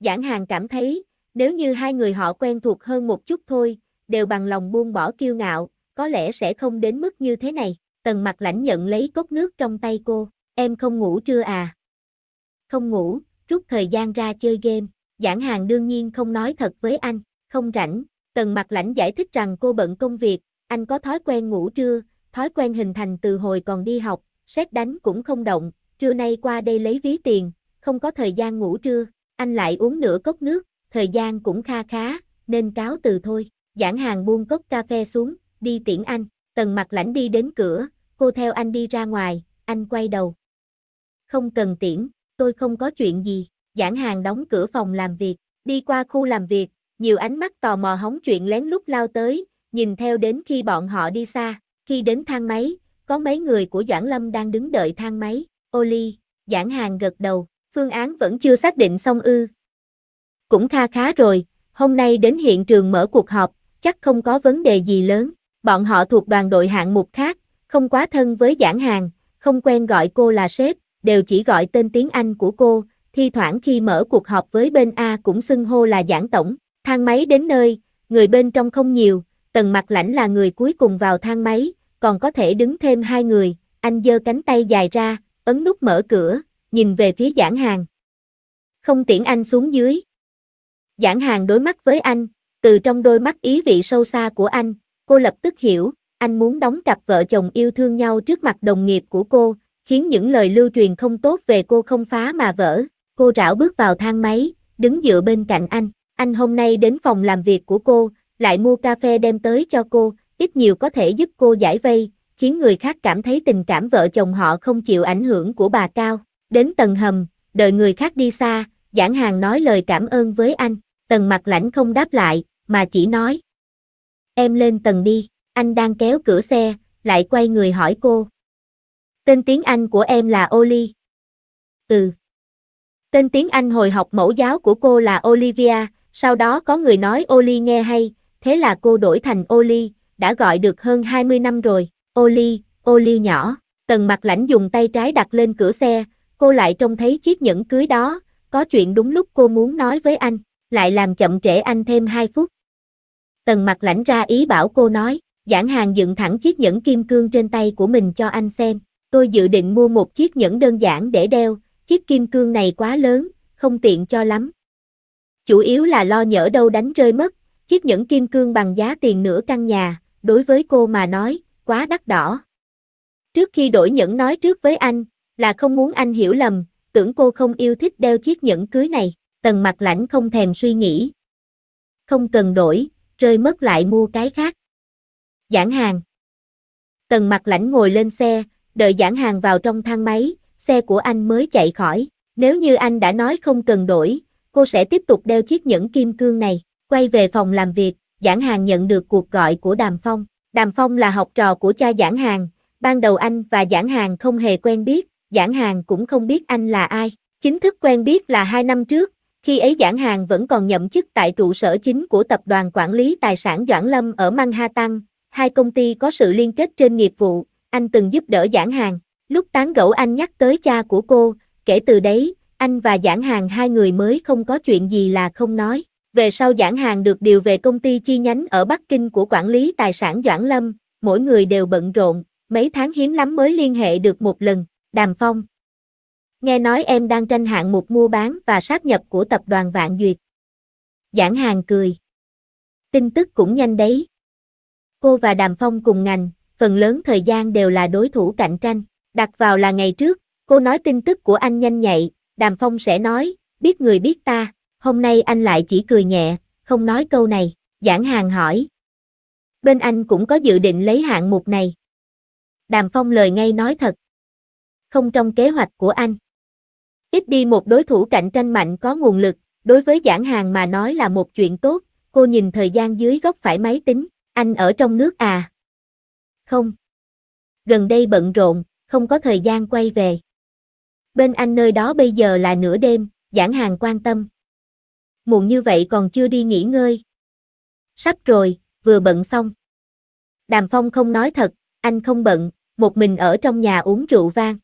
Giảng hàng cảm thấy, nếu như hai người họ quen thuộc hơn một chút thôi, đều bằng lòng buông bỏ kiêu ngạo, có lẽ sẽ không đến mức như thế này. Tần mặt lãnh nhận lấy cốc nước trong tay cô, em không ngủ trưa à? Không ngủ, rút thời gian ra chơi game. Giảng hàng đương nhiên không nói thật với anh, không rảnh. Tần mặt lãnh giải thích rằng cô bận công việc, anh có thói quen ngủ trưa, thói quen hình thành từ hồi còn đi học, xét đánh cũng không động, trưa nay qua đây lấy ví tiền, không có thời gian ngủ trưa, anh lại uống nửa cốc nước, thời gian cũng kha khá, nên cáo từ thôi. Giảng hàng buông cốc cà phê xuống, đi tiễn anh, tần mặt lãnh đi đến cửa, cô theo anh đi ra ngoài, anh quay đầu. Không cần tiễn, tôi không có chuyện gì, giảng hàng đóng cửa phòng làm việc, đi qua khu làm việc, nhiều ánh mắt tò mò hóng chuyện lén lút lao tới, nhìn theo đến khi bọn họ đi xa, khi đến thang máy, có mấy người của Doãn Lâm đang đứng đợi thang máy, Oli, giảng hàng gật đầu, phương án vẫn chưa xác định xong ư, cũng kha khá rồi, hôm nay đến hiện trường mở cuộc họp, chắc không có vấn đề gì lớn. Bọn họ thuộc đoàn đội hạng mục khác, không quá thân với giảng hàng, không quen gọi cô là sếp, đều chỉ gọi tên tiếng Anh của cô, thi thoảng khi mở cuộc họp với bên A cũng xưng hô là giảng tổng. Thang máy đến nơi, người bên trong không nhiều, tần mặt lãnh là người cuối cùng vào thang máy, còn có thể đứng thêm hai người, anh giơ cánh tay dài ra, ấn nút mở cửa, nhìn về phía giảng hàng. Không tiễn anh xuống dưới, Giảng hàng đối mắt với anh, từ trong đôi mắt ý vị sâu xa của anh, cô lập tức hiểu, anh muốn đóng cặp vợ chồng yêu thương nhau trước mặt đồng nghiệp của cô, khiến những lời lưu truyền không tốt về cô không phá mà vỡ. Cô rảo bước vào thang máy, đứng dựa bên cạnh anh. Anh hôm nay đến phòng làm việc của cô, lại mua cà phê đem tới cho cô, ít nhiều có thể giúp cô giải vây, khiến người khác cảm thấy tình cảm vợ chồng họ không chịu ảnh hưởng của bà Cao. Đến tầng hầm, đợi người khác đi xa, giảng hàng nói lời cảm ơn với anh. Tần mặt lãnh không đáp lại, mà chỉ nói. Em lên tầng đi, anh đang kéo cửa xe, lại quay người hỏi cô. Tên tiếng Anh của em là Oli. Ừ. Tên tiếng Anh hồi học mẫu giáo của cô là Olivia, sau đó có người nói Oli nghe hay, thế là cô đổi thành Oli, đã gọi được hơn 20 năm rồi. Oli, Oli nhỏ, tần mặt lãnh dùng tay trái đặt lên cửa xe, cô lại trông thấy chiếc nhẫn cưới đó, có chuyện đúng lúc cô muốn nói với anh lại làm chậm trễ anh thêm 2 phút. Tần mặt lãnh ra ý bảo cô nói, giảng hàng dựng thẳng chiếc nhẫn kim cương trên tay của mình cho anh xem, tôi dự định mua một chiếc nhẫn đơn giản để đeo, chiếc kim cương này quá lớn, không tiện cho lắm. Chủ yếu là lo nhỡ đâu đánh rơi mất, chiếc nhẫn kim cương bằng giá tiền nửa căn nhà, đối với cô mà nói, quá đắt đỏ. Trước khi đổi nhẫn nói trước với anh, là không muốn anh hiểu lầm, tưởng cô không yêu thích đeo chiếc nhẫn cưới này tần mặt lãnh không thèm suy nghĩ. Không cần đổi, rơi mất lại mua cái khác. Giảng hàng. Tần mặt lãnh ngồi lên xe, đợi giảng hàng vào trong thang máy, xe của anh mới chạy khỏi. Nếu như anh đã nói không cần đổi, cô sẽ tiếp tục đeo chiếc nhẫn kim cương này. Quay về phòng làm việc, giảng hàng nhận được cuộc gọi của Đàm Phong. Đàm Phong là học trò của cha giảng hàng. Ban đầu anh và giảng hàng không hề quen biết, giảng hàng cũng không biết anh là ai. Chính thức quen biết là hai năm trước, khi ấy Giảng Hàng vẫn còn nhậm chức tại trụ sở chính của Tập đoàn Quản lý Tài sản Doãn Lâm ở Manhattan, hai công ty có sự liên kết trên nghiệp vụ, anh từng giúp đỡ Giảng Hàng. Lúc tán gẫu anh nhắc tới cha của cô, kể từ đấy, anh và Giảng Hàng hai người mới không có chuyện gì là không nói. Về sau Giảng Hàng được điều về công ty chi nhánh ở Bắc Kinh của quản lý tài sản Doãn Lâm, mỗi người đều bận rộn, mấy tháng hiếm lắm mới liên hệ được một lần. Đàm Phong Nghe nói em đang tranh hạng mục mua bán và sát nhập của tập đoàn Vạn Duyệt. Giảng hàng cười. Tin tức cũng nhanh đấy. Cô và Đàm Phong cùng ngành, phần lớn thời gian đều là đối thủ cạnh tranh. Đặt vào là ngày trước, cô nói tin tức của anh nhanh nhạy, Đàm Phong sẽ nói, biết người biết ta, hôm nay anh lại chỉ cười nhẹ, không nói câu này, giảng hàng hỏi. Bên anh cũng có dự định lấy hạng mục này. Đàm Phong lời ngay nói thật. Không trong kế hoạch của anh. Ít đi một đối thủ cạnh tranh mạnh có nguồn lực, đối với giảng hàng mà nói là một chuyện tốt, cô nhìn thời gian dưới góc phải máy tính, anh ở trong nước à? Không. Gần đây bận rộn, không có thời gian quay về. Bên anh nơi đó bây giờ là nửa đêm, giảng hàng quan tâm. Muộn như vậy còn chưa đi nghỉ ngơi. Sắp rồi, vừa bận xong. Đàm Phong không nói thật, anh không bận, một mình ở trong nhà uống rượu vang.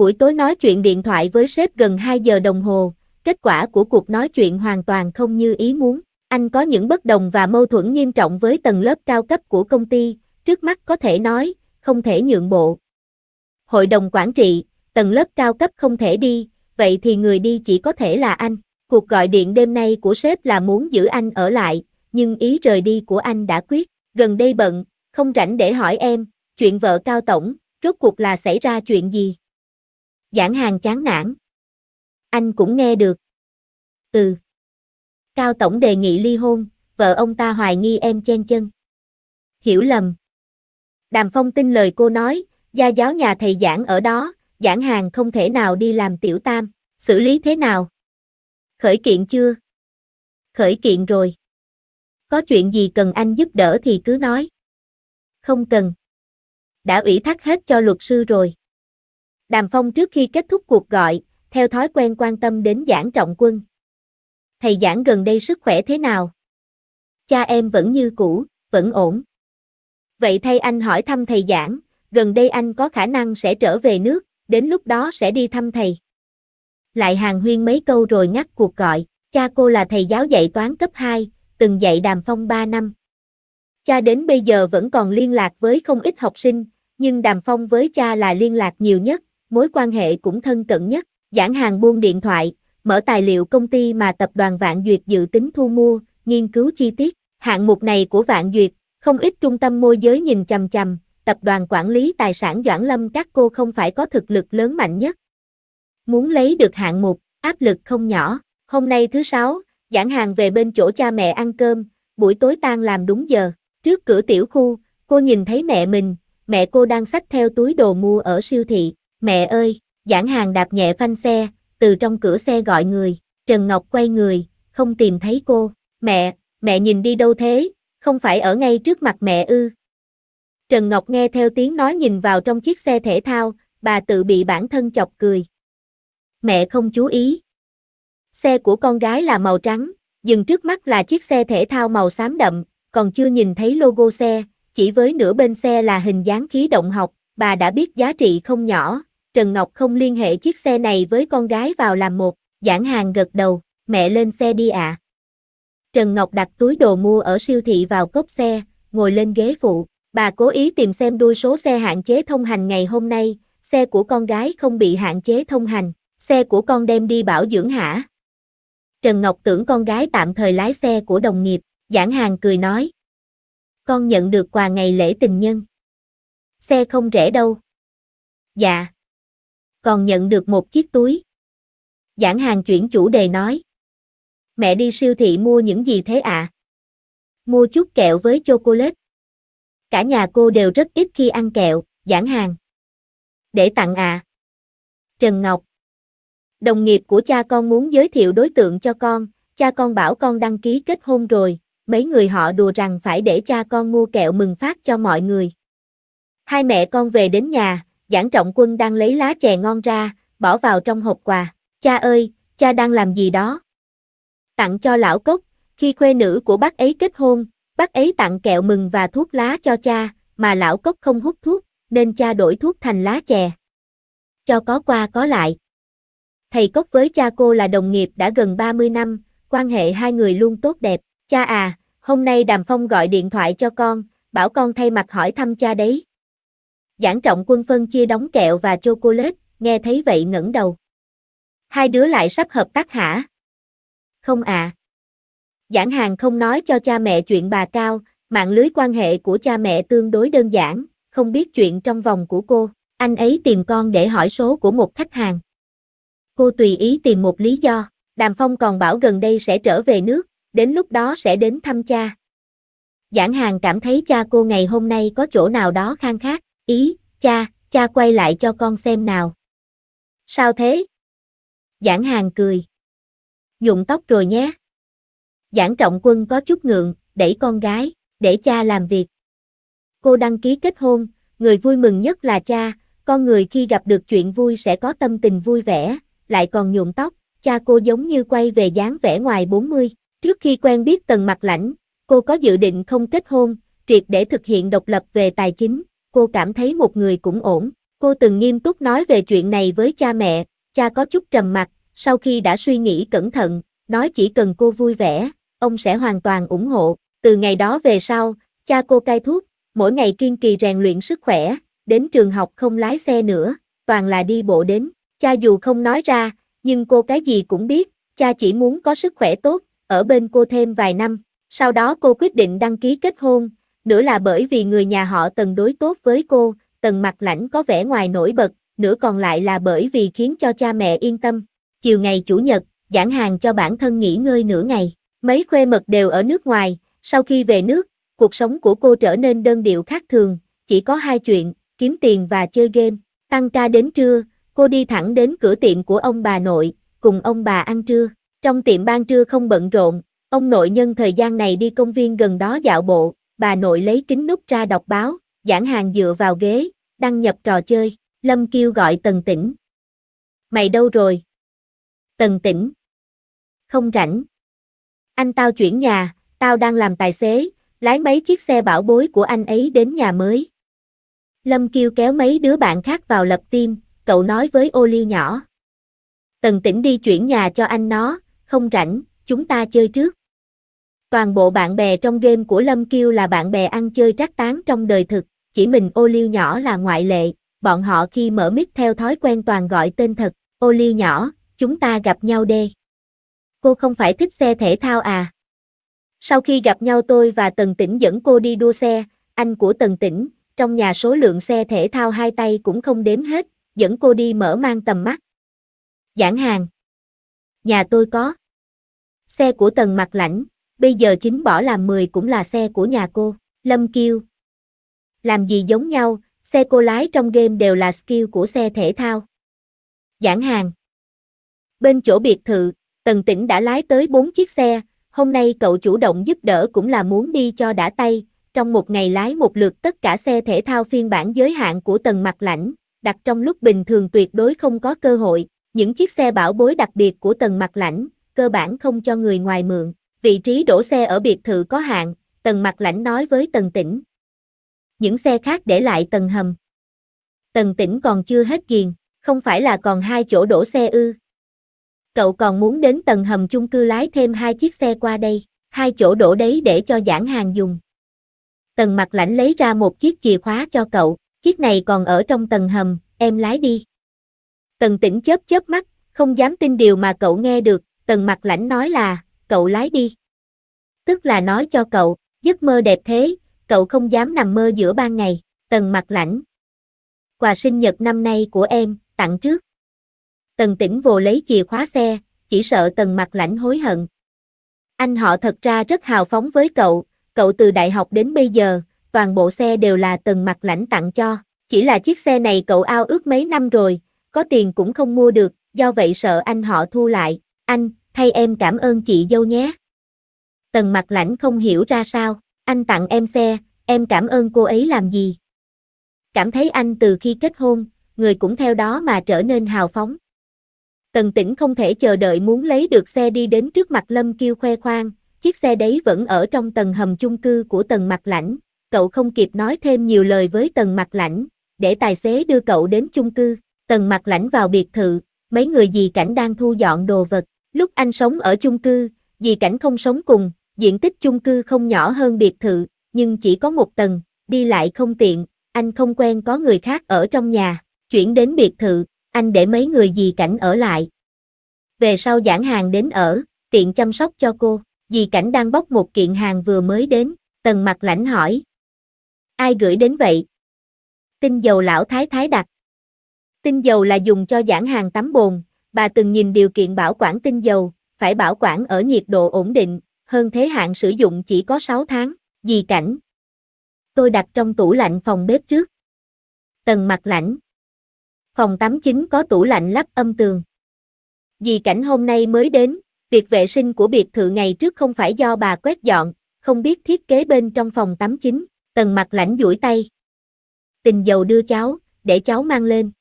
Buổi tối nói chuyện điện thoại với sếp gần 2 giờ đồng hồ, kết quả của cuộc nói chuyện hoàn toàn không như ý muốn. Anh có những bất đồng và mâu thuẫn nghiêm trọng với tầng lớp cao cấp của công ty, trước mắt có thể nói, không thể nhượng bộ. Hội đồng quản trị, tầng lớp cao cấp không thể đi, vậy thì người đi chỉ có thể là anh. Cuộc gọi điện đêm nay của sếp là muốn giữ anh ở lại, nhưng ý rời đi của anh đã quyết, gần đây bận, không rảnh để hỏi em, chuyện vợ cao tổng, rốt cuộc là xảy ra chuyện gì? Giảng hàng chán nản. Anh cũng nghe được. Ừ. Cao Tổng đề nghị ly hôn, vợ ông ta hoài nghi em chen chân. Hiểu lầm. Đàm Phong tin lời cô nói, gia giáo nhà thầy giảng ở đó, giảng hàng không thể nào đi làm tiểu tam, xử lý thế nào? Khởi kiện chưa? Khởi kiện rồi. Có chuyện gì cần anh giúp đỡ thì cứ nói. Không cần. Đã ủy thác hết cho luật sư rồi. Đàm Phong trước khi kết thúc cuộc gọi, theo thói quen quan tâm đến giảng trọng quân. Thầy giảng gần đây sức khỏe thế nào? Cha em vẫn như cũ, vẫn ổn. Vậy thay anh hỏi thăm thầy giảng, gần đây anh có khả năng sẽ trở về nước, đến lúc đó sẽ đi thăm thầy. Lại hàng huyên mấy câu rồi ngắt cuộc gọi, cha cô là thầy giáo dạy toán cấp 2, từng dạy đàm phong 3 năm. Cha đến bây giờ vẫn còn liên lạc với không ít học sinh, nhưng đàm phong với cha là liên lạc nhiều nhất, mối quan hệ cũng thân cận nhất, giảng hàng buôn điện thoại, mở tài liệu công ty mà tập đoàn Vạn Duyệt dự tính thu mua, nghiên cứu chi tiết. Hạng mục này của Vạn Duyệt, không ít trung tâm môi giới nhìn chằm chằm, tập đoàn quản lý tài sản Doãn Lâm các cô không phải có thực lực lớn mạnh nhất. Muốn lấy được hạng mục, áp lực không nhỏ. Hôm nay thứ sáu, giảng hàng về bên chỗ cha mẹ ăn cơm, buổi tối tan làm đúng giờ. Trước cửa tiểu khu, cô nhìn thấy mẹ mình, mẹ cô đang xách theo túi đồ mua ở siêu thị. Mẹ ơi, giảng hàng đạp nhẹ phanh xe, từ trong cửa xe gọi người, Trần Ngọc quay người, không tìm thấy cô. Mẹ, mẹ nhìn đi đâu thế, không phải ở ngay trước mặt mẹ ư. Trần Ngọc nghe theo tiếng nói nhìn vào trong chiếc xe thể thao, bà tự bị bản thân chọc cười. Mẹ không chú ý. Xe của con gái là màu trắng, dừng trước mắt là chiếc xe thể thao màu xám đậm, còn chưa nhìn thấy logo xe, chỉ với nửa bên xe là hình dáng khí động học, bà đã biết giá trị không nhỏ, Trần Ngọc không liên hệ chiếc xe này với con gái vào làm một, giảng hàng gật đầu, mẹ lên xe đi ạ. À. Trần Ngọc đặt túi đồ mua ở siêu thị vào cốc xe, ngồi lên ghế phụ, bà cố ý tìm xem đuôi số xe hạn chế thông hành ngày hôm nay, xe của con gái không bị hạn chế thông hành, xe của con đem đi bảo dưỡng hả? Trần Ngọc tưởng con gái tạm thời lái xe của đồng nghiệp, giảng hàng cười nói. Con nhận được quà ngày lễ tình nhân. Xe không rẻ đâu. Dạ còn nhận được một chiếc túi. Giảng hàng chuyển chủ đề nói. Mẹ đi siêu thị mua những gì thế ạ? Mua chút kẹo với chocolate. Cả nhà cô đều rất ít khi ăn kẹo, giảng hàng. Để tặng ạ. À. Trần Ngọc. Đồng nghiệp của cha con muốn giới thiệu đối tượng cho con, cha con bảo con đăng ký kết hôn rồi, mấy người họ đùa rằng phải để cha con mua kẹo mừng phát cho mọi người. Hai mẹ con về đến nhà, Giảng trọng quân đang lấy lá chè ngon ra, bỏ vào trong hộp quà. Cha ơi, cha đang làm gì đó? Tặng cho lão cốc, khi khuê nữ của bác ấy kết hôn, bác ấy tặng kẹo mừng và thuốc lá cho cha, mà lão cốc không hút thuốc, nên cha đổi thuốc thành lá chè. Cho có qua có lại. Thầy cốc với cha cô là đồng nghiệp đã gần 30 năm, quan hệ hai người luôn tốt đẹp. Cha à, hôm nay Đàm Phong gọi điện thoại cho con, bảo con thay mặt hỏi thăm cha đấy. Giảng trọng quân phân chia đóng kẹo và chocolate, nghe thấy vậy ngẩng đầu. Hai đứa lại sắp hợp tác hả? Không à. Giảng hàng không nói cho cha mẹ chuyện bà Cao, mạng lưới quan hệ của cha mẹ tương đối đơn giản, không biết chuyện trong vòng của cô. Anh ấy tìm con để hỏi số của một khách hàng. Cô tùy ý tìm một lý do, Đàm Phong còn bảo gần đây sẽ trở về nước, đến lúc đó sẽ đến thăm cha. Giảng hàng cảm thấy cha cô ngày hôm nay có chỗ nào đó khang khác ý, cha, cha quay lại cho con xem nào. Sao thế? Giảng hàng cười. Dụng tóc rồi nhé. Giảng trọng quân có chút ngượng, đẩy con gái, để cha làm việc. Cô đăng ký kết hôn, người vui mừng nhất là cha, con người khi gặp được chuyện vui sẽ có tâm tình vui vẻ, lại còn nhuộm tóc, cha cô giống như quay về dáng vẻ ngoài 40. Trước khi quen biết Tần Mặt Lãnh, cô có dự định không kết hôn, triệt để thực hiện độc lập về tài chính, cô cảm thấy một người cũng ổn. Cô từng nghiêm túc nói về chuyện này với cha mẹ, cha có chút trầm mặt. sau khi đã suy nghĩ cẩn thận, nói chỉ cần cô vui vẻ, ông sẽ hoàn toàn ủng hộ. Từ ngày đó về sau, cha cô cai thuốc, mỗi ngày kiên kỳ rèn luyện sức khỏe, đến trường học không lái xe nữa, toàn là đi bộ đến. Cha dù không nói ra, nhưng cô cái gì cũng biết, cha chỉ muốn có sức khỏe tốt, ở bên cô thêm vài năm. Sau đó cô quyết định đăng ký kết hôn, nửa là bởi vì người nhà họ Tần đối tốt với cô, Tần mặt Lãnh có vẻ ngoài nổi bật, nửa còn lại là bởi vì khiến cho cha mẹ yên tâm. Chiều ngày chủ nhật, giảng hàng cho bản thân nghỉ ngơi nửa ngày. Mấy khuê mật đều ở nước ngoài, sau khi về nước, cuộc sống của cô trở nên đơn điệu khác thường, chỉ có hai chuyện, kiếm tiền và chơi game. Tăng ca đến trưa, cô đi thẳng đến cửa tiệm của ông bà nội, cùng ông bà ăn trưa. Trong tiệm ban trưa không bận rộn, ông nội nhân thời gian này đi công viên gần đó dạo bộ, bà nội lấy kính nút ra đọc báo, giảng hàng dựa vào ghế, đăng nhập trò chơi, Lâm Kiêu gọi Tần Tĩnh. Mày đâu rồi? Tần Tĩnh. Không rảnh. Anh tao chuyển nhà, tao đang làm tài xế, lái mấy chiếc xe bảo bối của anh ấy đến nhà mới. Lâm Kiêu kéo mấy đứa bạn khác vào lập tim, cậu nói với ô liu nhỏ. Tần Tĩnh đi chuyển nhà cho anh nó, không rảnh, chúng ta chơi trước. Toàn bộ bạn bè trong game của Lâm Kiêu là bạn bè ăn chơi trác tán trong đời thực, chỉ mình ô liu nhỏ là ngoại lệ, bọn họ khi mở mic theo thói quen toàn gọi tên thật, ô liu nhỏ, chúng ta gặp nhau đê. Cô không phải thích xe thể thao à? Sau khi gặp nhau tôi và Tần Tĩnh dẫn cô đi đua xe, anh của Tần Tĩnh, trong nhà số lượng xe thể thao hai tay cũng không đếm hết, dẫn cô đi mở mang tầm mắt. Giảng hàng. Nhà tôi có. Xe của Tần mặt lạnh bây giờ chính bỏ làm 10 cũng là xe của nhà cô, Lâm kêu Làm gì giống nhau, xe cô lái trong game đều là skill của xe thể thao. Giảng hàng. Bên chỗ biệt thự, Tần Tĩnh đã lái tới 4 chiếc xe, hôm nay cậu chủ động giúp đỡ cũng là muốn đi cho đã tay, trong một ngày lái một lượt tất cả xe thể thao phiên bản giới hạn của Tần Mặt Lãnh, đặt trong lúc bình thường tuyệt đối không có cơ hội, những chiếc xe bảo bối đặc biệt của Tần Mặt Lãnh, cơ bản không cho người ngoài mượn vị trí đổ xe ở biệt thự có hạn, Tần Mặc Lãnh nói với Tần Tĩnh. Những xe khác để lại tầng hầm. Tần Tĩnh còn chưa hết ghiền, không phải là còn hai chỗ đổ xe ư. Cậu còn muốn đến tầng hầm chung cư lái thêm hai chiếc xe qua đây, hai chỗ đổ đấy để cho giảng hàng dùng. Tần Mặc Lãnh lấy ra một chiếc chìa khóa cho cậu, chiếc này còn ở trong tầng hầm, em lái đi. Tần Tĩnh chớp chớp mắt, không dám tin điều mà cậu nghe được, Tần Mặc Lãnh nói là, cậu lái đi. Tức là nói cho cậu, giấc mơ đẹp thế, cậu không dám nằm mơ giữa ban ngày, tần mặt lãnh. Quà sinh nhật năm nay của em, tặng trước. Tần tỉnh vồ lấy chìa khóa xe, chỉ sợ tần mặt lãnh hối hận. Anh họ thật ra rất hào phóng với cậu, cậu từ đại học đến bây giờ, toàn bộ xe đều là tần mặt lãnh tặng cho. Chỉ là chiếc xe này cậu ao ước mấy năm rồi, có tiền cũng không mua được, do vậy sợ anh họ thu lại. Anh, hay em cảm ơn chị dâu nhé. Tần mặt lãnh không hiểu ra sao, anh tặng em xe, em cảm ơn cô ấy làm gì. Cảm thấy anh từ khi kết hôn, người cũng theo đó mà trở nên hào phóng. Tần tỉnh không thể chờ đợi muốn lấy được xe đi đến trước mặt Lâm Kiêu khoe khoang, chiếc xe đấy vẫn ở trong tầng hầm chung cư của tầng mặt lãnh, cậu không kịp nói thêm nhiều lời với tầng mặt lãnh, để tài xế đưa cậu đến chung cư, tầng mặt lãnh vào biệt thự, mấy người dì cảnh đang thu dọn đồ vật, Lúc anh sống ở chung cư, dì cảnh không sống cùng, diện tích chung cư không nhỏ hơn biệt thự, nhưng chỉ có một tầng, đi lại không tiện, anh không quen có người khác ở trong nhà, chuyển đến biệt thự, anh để mấy người dì cảnh ở lại. Về sau giảng hàng đến ở, tiện chăm sóc cho cô, dì cảnh đang bóc một kiện hàng vừa mới đến, tần mặt lãnh hỏi. Ai gửi đến vậy? Tinh dầu lão thái thái đặt. Tinh dầu là dùng cho giảng hàng tắm bồn, bà từng nhìn điều kiện bảo quản tinh dầu, phải bảo quản ở nhiệt độ ổn định, hơn thế hạn sử dụng chỉ có 6 tháng, Dì cảnh. Tôi đặt trong tủ lạnh phòng bếp trước. Tầng mặt lạnh. Phòng tắm chính có tủ lạnh lắp âm tường. Dì cảnh hôm nay mới đến, việc vệ sinh của biệt thự ngày trước không phải do bà quét dọn, không biết thiết kế bên trong phòng tắm chính, tầng mặt lạnh duỗi tay. Tình dầu đưa cháu, để cháu mang lên.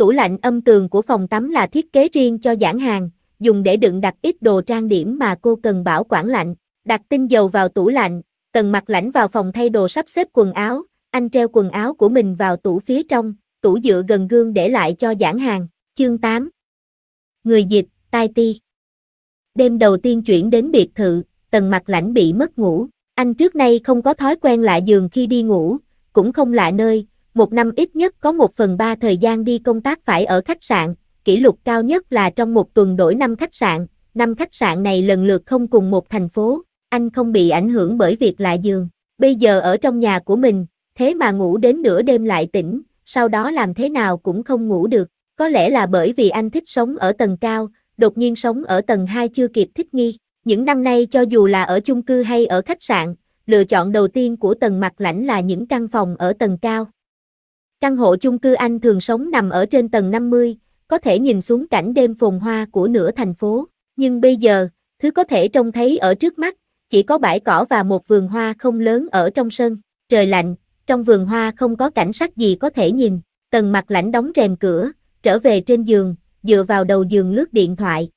Tủ lạnh âm tường của phòng tắm là thiết kế riêng cho giảng hàng, dùng để đựng đặt ít đồ trang điểm mà cô cần bảo quản lạnh. Đặt tinh dầu vào tủ lạnh, Tần Mặc lạnh vào phòng thay đồ sắp xếp quần áo, anh treo quần áo của mình vào tủ phía trong, tủ dựa gần gương để lại cho giảng hàng. Chương 8 Người dịch, tai ti Đêm đầu tiên chuyển đến biệt thự, Tần Mặc lạnh bị mất ngủ. Anh trước nay không có thói quen lạ giường khi đi ngủ, cũng không lạ nơi, một năm ít nhất có một phần ba thời gian đi công tác phải ở khách sạn, kỷ lục cao nhất là trong một tuần đổi năm khách sạn, năm khách sạn này lần lượt không cùng một thành phố, anh không bị ảnh hưởng bởi việc lạ giường. Bây giờ ở trong nhà của mình, thế mà ngủ đến nửa đêm lại tỉnh, sau đó làm thế nào cũng không ngủ được. Có lẽ là bởi vì anh thích sống ở tầng cao, đột nhiên sống ở tầng 2 chưa kịp thích nghi. Những năm nay cho dù là ở chung cư hay ở khách sạn, lựa chọn đầu tiên của tầng mặt lãnh là những căn phòng ở tầng cao. Căn hộ chung cư anh thường sống nằm ở trên tầng 50, có thể nhìn xuống cảnh đêm phồn hoa của nửa thành phố. Nhưng bây giờ, thứ có thể trông thấy ở trước mắt, chỉ có bãi cỏ và một vườn hoa không lớn ở trong sân. Trời lạnh, trong vườn hoa không có cảnh sắc gì có thể nhìn. Tầng mặt lãnh đóng rèm cửa, trở về trên giường, dựa vào đầu giường lướt điện thoại.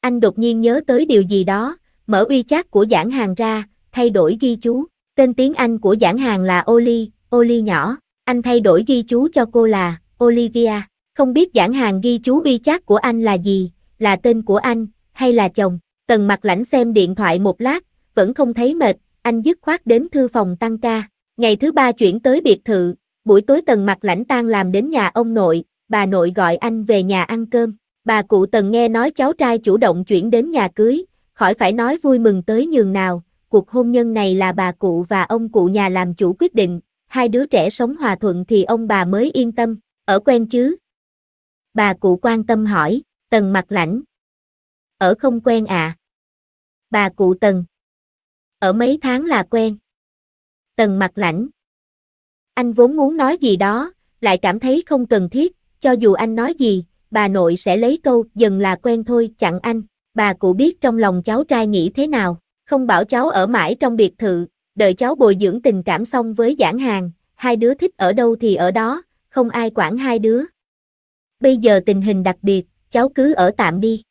Anh đột nhiên nhớ tới điều gì đó, mở uy chat của giảng hàng ra, thay đổi ghi chú. Tên tiếng Anh của giảng hàng là Oli, Oli nhỏ. Anh thay đổi ghi chú cho cô là Olivia. Không biết giảng hàng ghi chú bi chát của anh là gì, là tên của anh, hay là chồng. Tần mặt lãnh xem điện thoại một lát, vẫn không thấy mệt, anh dứt khoát đến thư phòng tăng ca. Ngày thứ ba chuyển tới biệt thự, buổi tối tần mặt lãnh tan làm đến nhà ông nội, bà nội gọi anh về nhà ăn cơm. Bà cụ tần nghe nói cháu trai chủ động chuyển đến nhà cưới, khỏi phải nói vui mừng tới nhường nào, cuộc hôn nhân này là bà cụ và ông cụ nhà làm chủ quyết định, hai đứa trẻ sống hòa thuận thì ông bà mới yên tâm, ở quen chứ? Bà cụ quan tâm hỏi, tần mặt lãnh. Ở không quen à? Bà cụ tần. Ở mấy tháng là quen. Tần mặt lãnh. Anh vốn muốn nói gì đó, lại cảm thấy không cần thiết, cho dù anh nói gì, bà nội sẽ lấy câu dần là quen thôi chặn anh. Bà cụ biết trong lòng cháu trai nghĩ thế nào, không bảo cháu ở mãi trong biệt thự, đợi cháu bồi dưỡng tình cảm xong với giảng hàng, hai đứa thích ở đâu thì ở đó, không ai quản hai đứa. Bây giờ tình hình đặc biệt, cháu cứ ở tạm đi.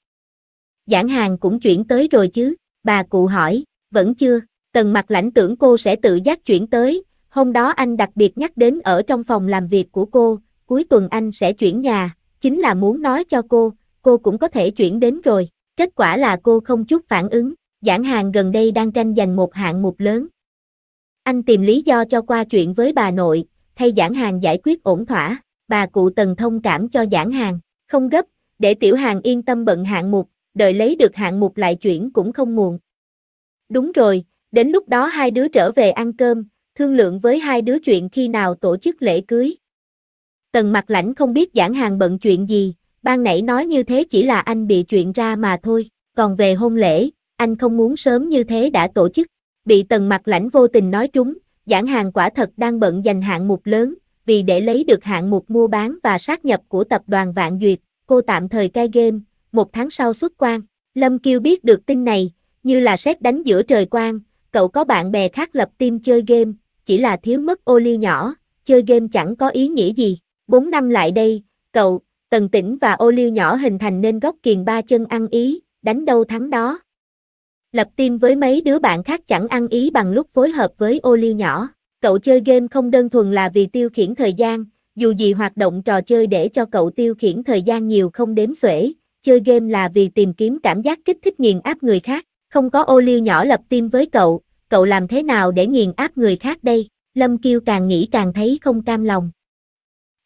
Giảng hàng cũng chuyển tới rồi chứ, bà cụ hỏi, vẫn chưa, tần mặt lãnh tưởng cô sẽ tự giác chuyển tới, hôm đó anh đặc biệt nhắc đến ở trong phòng làm việc của cô, cuối tuần anh sẽ chuyển nhà, chính là muốn nói cho cô, cô cũng có thể chuyển đến rồi, kết quả là cô không chút phản ứng, giảng hàng gần đây đang tranh giành một hạng mục lớn, anh tìm lý do cho qua chuyện với bà nội, thay giảng hàng giải quyết ổn thỏa, bà cụ tần thông cảm cho giảng hàng, không gấp, để tiểu hàng yên tâm bận hạng mục, đợi lấy được hạng mục lại chuyển cũng không muộn. Đúng rồi, đến lúc đó hai đứa trở về ăn cơm, thương lượng với hai đứa chuyện khi nào tổ chức lễ cưới. Tần mặt lãnh không biết giảng hàng bận chuyện gì, ban nãy nói như thế chỉ là anh bị chuyện ra mà thôi, còn về hôn lễ, anh không muốn sớm như thế đã tổ chức bị tần mặt lãnh vô tình nói trúng, giảng hàng quả thật đang bận giành hạng mục lớn, vì để lấy được hạng mục mua bán và sát nhập của tập đoàn Vạn Duyệt, cô tạm thời cai game, một tháng sau xuất quan. Lâm Kiêu biết được tin này, như là sét đánh giữa trời quang, cậu có bạn bè khác lập team chơi game, chỉ là thiếu mất ô liu nhỏ, chơi game chẳng có ý nghĩa gì. Bốn năm lại đây, cậu, Tần Tĩnh và ô liu nhỏ hình thành nên góc kiền ba chân ăn ý, đánh đâu thắng đó. Lập team với mấy đứa bạn khác chẳng ăn ý bằng lúc phối hợp với ô liu nhỏ. Cậu chơi game không đơn thuần là vì tiêu khiển thời gian, dù gì hoạt động trò chơi để cho cậu tiêu khiển thời gian nhiều không đếm xuể, chơi game là vì tìm kiếm cảm giác kích thích nghiền áp người khác, không có ô liu nhỏ lập tim với cậu, cậu làm thế nào để nghiền áp người khác đây, Lâm Kiêu càng nghĩ càng thấy không cam lòng.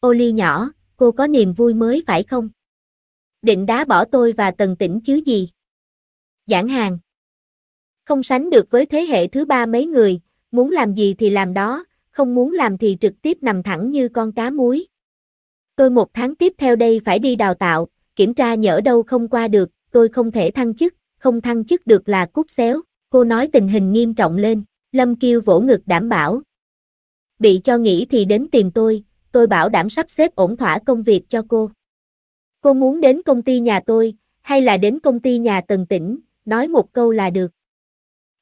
Ô liu nhỏ, cô có niềm vui mới phải không? Định đá bỏ tôi và tần tỉnh chứ gì? Giảng hàng không sánh được với thế hệ thứ ba mấy người, muốn làm gì thì làm đó, không muốn làm thì trực tiếp nằm thẳng như con cá muối. Tôi một tháng tiếp theo đây phải đi đào tạo, kiểm tra nhỡ đâu không qua được, tôi không thể thăng chức, không thăng chức được là cút xéo, cô nói tình hình nghiêm trọng lên, Lâm Kiêu vỗ ngực đảm bảo. Bị cho nghỉ thì đến tìm tôi, tôi bảo đảm sắp xếp ổn thỏa công việc cho cô. Cô muốn đến công ty nhà tôi, hay là đến công ty nhà Tần Tỉnh, nói một câu là được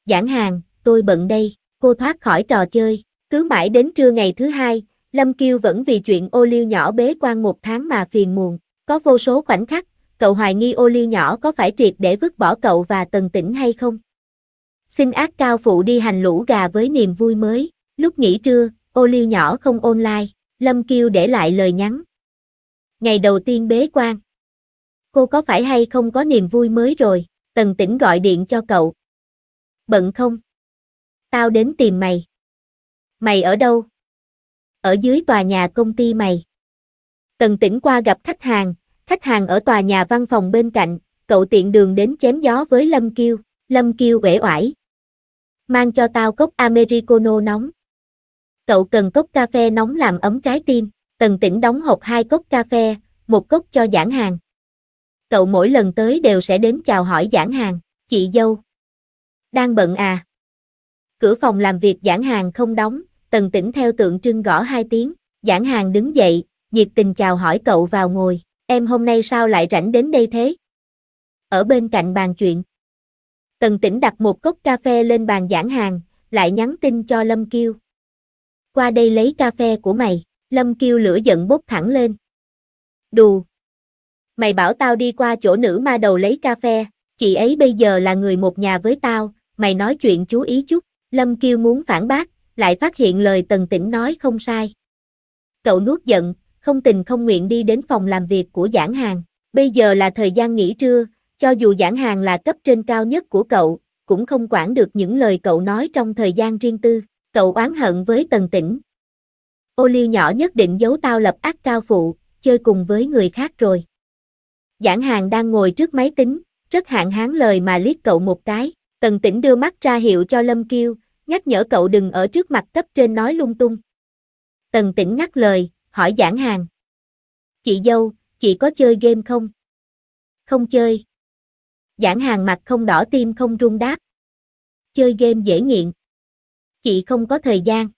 giảng hàng, tôi bận đây, cô thoát khỏi trò chơi, cứ mãi đến trưa ngày thứ hai, Lâm Kiêu vẫn vì chuyện ô liu nhỏ bế quan một tháng mà phiền muộn, có vô số khoảnh khắc, cậu hoài nghi ô liu nhỏ có phải triệt để vứt bỏ cậu và tần tỉnh hay không. Xin ác cao phụ đi hành lũ gà với niềm vui mới, lúc nghỉ trưa, ô liu nhỏ không online, Lâm Kiêu để lại lời nhắn. Ngày đầu tiên bế quan, cô có phải hay không có niềm vui mới rồi, tần tỉnh gọi điện cho cậu, bận không? Tao đến tìm mày. Mày ở đâu? Ở dưới tòa nhà công ty mày. Tần tỉnh qua gặp khách hàng, khách hàng ở tòa nhà văn phòng bên cạnh, cậu tiện đường đến chém gió với Lâm Kiêu, Lâm Kiêu uể oải. Mang cho tao cốc Americano nóng. Cậu cần cốc cà phê nóng làm ấm trái tim, tần tỉnh đóng hộp hai cốc cà phê, một cốc cho giảng hàng. Cậu mỗi lần tới đều sẽ đến chào hỏi giảng hàng, chị dâu, đang bận à? Cửa phòng làm việc giảng hàng không đóng, tần tỉnh theo tượng trưng gõ hai tiếng, giảng hàng đứng dậy, nhiệt tình chào hỏi cậu vào ngồi, em hôm nay sao lại rảnh đến đây thế? Ở bên cạnh bàn chuyện. Tần tỉnh đặt một cốc cà phê lên bàn giảng hàng, lại nhắn tin cho Lâm Kiêu. Qua đây lấy cà phê của mày, Lâm Kiêu lửa giận bốc thẳng lên. Đù! Mày bảo tao đi qua chỗ nữ ma đầu lấy cà phê, chị ấy bây giờ là người một nhà với tao, mày nói chuyện chú ý chút, Lâm Kiêu muốn phản bác, lại phát hiện lời Tần Tĩnh nói không sai. Cậu nuốt giận, không tình không nguyện đi đến phòng làm việc của giảng hàng, bây giờ là thời gian nghỉ trưa, cho dù giảng hàng là cấp trên cao nhất của cậu, cũng không quản được những lời cậu nói trong thời gian riêng tư, cậu oán hận với Tần Tĩnh. Ô liu nhỏ nhất định giấu tao lập ác cao phụ, chơi cùng với người khác rồi. Giảng hàng đang ngồi trước máy tính, rất hạn hán lời mà liếc cậu một cái. Tần tỉnh đưa mắt ra hiệu cho Lâm Kiêu, nhắc nhở cậu đừng ở trước mặt cấp trên nói lung tung. Tần tỉnh ngắt lời, hỏi giảng hàng. Chị dâu, chị có chơi game không? Không chơi. Giảng hàng mặt không đỏ tim không rung đáp. Chơi game dễ nghiện. Chị không có thời gian.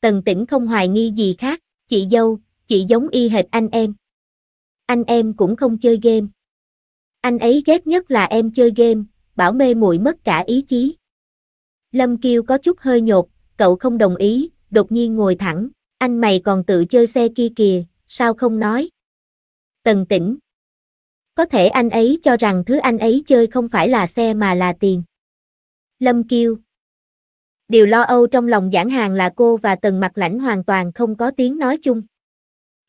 Tần tỉnh không hoài nghi gì khác, chị dâu, chị giống y hệt anh em. Anh em cũng không chơi game. Anh ấy ghét nhất là em chơi game, bảo mê muội mất cả ý chí. Lâm Kiêu có chút hơi nhột, cậu không đồng ý, đột nhiên ngồi thẳng, anh mày còn tự chơi xe kia kìa, sao không nói? Tần tỉnh. Có thể anh ấy cho rằng thứ anh ấy chơi không phải là xe mà là tiền. Lâm Kiêu. Điều lo âu trong lòng giảng hàng là cô và Tần Mặt Lãnh hoàn toàn không có tiếng nói chung.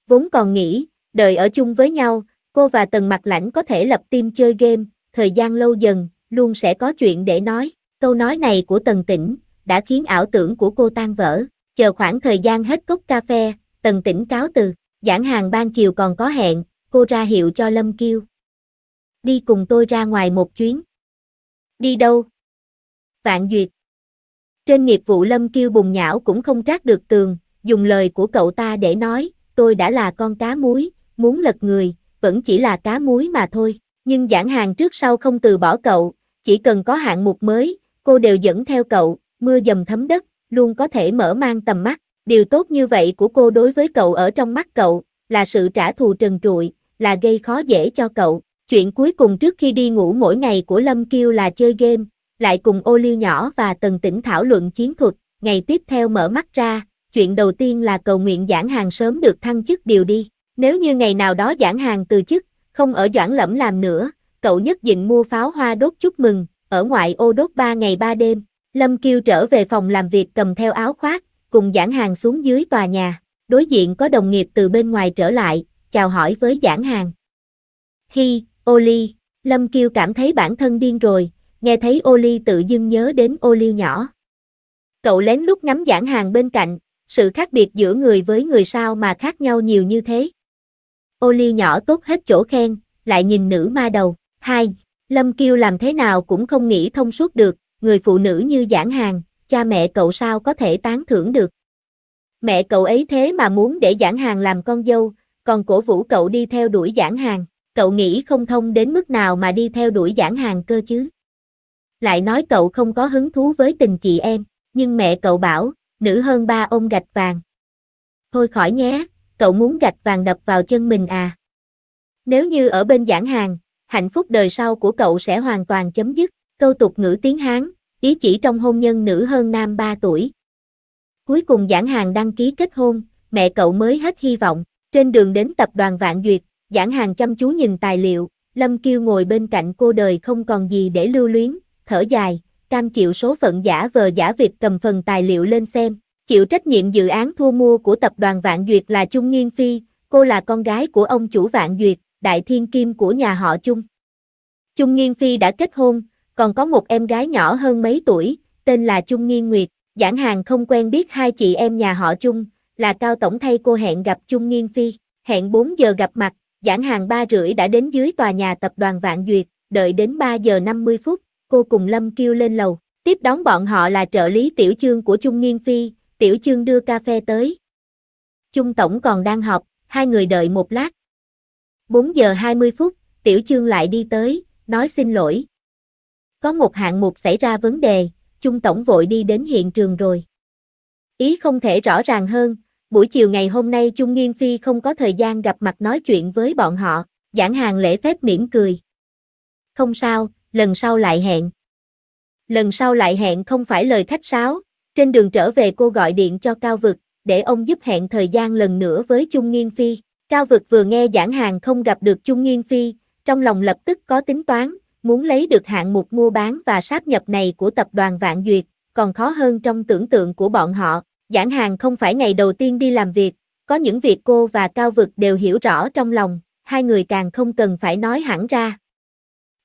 Vốn còn nghĩ, đợi ở chung với nhau, cô và Tần Mặt Lãnh có thể lập team chơi game, thời gian lâu dần, luôn sẽ có chuyện để nói. Câu nói này của Tần Tĩnh đã khiến ảo tưởng của cô tan vỡ. Chờ khoảng thời gian hết cốc cà phê, Tần Tĩnh cáo từ, giảng hàng ban chiều còn có hẹn, cô ra hiệu cho Lâm Kiêu. Đi cùng tôi ra ngoài một chuyến. Đi đâu? Vạn Duyệt. Trên nghiệp vụ Lâm Kiêu bùng nhão cũng không trát được tường, dùng lời của cậu ta để nói, tôi đã là con cá muối, muốn lật người, vẫn chỉ là cá muối mà thôi. Nhưng giảng hàng trước sau không từ bỏ cậu, chỉ cần có hạng mục mới, cô đều dẫn theo cậu, mưa dầm thấm đất, luôn có thể mở mang tầm mắt. Điều tốt như vậy của cô đối với cậu ở trong mắt cậu, là sự trả thù trần trụi, là gây khó dễ cho cậu. Chuyện cuối cùng trước khi đi ngủ mỗi ngày của Lâm Kiêu là chơi game, lại cùng ô liu nhỏ và tần tỉnh thảo luận chiến thuật. Ngày tiếp theo mở mắt ra, chuyện đầu tiên là cầu nguyện giảng hàng sớm được thăng chức điều đi. Nếu như ngày nào đó giảng hàng từ chức, không ở Doãn Lẫm làm nữa, cậu nhất định mua pháo hoa đốt chúc mừng, ở ngoại ô đốt 3 ngày 3 đêm. Lâm Kiêu trở về phòng làm việc cầm theo áo khoác, cùng giảng hàng xuống dưới tòa nhà. Đối diện có đồng nghiệp từ bên ngoài trở lại, chào hỏi với giảng hàng. Hi, Oli, Lâm Kiêu cảm thấy bản thân điên rồi, nghe thấy Oli tự dưng nhớ đến Oli nhỏ. Cậu lén lút ngắm giảng hàng bên cạnh, sự khác biệt giữa người với người sao mà khác nhau nhiều như thế. Oli nhỏ tốt hết chỗ khen, lại nhìn nữ ma đầu. 2. Lâm Kiêu làm thế nào cũng không nghĩ thông suốt được, người phụ nữ như giảng hàng, cha mẹ cậu sao có thể tán thưởng được. Mẹ cậu ấy thế mà muốn để giảng hàng làm con dâu, còn cổ vũ cậu đi theo đuổi giảng hàng, cậu nghĩ không thông đến mức nào mà đi theo đuổi giảng hàng cơ chứ. Lại nói cậu không có hứng thú với tình chị em, nhưng mẹ cậu bảo, nữ hơn ba ông gạch vàng. Thôi khỏi nhé, cậu muốn gạch vàng đập vào chân mình à. Nếu như ở bên giảng hàng, hạnh phúc đời sau của cậu sẽ hoàn toàn chấm dứt, câu tục ngữ tiếng Hán, ý chỉ trong hôn nhân nữ hơn nam 3 tuổi. Cuối cùng Giảng Hàng đăng ký kết hôn, mẹ cậu mới hết hy vọng, trên đường đến tập đoàn Vạn Duyệt, Giảng Hàng chăm chú nhìn tài liệu, Lâm Kiêu ngồi bên cạnh cô đời không còn gì để lưu luyến, thở dài, cam chịu số phận giả vờ giả việc cầm phần tài liệu lên xem, chịu trách nhiệm dự án thua mua của tập đoàn Vạn Duyệt là Trung Nghiên Phi, cô là con gái của ông chủ Vạn Duyệt, đại thiên kim của nhà họ Chung. Chung Nghiên Phi đã kết hôn, còn có một em gái nhỏ hơn mấy tuổi, tên là Chung Nghiên Nguyệt. Giảng hàng không quen biết hai chị em nhà họ Chung, là Cao Tổng thay cô hẹn gặp Chung Nghiên Phi. Hẹn 4 giờ gặp mặt, giảng hàng 3 rưỡi đã đến dưới tòa nhà tập đoàn Vạn Duyệt, đợi đến 3 giờ 50 phút, cô cùng Lâm kêu lên lầu. Tiếp đón bọn họ là trợ lý Tiểu Chương của Trung Nghiên Phi, Tiểu Chương đưa cà phê tới. Trung Tổng còn đang học, hai người đợi một lát, 4 giờ 20 phút, Tiểu Chương lại đi tới, nói xin lỗi. Có một hạng mục xảy ra vấn đề, Trung Tổng vội đi đến hiện trường rồi. Ý không thể rõ ràng hơn, buổi chiều ngày hôm nay Trung Nghiên Phi không có thời gian gặp mặt nói chuyện với bọn họ, giảng hàng lễ phép mỉm cười. Không sao, lần sau lại hẹn. Lần sau lại hẹn không phải lời khách sáo, trên đường trở về cô gọi điện cho Cao Vực, để ông giúp hẹn thời gian lần nữa với Trung Nghiên Phi. Cao Vực vừa nghe giảng hàng không gặp được Chung Nghiên Phi, trong lòng lập tức có tính toán, muốn lấy được hạng mục mua bán và sáp nhập này của tập đoàn Vạn Duyệt, còn khó hơn trong tưởng tượng của bọn họ. Giảng hàng không phải ngày đầu tiên đi làm việc, có những việc cô và Cao Vực đều hiểu rõ trong lòng, hai người càng không cần phải nói hẳn ra.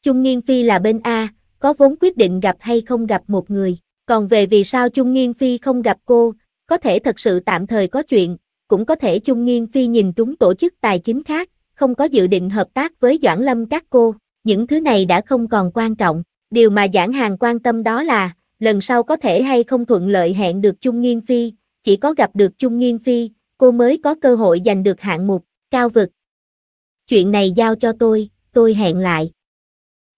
Trung Nghiên Phi là bên A, có vốn quyết định gặp hay không gặp một người, còn về vì sao Trung Nghiên Phi không gặp cô, có thể thật sự tạm thời có chuyện, cũng có thể Trung Nghiên Phi nhìn trúng tổ chức tài chính khác, không có dự định hợp tác với Doãn Lâm các cô, những thứ này đã không còn quan trọng, điều mà Giảng Hàng quan tâm đó là, lần sau có thể hay không thuận lợi hẹn được Trung Nghiên Phi, chỉ có gặp được Trung Nghiên Phi, cô mới có cơ hội giành được hạng mục, cao vực. Chuyện này giao cho tôi, tôi hẹn lại.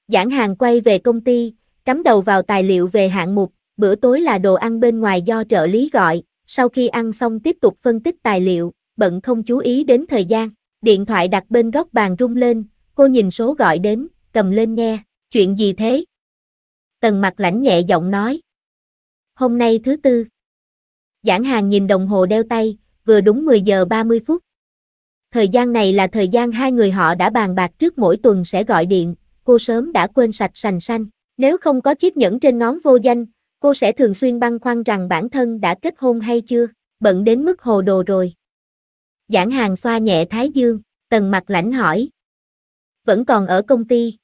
Giảng hàng quay về công ty, cắm đầu vào tài liệu về hạng mục, bữa tối là đồ ăn bên ngoài do trợ lý gọi, sau khi ăn xong tiếp tục phân tích tài liệu, bận không chú ý đến thời gian, điện thoại đặt bên góc bàn rung lên, cô nhìn số gọi đến, cầm lên nghe, chuyện gì thế? Tần mặt lãnh nhẹ giọng nói. Hôm nay thứ tư. Giảng hàng nhìn đồng hồ đeo tay, vừa đúng 10 giờ 30 phút. Thời gian này là thời gian hai người họ đã bàn bạc trước mỗi tuần sẽ gọi điện, cô sớm đã quên sạch sành xanh. Nếu không có chiếc nhẫn trên ngón vô danh, Cô sẽ thường xuyên băn khoăn rằng bản thân đã kết hôn hay chưa, bận đến mức hồ đồ rồi. Giảng hàng xoa nhẹ Thái Dương, tần mặt lãnh hỏi. Vẫn còn ở công ty.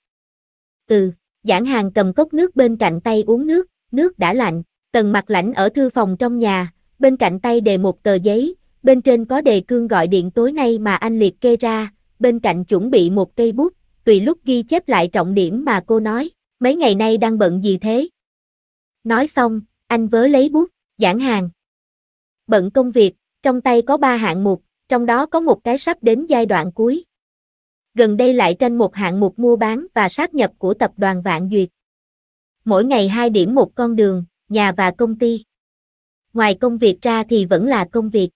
Ừ, giảng hàng cầm cốc nước bên cạnh tay uống nước, nước đã lạnh, tần mặt lãnh ở thư phòng trong nhà, bên cạnh tay đề một tờ giấy, bên trên có đề cương gọi điện tối nay mà anh liệt kê ra, bên cạnh chuẩn bị một cây bút, tùy lúc ghi chép lại trọng điểm mà cô nói, mấy ngày nay đang bận gì thế? Nói xong, anh vớ lấy bút, giảng hàng. Bận công việc, trong tay có ba hạng mục, trong đó có một cái sắp đến giai đoạn cuối. Gần đây lại trên một hạng mục mua bán và sát nhập của tập đoàn Vạn Duyệt. Mỗi ngày hai điểm một con đường, nhà và công ty. Ngoài công việc ra thì vẫn là công việc.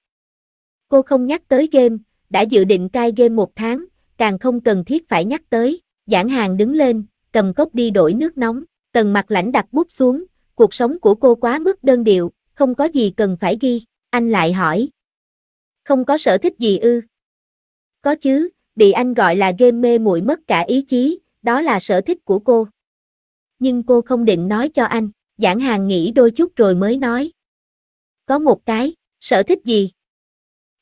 Cô không nhắc tới game, đã dự định cai game một tháng, càng không cần thiết phải nhắc tới. Giảng hàng đứng lên, cầm cốc đi đổi nước nóng, tần mặt lãnh đặt bút xuống, cuộc sống của cô quá mức đơn điệu, không có gì cần phải ghi, anh lại hỏi. Không có sở thích gì ư? Có chứ, bị anh gọi là game mê muội mất cả ý chí, đó là sở thích của cô. Nhưng cô không định nói cho anh, giản hàn nghĩ đôi chút rồi mới nói. Có một cái, sở thích gì?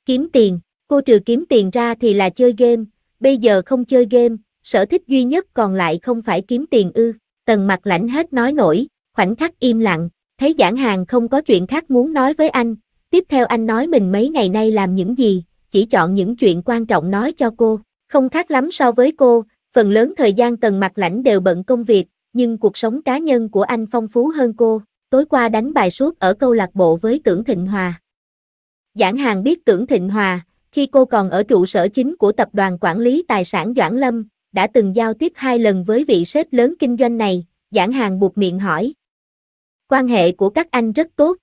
Kiếm tiền, cô trừ kiếm tiền ra thì là chơi game, bây giờ không chơi game, sở thích duy nhất còn lại không phải kiếm tiền ư. Tần mặt lạnh hết nói nổi, khoảnh khắc im lặng, thấy giảng hàng không có chuyện khác muốn nói với anh, tiếp theo anh nói mình mấy ngày nay làm những gì, chỉ chọn những chuyện quan trọng nói cho cô, không khác lắm so với cô, phần lớn thời gian tần mặt lãnh đều bận công việc, nhưng cuộc sống cá nhân của anh phong phú hơn cô, tối qua đánh bài suốt ở câu lạc bộ với tưởng Thịnh Hòa. Giảng hàng biết tưởng Thịnh Hòa, khi cô còn ở trụ sở chính của tập đoàn quản lý tài sản Doãn Lâm, đã từng giao tiếp hai lần với vị sếp lớn kinh doanh này, giảng hàng buộc miệng hỏi, Quan hệ của các anh rất tốt.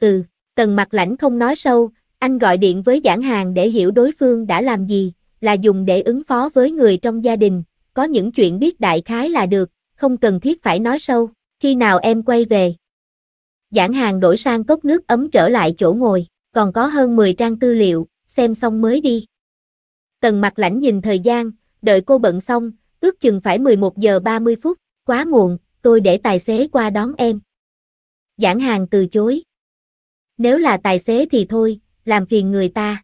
Ừ, tần mặt lãnh không nói sâu, anh gọi điện với giảng hàng để hiểu đối phương đã làm gì, là dùng để ứng phó với người trong gia đình, có những chuyện biết đại khái là được, không cần thiết phải nói sâu, khi nào em quay về. Giảng hàng đổi sang cốc nước ấm trở lại chỗ ngồi, còn có hơn 10 trang tư liệu, xem xong mới đi. Tần mặt lãnh nhìn thời gian, đợi cô bận xong, ước chừng phải 11 giờ 30 phút, quá muộn, tôi để tài xế qua đón em giản hàng từ chối. Nếu là tài xế thì thôi, làm phiền người ta.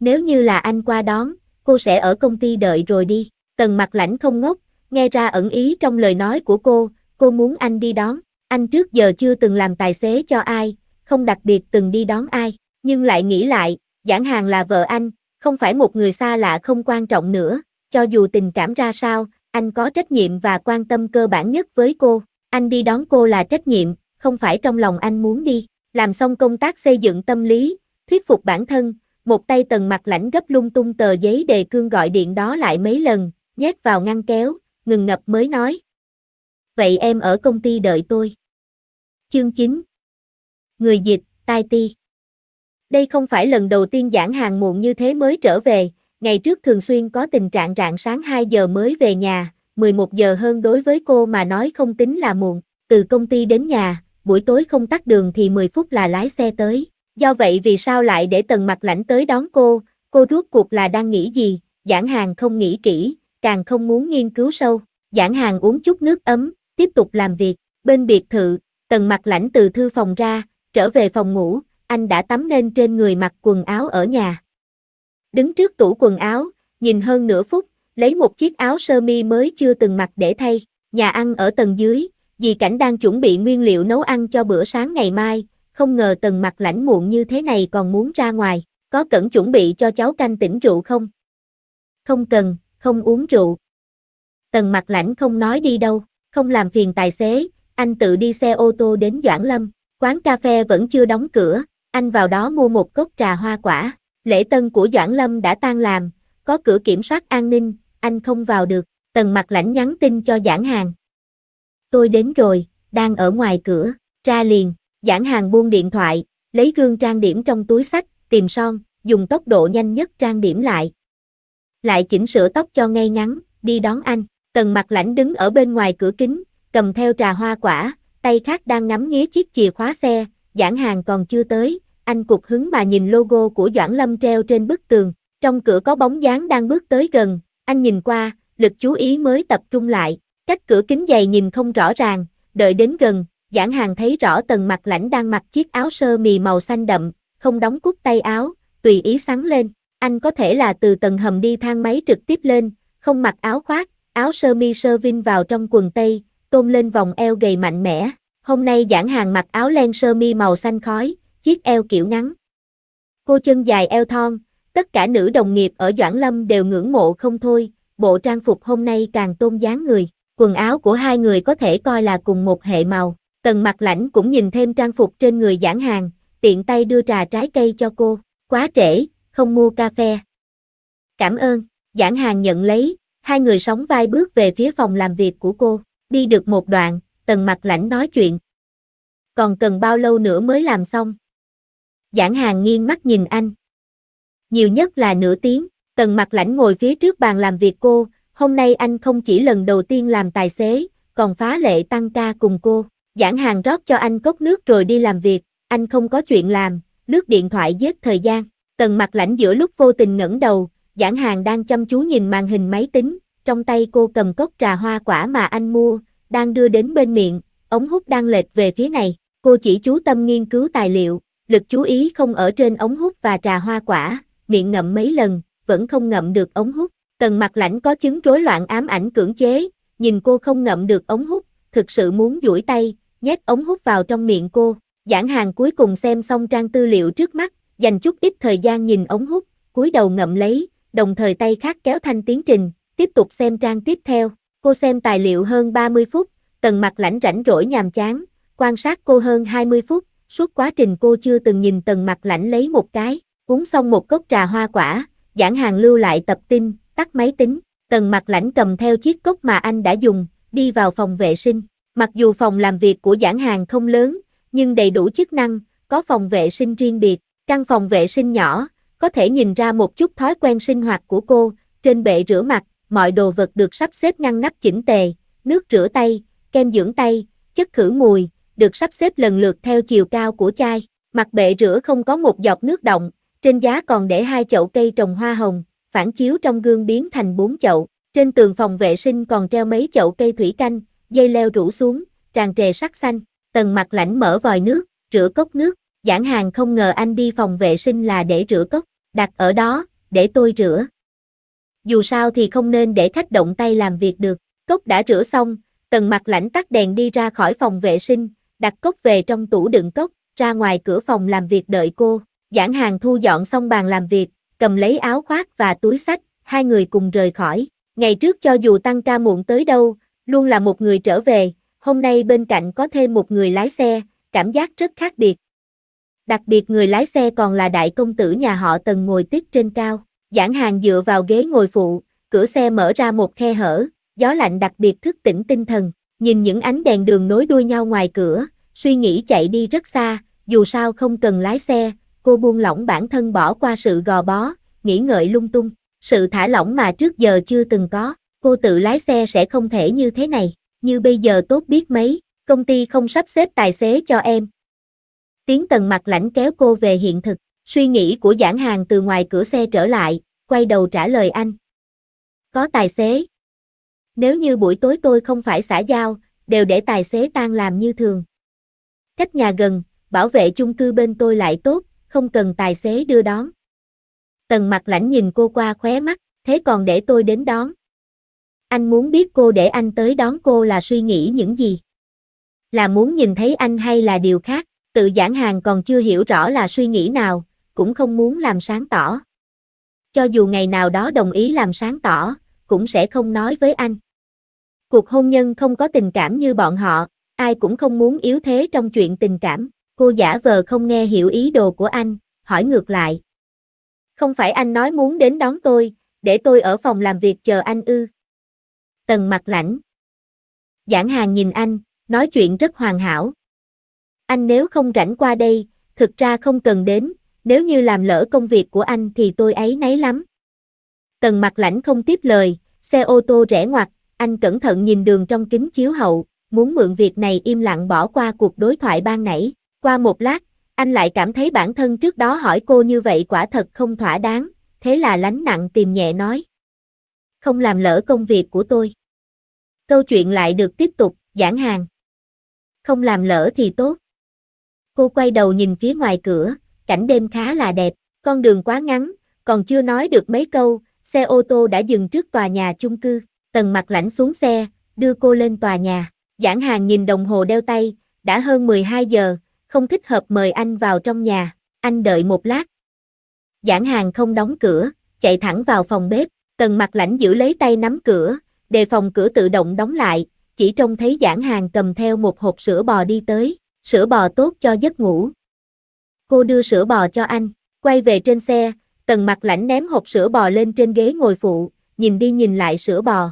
Nếu như là anh qua đón, cô sẽ ở công ty đợi rồi đi. Tần mặt lãnh không ngốc, nghe ra ẩn ý trong lời nói của cô, cô muốn anh đi đón. Anh trước giờ chưa từng làm tài xế cho ai, không đặc biệt từng đi đón ai, nhưng lại nghĩ lại, giản hàng là vợ anh, không phải một người xa lạ không quan trọng nữa, cho dù tình cảm ra sao, anh có trách nhiệm và quan tâm cơ bản nhất với cô, anh đi đón cô là trách nhiệm, không phải trong lòng anh muốn đi. Làm xong công tác xây dựng tâm lý, thuyết phục bản thân, một tay tần mặt lãnh gấp lung tung tờ giấy đề cương gọi điện đó lại mấy lần, nhét vào ngăn kéo, ngừng ngập mới nói. Vậy em ở công ty đợi tôi. Chương 9 Người dịch, tai ti Đây không phải lần đầu tiên giảng hàng muộn như thế mới trở về, ngày trước thường xuyên có tình trạng rạng sáng 2 giờ mới về nhà, 11 giờ hơn đối với cô mà nói không tính là muộn, từ công ty đến nhà, buổi tối không tắt đường thì 10 phút là lái xe tới. Do vậy vì sao lại để tần mặt lãnh tới đón cô, cô rốt cuộc là đang nghĩ gì, giảng hàng không nghĩ kỹ, càng không muốn nghiên cứu sâu. Giảng hàng uống chút nước ấm, tiếp tục làm việc. Bên biệt thự, tần mặt lãnh từ thư phòng ra, trở về phòng ngủ, anh đã tắm nên trên người mặc quần áo ở nhà. Đứng trước tủ quần áo, nhìn hơn nửa phút, lấy một chiếc áo sơ mi mới chưa từng mặc để thay. Nhà ăn ở tầng dưới, Dì Cảnh đang chuẩn bị nguyên liệu nấu ăn cho bữa sáng ngày mai, không ngờ tần mặt lãnh muộn như thế này còn muốn ra ngoài, có cẩn chuẩn bị cho cháu canh tỉnh rượu không? Không cần, không uống rượu. Tần mặt lãnh không nói đi đâu, không làm phiền tài xế, anh tự đi xe ô tô đến Doãn Lâm, quán cà phê vẫn chưa đóng cửa, anh vào đó mua một cốc trà hoa quả, lễ tân của Doãn Lâm đã tan làm, có cửa kiểm soát an ninh, anh không vào được, tần mặt lãnh nhắn tin cho giảng hàng, tôi đến rồi, đang ở ngoài cửa, ra liền, giảng hàng buông điện thoại, lấy gương trang điểm trong túi sách, tìm son, dùng tốc độ nhanh nhất trang điểm lại. Lại chỉnh sửa tóc cho ngay ngắn, đi đón anh, tần mặt lãnh đứng ở bên ngoài cửa kính, cầm theo trà hoa quả, tay khác đang ngắm nghía chiếc chìa khóa xe, giảng hàng còn chưa tới, anh cục hứng mà nhìn logo của Doãn Lâm treo trên bức tường, trong cửa có bóng dáng đang bước tới gần, anh nhìn qua, lực chú ý mới tập trung lại, Cách cửa kính dày nhìn không rõ ràng, đợi đến gần, giảng hàng thấy rõ tầng mặt lãnh đang mặc chiếc áo sơ mì màu xanh đậm, không đóng cúc tay áo, tùy ý sáng lên. Anh có thể là từ tầng hầm đi thang máy trực tiếp lên, không mặc áo khoác, áo sơ mi sơ vinh vào trong quần tây, tôn lên vòng eo gầy mạnh mẽ. Hôm nay giảng hàng mặc áo len sơ mi màu xanh khói, chiếc eo kiểu ngắn. Cô chân dài eo thon, tất cả nữ đồng nghiệp ở Doãn Lâm đều ngưỡng mộ không thôi, bộ trang phục hôm nay càng tôn dáng người. Quần áo của hai người có thể coi là cùng một hệ màu. Tần mặt lãnh cũng nhìn thêm trang phục trên người giảng hàng, tiện tay đưa trà trái cây cho cô. Quá trễ, không mua cà phê. Cảm ơn, giảng hàng nhận lấy, hai người sóng vai bước về phía phòng làm việc của cô. Đi được một đoạn, tần mặt lãnh nói chuyện. Còn cần bao lâu nữa mới làm xong? Giảng hàng nghiêng mắt nhìn anh. Nhiều nhất là nửa tiếng, tần mặt lãnh ngồi phía trước bàn làm việc cô, hôm nay anh không chỉ lần đầu tiên làm tài xế, còn phá lệ tăng ca cùng cô. Giảng hàng rót cho anh cốc nước rồi đi làm việc, anh không có chuyện làm, lướt điện thoại giết thời gian. Tần mặt lãnh giữa lúc vô tình ngẩng đầu, giảng hàng đang chăm chú nhìn màn hình máy tính, trong tay cô cầm cốc trà hoa quả mà anh mua, đang đưa đến bên miệng, ống hút đang lệch về phía này. Cô chỉ chú tâm nghiên cứu tài liệu, lực chú ý không ở trên ống hút và trà hoa quả, miệng ngậm mấy lần, vẫn không ngậm được ống hút. Tần mặt lãnh có chứng rối loạn ám ảnh cưỡng chế, nhìn cô không ngậm được ống hút, thực sự muốn duỗi tay, nhét ống hút vào trong miệng cô. Giảng hàng cuối cùng xem xong trang tư liệu trước mắt, dành chút ít thời gian nhìn ống hút, cúi đầu ngậm lấy, đồng thời tay khác kéo thanh tiến trình, tiếp tục xem trang tiếp theo. Cô xem tài liệu hơn 30 phút, tần mặt lãnh rảnh rỗi nhàm chán, quan sát cô hơn 20 phút, suốt quá trình cô chưa từng nhìn tần mặt lãnh lấy một cái, uống xong một cốc trà hoa quả, giảng hàng lưu lại tập tin, tắt máy tính, tần mặt lãnh cầm theo chiếc cốc mà anh đã dùng, đi vào phòng vệ sinh. Mặc dù phòng làm việc của giảng hàng không lớn, nhưng đầy đủ chức năng, có phòng vệ sinh riêng biệt, căn phòng vệ sinh nhỏ, có thể nhìn ra một chút thói quen sinh hoạt của cô, trên bệ rửa mặt, mọi đồ vật được sắp xếp ngăn nắp chỉnh tề, nước rửa tay, kem dưỡng tay, chất khử mùi, được sắp xếp lần lượt theo chiều cao của chai, mặt bệ rửa không có một giọt nước động, trên giá còn để hai chậu cây trồng hoa hồng, phản chiếu trong gương biến thành bốn chậu, trên tường phòng vệ sinh còn treo mấy chậu cây thủy canh, dây leo rủ xuống, tràn trề sắc xanh, tầng mặt lãnh mở vòi nước, rửa cốc nước, giảng hàng không ngờ anh đi phòng vệ sinh là để rửa cốc, đặt ở đó, để tôi rửa. Dù sao thì không nên để khách động tay làm việc được, cốc đã rửa xong, tần mặt lãnh tắt đèn đi ra khỏi phòng vệ sinh, đặt cốc về trong tủ đựng cốc, ra ngoài cửa phòng làm việc đợi cô, giảng hàng thu dọn xong bàn làm việc, cầm lấy áo khoác và túi sách, hai người cùng rời khỏi. Ngày trước cho dù tăng ca muộn tới đâu, luôn là một người trở về, hôm nay bên cạnh có thêm một người lái xe, cảm giác rất khác biệt. Đặc biệt người lái xe còn là đại công tử nhà họ Tần ngồi tiếp trên cao, giảng hàng dựa vào ghế ngồi phụ, cửa xe mở ra một khe hở, gió lạnh đặc biệt thức tỉnh tinh thần, nhìn những ánh đèn đường nối đuôi nhau ngoài cửa, suy nghĩ chạy đi rất xa, dù sao không cần lái xe, cô buông lỏng bản thân bỏ qua sự gò bó, nghĩ ngợi lung tung, sự thả lỏng mà trước giờ chưa từng có, cô tự lái xe sẽ không thể như thế này, như bây giờ tốt biết mấy, công ty không sắp xếp tài xế cho em. Tiếng tần mặt lãnh kéo cô về hiện thực, suy nghĩ của giảng hàng từ ngoài cửa xe trở lại, quay đầu trả lời anh. Có tài xế. Nếu như buổi tối tôi không phải xã giao, đều để tài xế tan làm như thường. Cách nhà gần, bảo vệ chung cư bên tôi lại tốt, không cần tài xế đưa đón. Tần mặt lãnh nhìn cô qua khóe mắt, thế còn để tôi đến đón. Anh muốn biết cô để anh tới đón cô là suy nghĩ những gì? Là muốn nhìn thấy anh hay là điều khác, tự giảng hàng còn chưa hiểu rõ là suy nghĩ nào, cũng không muốn làm sáng tỏ. Cho dù ngày nào đó đồng ý làm sáng tỏ, cũng sẽ không nói với anh. Cuộc hôn nhân không có tình cảm như bọn họ, ai cũng không muốn yếu thế trong chuyện tình cảm. Cô giả vờ không nghe hiểu ý đồ của anh, hỏi ngược lại. Không phải anh nói muốn đến đón tôi, để tôi ở phòng làm việc chờ anh ư. Tần mặt lãnh. Giảng hàng nhìn anh, nói chuyện rất hoàn hảo. Anh nếu không rảnh qua đây, thực ra không cần đến, nếu như làm lỡ công việc của anh thì tôi ấy nấy lắm. Tần mặt lãnh không tiếp lời, xe ô tô rẽ ngoặt, anh cẩn thận nhìn đường trong kính chiếu hậu, muốn mượn việc này im lặng bỏ qua cuộc đối thoại ban nãy. Qua một lát, anh lại cảm thấy bản thân trước đó hỏi cô như vậy quả thật không thỏa đáng, thế là lánh nặng tìm nhẹ nói. Không làm lỡ công việc của tôi. Câu chuyện lại được tiếp tục, giảng hàng. Không làm lỡ thì tốt. Cô quay đầu nhìn phía ngoài cửa, cảnh đêm khá là đẹp, con đường quá ngắn, còn chưa nói được mấy câu, xe ô tô đã dừng trước tòa nhà chung cư, tần mặt lãnh xuống xe, đưa cô lên tòa nhà. Giảng hàng nhìn đồng hồ đeo tay, đã hơn 12 giờ, không thích hợp mời anh vào trong nhà, anh đợi một lát. Giảng hàng không đóng cửa, chạy thẳng vào phòng bếp, tần mặt lãnh giữ lấy tay nắm cửa, đề phòng cửa tự động đóng lại, chỉ trông thấy giảng hàng cầm theo một hộp sữa bò đi tới, sữa bò tốt cho giấc ngủ. Cô đưa sữa bò cho anh, quay về trên xe, tần mặt lãnh ném hộp sữa bò lên trên ghế ngồi phụ, nhìn đi nhìn lại sữa bò.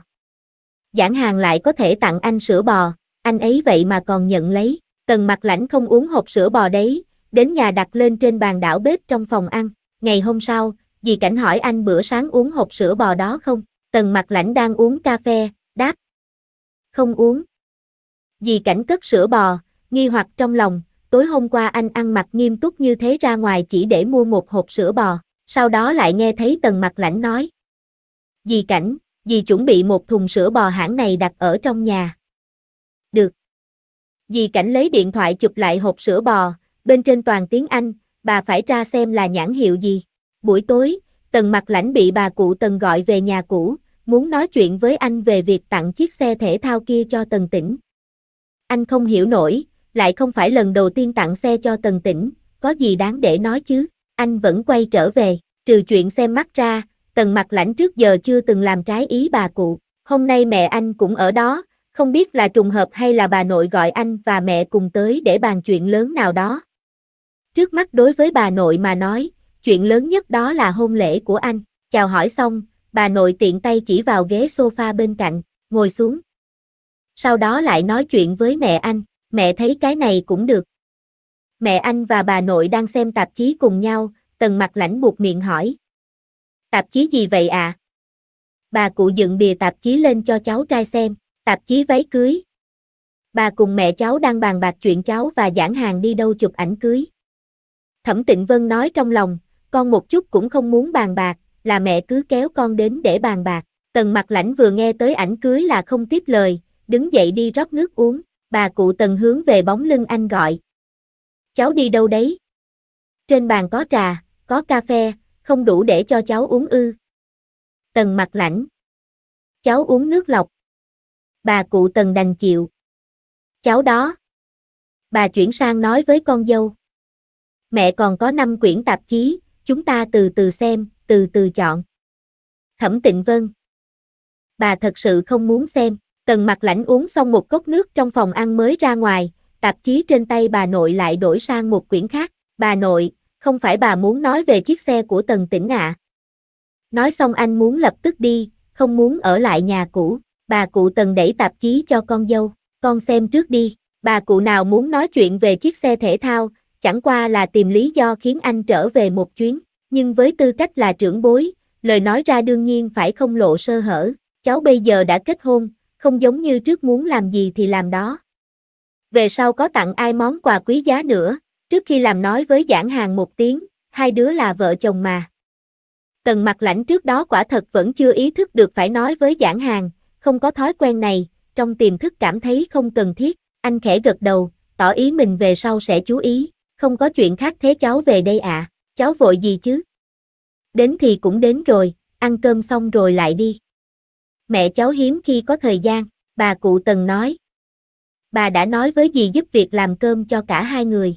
Giảng hàng lại có thể tặng anh sữa bò, anh ấy vậy mà còn nhận lấy. Tần mặt lãnh không uống hộp sữa bò đấy, đến nhà đặt lên trên bàn đảo bếp trong phòng ăn. Ngày hôm sau, dì cảnh hỏi anh bữa sáng uống hộp sữa bò đó không? Tần mặt lãnh đang uống cà phê, đáp. Không uống. Dì cảnh cất sữa bò, nghi hoặc trong lòng, tối hôm qua anh ăn mặc nghiêm túc như thế ra ngoài chỉ để mua một hộp sữa bò, sau đó lại nghe thấy tần mặt lãnh nói. Dì cảnh, dì chuẩn bị một thùng sữa bò hãng này đặt ở trong nhà, Dì Cảnh lấy điện thoại chụp lại hộp sữa bò, bên trên toàn tiếng Anh, bà phải ra xem là nhãn hiệu gì. Buổi tối, Tần Mặt Lãnh bị bà cụ Tần gọi về nhà cũ, muốn nói chuyện với anh về việc tặng chiếc xe thể thao kia cho Tần Tĩnh. Anh không hiểu nổi, lại không phải lần đầu tiên tặng xe cho Tần Tĩnh, có gì đáng để nói chứ, anh vẫn quay trở về, trừ chuyện xem mắt ra, Tần Mặt Lãnh trước giờ chưa từng làm trái ý bà cụ. Hôm nay mẹ anh cũng ở đó, không biết là trùng hợp hay là bà nội gọi anh và mẹ cùng tới để bàn chuyện lớn nào đó. Trước mắt đối với bà nội mà nói, chuyện lớn nhất đó là hôn lễ của anh. Chào hỏi xong, bà nội tiện tay chỉ vào ghế sofa bên cạnh, ngồi xuống. Sau đó lại nói chuyện với mẹ anh, mẹ thấy cái này cũng được. Mẹ anh và bà nội đang xem tạp chí cùng nhau, tần mặt lãnh buộc miệng hỏi. Tạp chí gì vậy ạ? À? Bà cụ dựng bìa tạp chí lên cho cháu trai xem, tạp chí váy cưới. Bà cùng mẹ cháu đang bàn bạc chuyện cháu và giảng hàng đi đâu chụp ảnh cưới. Thẩm Tịnh Vân nói trong lòng, con một chút cũng không muốn bàn bạc, là mẹ cứ kéo con đến để bàn bạc. Tần mặt lãnh vừa nghe tới ảnh cưới là không tiếp lời, đứng dậy đi rót nước uống, bà cụ tần hướng về bóng lưng anh gọi. Cháu đi đâu đấy? Trên bàn có trà, có cà phê, không đủ để cho cháu uống ư. Tần mặt lãnh. Cháu uống nước lọc bà cụ tần đành chịu. Cháu đó. Bà chuyển sang nói với con dâu. Mẹ còn có 5 quyển tạp chí, chúng ta từ từ xem, từ từ chọn. Thẩm Tịnh Vân. Bà thật sự không muốn xem, tần mặt lãnh uống xong một cốc nước trong phòng ăn mới ra ngoài, tạp chí trên tay bà nội lại đổi sang một quyển khác. Bà nội, không phải bà muốn nói về chiếc xe của tần tỉnh ạ. À. Nói xong anh muốn lập tức đi, không muốn ở lại nhà cũ bà cụ tần đẩy tạp chí cho con dâu, con xem trước đi, bà cụ nào muốn nói chuyện về chiếc xe thể thao, chẳng qua là tìm lý do khiến anh trở về một chuyến, nhưng với tư cách là trưởng bối, lời nói ra đương nhiên phải không lộ sơ hở, cháu bây giờ đã kết hôn, không giống như trước muốn làm gì thì làm đó. Về sau có tặng ai món quà quý giá nữa, trước khi làm nói với giảng hàng một tiếng, hai đứa là vợ chồng mà. Tần mặt lãnh trước đó quả thật vẫn chưa ý thức được phải nói với giảng hàng, không có thói quen này, trong tiềm thức cảm thấy không cần thiết, anh khẽ gật đầu, tỏ ý mình về sau sẽ chú ý, không có chuyện khác thế cháu về đây ạ, cháu vội gì chứ? Đến thì cũng đến rồi, ăn cơm xong rồi lại đi. Mẹ cháu hiếm khi có thời gian, bà cụ Tần nói. Bà đã nói với dì giúp việc làm cơm cho cả hai người.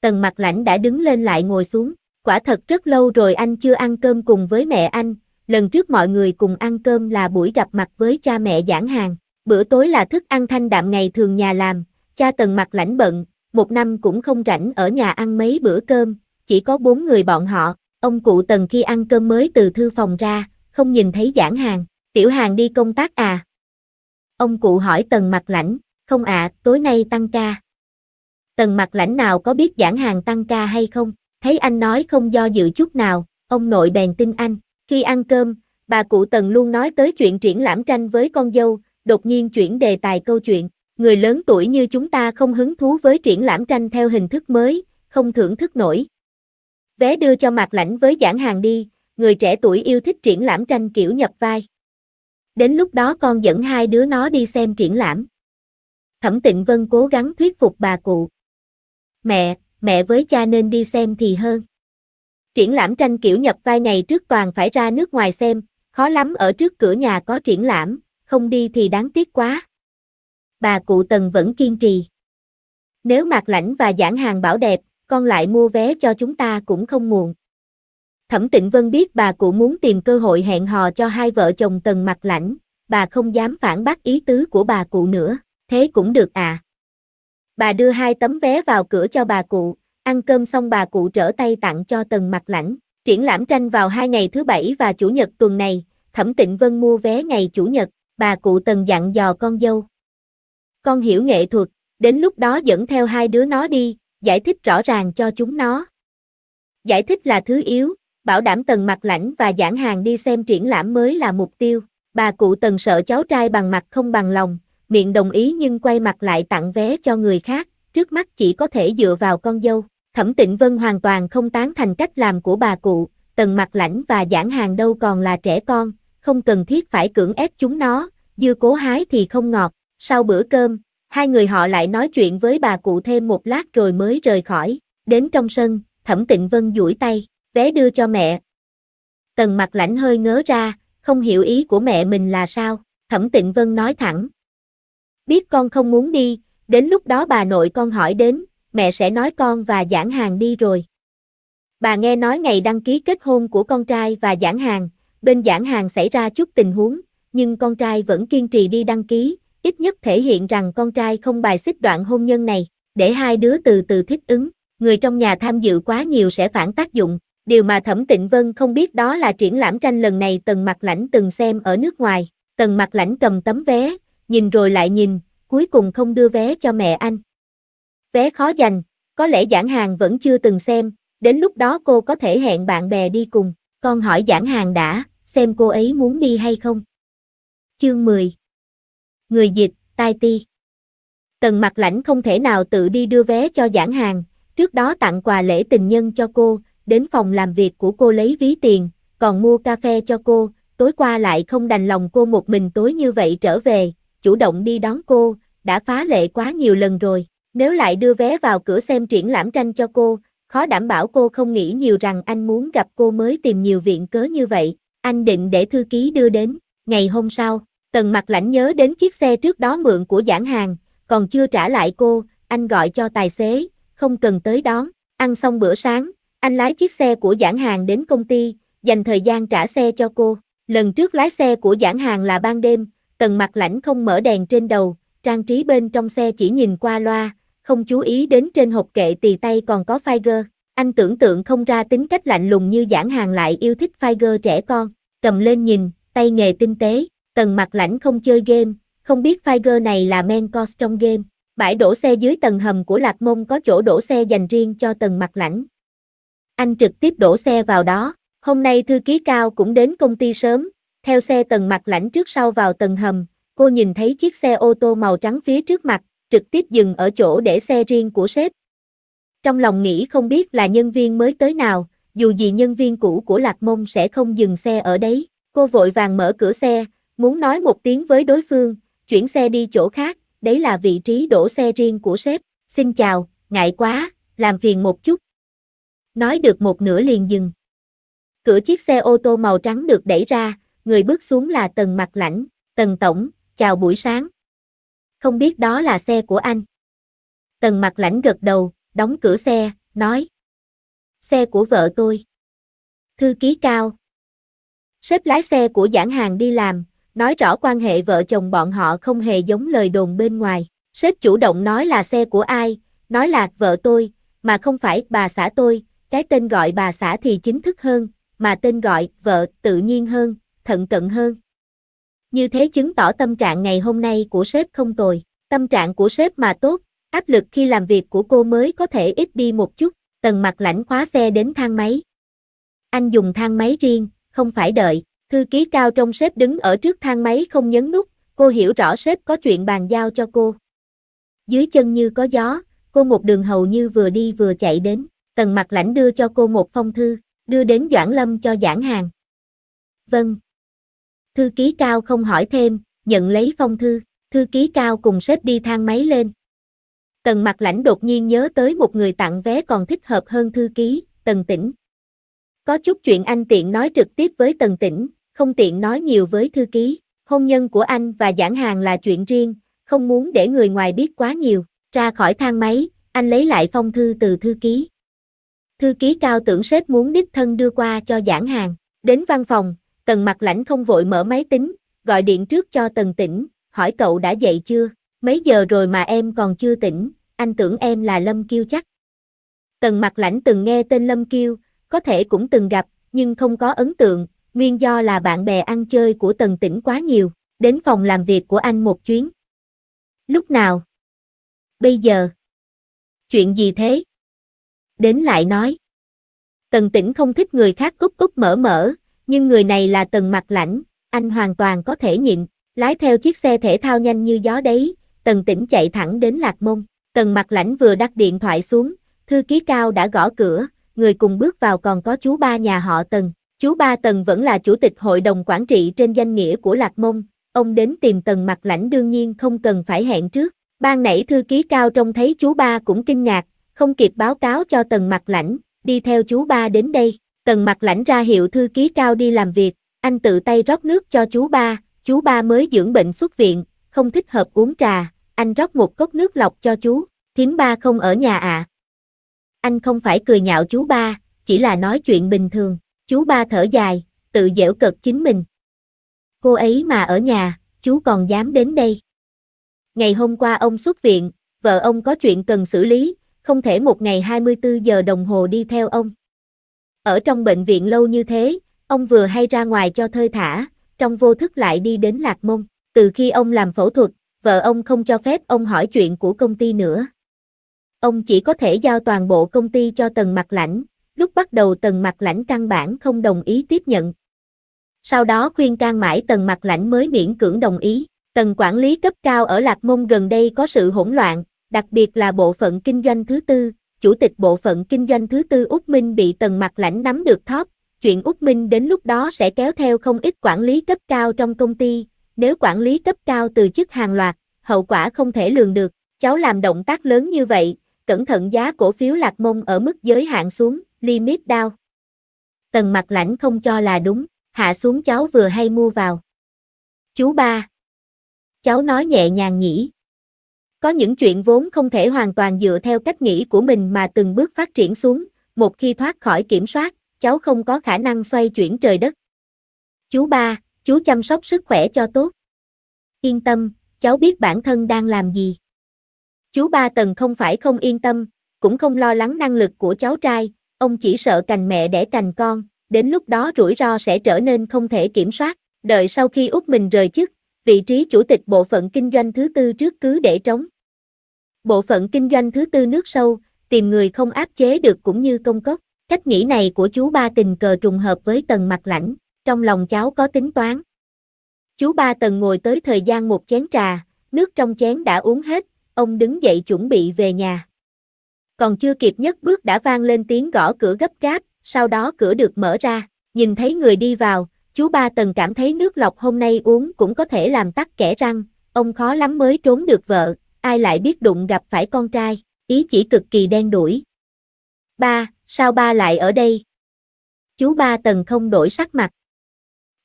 Tần mặt lãnh đã đứng lên lại ngồi xuống, quả thật rất lâu rồi anh chưa ăn cơm cùng với mẹ anh, lần trước mọi người cùng ăn cơm là buổi gặp mặt với cha mẹ giảng hàng, bữa tối là thức ăn thanh đạm ngày thường nhà làm, cha tần mặt lãnh bận, một năm cũng không rảnh ở nhà ăn mấy bữa cơm, chỉ có bốn người bọn họ, ông cụ tần khi ăn cơm mới từ thư phòng ra, không nhìn thấy giảng hàng, tiểu hàng đi công tác à? Ông cụ hỏi tần mặt lãnh, không ạ, à, tối nay tăng ca. Tần mặt lãnh nào có biết giảng hàng tăng ca hay không, thấy anh nói không do dự chút nào, ông nội bèn tin anh. Khi ăn cơm, bà cụ Tần luôn nói tới chuyện triển lãm tranh với con dâu, đột nhiên chuyển đề tài câu chuyện. Người lớn tuổi như chúng ta không hứng thú với triển lãm tranh theo hình thức mới, không thưởng thức nổi. Vé đưa cho mặt Lãnh với giảng hàng đi, người trẻ tuổi yêu thích triển lãm tranh kiểu nhập vai. Đến lúc đó con dẫn hai đứa nó đi xem triển lãm. Thẩm Tịnh Vân cố gắng thuyết phục bà cụ. Mẹ, mẹ với cha nên đi xem thì hơn. Triển lãm tranh kiểu nhập vai này trước toàn phải ra nước ngoài xem, khó lắm ở trước cửa nhà có triển lãm, không đi thì đáng tiếc quá. Bà cụ Tần vẫn kiên trì. Nếu mặt Lãnh và giảng hàng bảo đẹp, con lại mua vé cho chúng ta cũng không muộn. Thẩm Tịnh Vân biết bà cụ muốn tìm cơ hội hẹn hò cho hai vợ chồng Tần mặt Lãnh, bà không dám phản bác ý tứ của bà cụ nữa, thế cũng được à. Bà đưa hai tấm vé vào cửa cho bà cụ, Ăn cơm xong bà cụ trở tay tặng cho Tần Mặt Lãnh. Triển lãm tranh vào hai ngày thứ bảy và chủ nhật tuần này, Thẩm Tịnh Vân mua vé ngày chủ nhật, bà cụ Tần dặn dò con dâu. Con hiểu nghệ thuật, đến lúc đó dẫn theo hai đứa nó đi, giải thích rõ ràng cho chúng nó. Giải thích là thứ yếu, bảo đảm Tần Mặt Lãnh và giảng hàng đi xem triển lãm mới là mục tiêu. Bà cụ Tần sợ cháu trai bằng mặt không bằng lòng, miệng đồng ý nhưng quay mặt lại tặng vé cho người khác, trước mắt chỉ có thể dựa vào con dâu. Thẩm Tịnh Vân hoàn toàn không tán thành cách làm của bà cụ, Tần Mặt Lãnh và Giảng Hàng đâu còn là trẻ con, không cần thiết phải cưỡng ép chúng nó, Dư cố hái thì không ngọt. Sau bữa cơm, hai người họ lại nói chuyện với bà cụ thêm một lát rồi mới rời khỏi, đến trong sân, Thẩm Tịnh Vân duỗi tay, vé đưa cho mẹ. Tần Mặt Lãnh hơi ngớ ra, không hiểu ý của mẹ mình là sao, Thẩm Tịnh Vân nói thẳng. Biết con không muốn đi, đến lúc đó bà nội con hỏi đến, mẹ sẽ nói con và giảng hàng đi rồi. Bà nghe nói ngày đăng ký kết hôn của con trai và giảng hàng, bên giảng hàng xảy ra chút tình huống, nhưng con trai vẫn kiên trì đi đăng ký, ít nhất thể hiện rằng con trai không bài xích đoạn hôn nhân này, để hai đứa từ từ thích ứng, người trong nhà tham dự quá nhiều sẽ phản tác dụng. Điều mà Thẩm Tịnh Vân không biết đó là triển lãm tranh lần này Tần mặc Lãnh từng xem ở nước ngoài, Tần mặc Lãnh cầm tấm vé, nhìn rồi lại nhìn, cuối cùng không đưa vé cho mẹ anh vé khó giành, có lẽ giảng hàng vẫn chưa từng xem, đến lúc đó cô có thể hẹn bạn bè đi cùng, con hỏi giảng hàng đã, xem cô ấy muốn đi hay không. Chương 10 Người dịch, tai ti Tần mặt lãnh không thể nào tự đi đưa vé cho giảng hàng, trước đó tặng quà lễ tình nhân cho cô, đến phòng làm việc của cô lấy ví tiền, còn mua cà phê cho cô, tối qua lại không đành lòng cô một mình tối như vậy trở về, chủ động đi đón cô, đã phá lệ quá nhiều lần rồi. Nếu lại đưa vé vào cửa xem triển lãm tranh cho cô, khó đảm bảo cô không nghĩ nhiều rằng anh muốn gặp cô mới tìm nhiều viện cớ như vậy. Anh định để thư ký đưa đến. Ngày hôm sau, Tần mặt lãnh nhớ đến chiếc xe trước đó mượn của giảng hàng, còn chưa trả lại cô, anh gọi cho tài xế, không cần tới đón. Ăn xong bữa sáng, anh lái chiếc xe của giảng hàng đến công ty, dành thời gian trả xe cho cô. Lần trước lái xe của giảng hàng là ban đêm, tần mặt lãnh không mở đèn trên đầu, trang trí bên trong xe chỉ nhìn qua loa, không chú ý đến trên hộp kệ tì tay còn có Figer. Anh tưởng tượng không ra tính cách lạnh lùng như giảng hàng lại yêu thích Figer trẻ con. Cầm lên nhìn, tay nghề tinh tế, tầng mặt lãnh không chơi game, không biết Figer này là men cos trong game. Bãi đổ xe dưới tầng hầm của Lạc Mông có chỗ đổ xe dành riêng cho tầng mặt lãnh. Anh trực tiếp đổ xe vào đó. Hôm nay thư ký cao cũng đến công ty sớm, theo xe tầng mặt lãnh trước sau vào tầng hầm, cô nhìn thấy chiếc xe ô tô màu trắng phía trước mặt, trực tiếp dừng ở chỗ để xe riêng của sếp. Trong lòng nghĩ không biết là nhân viên mới tới nào, dù gì nhân viên cũ của Lạc Mông sẽ không dừng xe ở đấy. Cô vội vàng mở cửa xe, muốn nói một tiếng với đối phương, chuyển xe đi chỗ khác, đấy là vị trí đổ xe riêng của sếp. Xin chào, ngại quá, làm phiền một chút. Nói được một nửa liền dừng. Cửa chiếc xe ô tô màu trắng được đẩy ra, người bước xuống là Tần Mặt Lãnh, Tần Tổng, chào buổi sáng không biết đó là xe của anh. Tần mặt lãnh gật đầu, đóng cửa xe, nói. Xe của vợ tôi. Thư ký cao. Sếp lái xe của giảng hàng đi làm, nói rõ quan hệ vợ chồng bọn họ không hề giống lời đồn bên ngoài. Sếp chủ động nói là xe của ai, nói là vợ tôi, mà không phải bà xã tôi, cái tên gọi bà xã thì chính thức hơn, mà tên gọi vợ tự nhiên hơn, thận cận hơn. Như thế chứng tỏ tâm trạng ngày hôm nay của sếp không tồi, tâm trạng của sếp mà tốt, áp lực khi làm việc của cô mới có thể ít đi một chút, tần mặt lãnh khóa xe đến thang máy. Anh dùng thang máy riêng, không phải đợi, thư ký cao trong sếp đứng ở trước thang máy không nhấn nút, cô hiểu rõ sếp có chuyện bàn giao cho cô. Dưới chân như có gió, cô một đường hầu như vừa đi vừa chạy đến, tần mặt lãnh đưa cho cô một phong thư, đưa đến Doãn Lâm cho giảng hàng. Vâng. Thư ký cao không hỏi thêm, nhận lấy phong thư, thư ký cao cùng sếp đi thang máy lên. Tần mặt lãnh đột nhiên nhớ tới một người tặng vé còn thích hợp hơn thư ký, tần tỉnh. Có chút chuyện anh tiện nói trực tiếp với tần tỉnh, không tiện nói nhiều với thư ký. Hôn nhân của anh và giảng hàng là chuyện riêng, không muốn để người ngoài biết quá nhiều. Ra khỏi thang máy, anh lấy lại phong thư từ thư ký. Thư ký cao tưởng sếp muốn đích thân đưa qua cho giảng hàng. Đến văn phòng, Tần mặt lãnh không vội mở máy tính, gọi điện trước cho tần tỉnh, hỏi cậu đã dậy chưa, mấy giờ rồi mà em còn chưa tỉnh, anh tưởng em là Lâm Kiêu chắc. Tần mặt lãnh từng nghe tên Lâm Kiêu, có thể cũng từng gặp, nhưng không có ấn tượng, nguyên do là bạn bè ăn chơi của tần tỉnh quá nhiều, đến phòng làm việc của anh một chuyến. Lúc nào? Bây giờ. Chuyện gì thế? Đến lại nói. Tần tỉnh không thích người khác cúp cúp mở mở, nhưng người này là tần mặt lãnh, anh hoàn toàn có thể nhịn, lái theo chiếc xe thể thao nhanh như gió đấy, tần tỉnh chạy thẳng đến lạc mông, tần mặt lãnh vừa đặt điện thoại xuống, thư ký cao đã gõ cửa, người cùng bước vào còn có chú ba nhà họ tần, chú ba tần vẫn là chủ tịch hội đồng quản trị trên danh nghĩa của lạc mông, ông đến tìm tần mặt lãnh đương nhiên không cần phải hẹn trước, ban nãy thư ký cao trông thấy chú ba cũng kinh ngạc, không kịp báo cáo cho tần mặt lãnh, đi theo chú ba đến đây. Tần mặt lãnh ra hiệu thư ký cao đi làm việc, anh tự tay rót nước cho chú ba, chú ba mới dưỡng bệnh xuất viện, không thích hợp uống trà, anh rót một cốc nước lọc cho chú, thím ba không ở nhà ạ. À. Anh không phải cười nhạo chú ba, chỉ là nói chuyện bình thường, chú ba thở dài, tự dễu cợt chính mình. Cô ấy mà ở nhà, chú còn dám đến đây. Ngày hôm qua ông xuất viện, vợ ông có chuyện cần xử lý, không thể một ngày 24 giờ đồng hồ đi theo ông. Ở trong bệnh viện lâu như thế, ông vừa hay ra ngoài cho thơi thả, trong vô thức lại đi đến Lạc Mông. Từ khi ông làm phẫu thuật, vợ ông không cho phép ông hỏi chuyện của công ty nữa. Ông chỉ có thể giao toàn bộ công ty cho tầng Mặt Lãnh, lúc bắt đầu tầng Mặt Lãnh căn bản không đồng ý tiếp nhận. Sau đó khuyên can mãi tầng Mặt Lãnh mới miễn cưỡng đồng ý. Tầng quản lý cấp cao ở Lạc Mông gần đây có sự hỗn loạn, đặc biệt là bộ phận kinh doanh thứ tư, chủ tịch bộ phận kinh doanh thứ tư Úc Minh bị Tần Mặt Lãnh nắm được thóp, chuyện Úc Minh đến lúc đó sẽ kéo theo không ít quản lý cấp cao trong công ty, nếu quản lý cấp cao từ chức hàng loạt, hậu quả không thể lường được, cháu làm động tác lớn như vậy, cẩn thận giá cổ phiếu lạc mông ở mức giới hạn xuống, limit down. Tần Mặt Lãnh không cho là đúng, hạ xuống cháu vừa hay mua vào. Chú ba. Cháu nói nhẹ nhàng nhỉ. Có những chuyện vốn không thể hoàn toàn dựa theo cách nghĩ của mình mà từng bước phát triển xuống, một khi thoát khỏi kiểm soát, cháu không có khả năng xoay chuyển trời đất. Chú ba, chú chăm sóc sức khỏe cho tốt. Yên tâm, cháu biết bản thân đang làm gì. Chú ba tần không phải không yên tâm, cũng không lo lắng năng lực của cháu trai, ông chỉ sợ cành mẹ đẻ cành con, đến lúc đó rủi ro sẽ trở nên không thể kiểm soát. Đợi sau khi út mình rời chức, vị trí chủ tịch bộ phận kinh doanh thứ tư trước cứ để trống. Bộ phận kinh doanh thứ tư nước sâu, tìm người không áp chế được cũng như công cốc. Cách nghĩ này của chú ba tình cờ trùng hợp với tầng mặt lãnh, trong lòng cháu có tính toán. Chú ba tần ngồi tới thời gian một chén trà, nước trong chén đã uống hết, ông đứng dậy chuẩn bị về nhà. Còn chưa kịp nhất bước đã vang lên tiếng gõ cửa gấp gáp, sau đó cửa được mở ra, nhìn thấy người đi vào, Chú ba tần cảm thấy nước lọc hôm nay uống cũng có thể làm tắt kẻ răng, ông khó lắm mới trốn được vợ, ai lại biết đụng gặp phải con trai, ý chỉ cực kỳ đen đuổi. Ba, sao ba lại ở đây? Chú ba tần không đổi sắc mặt.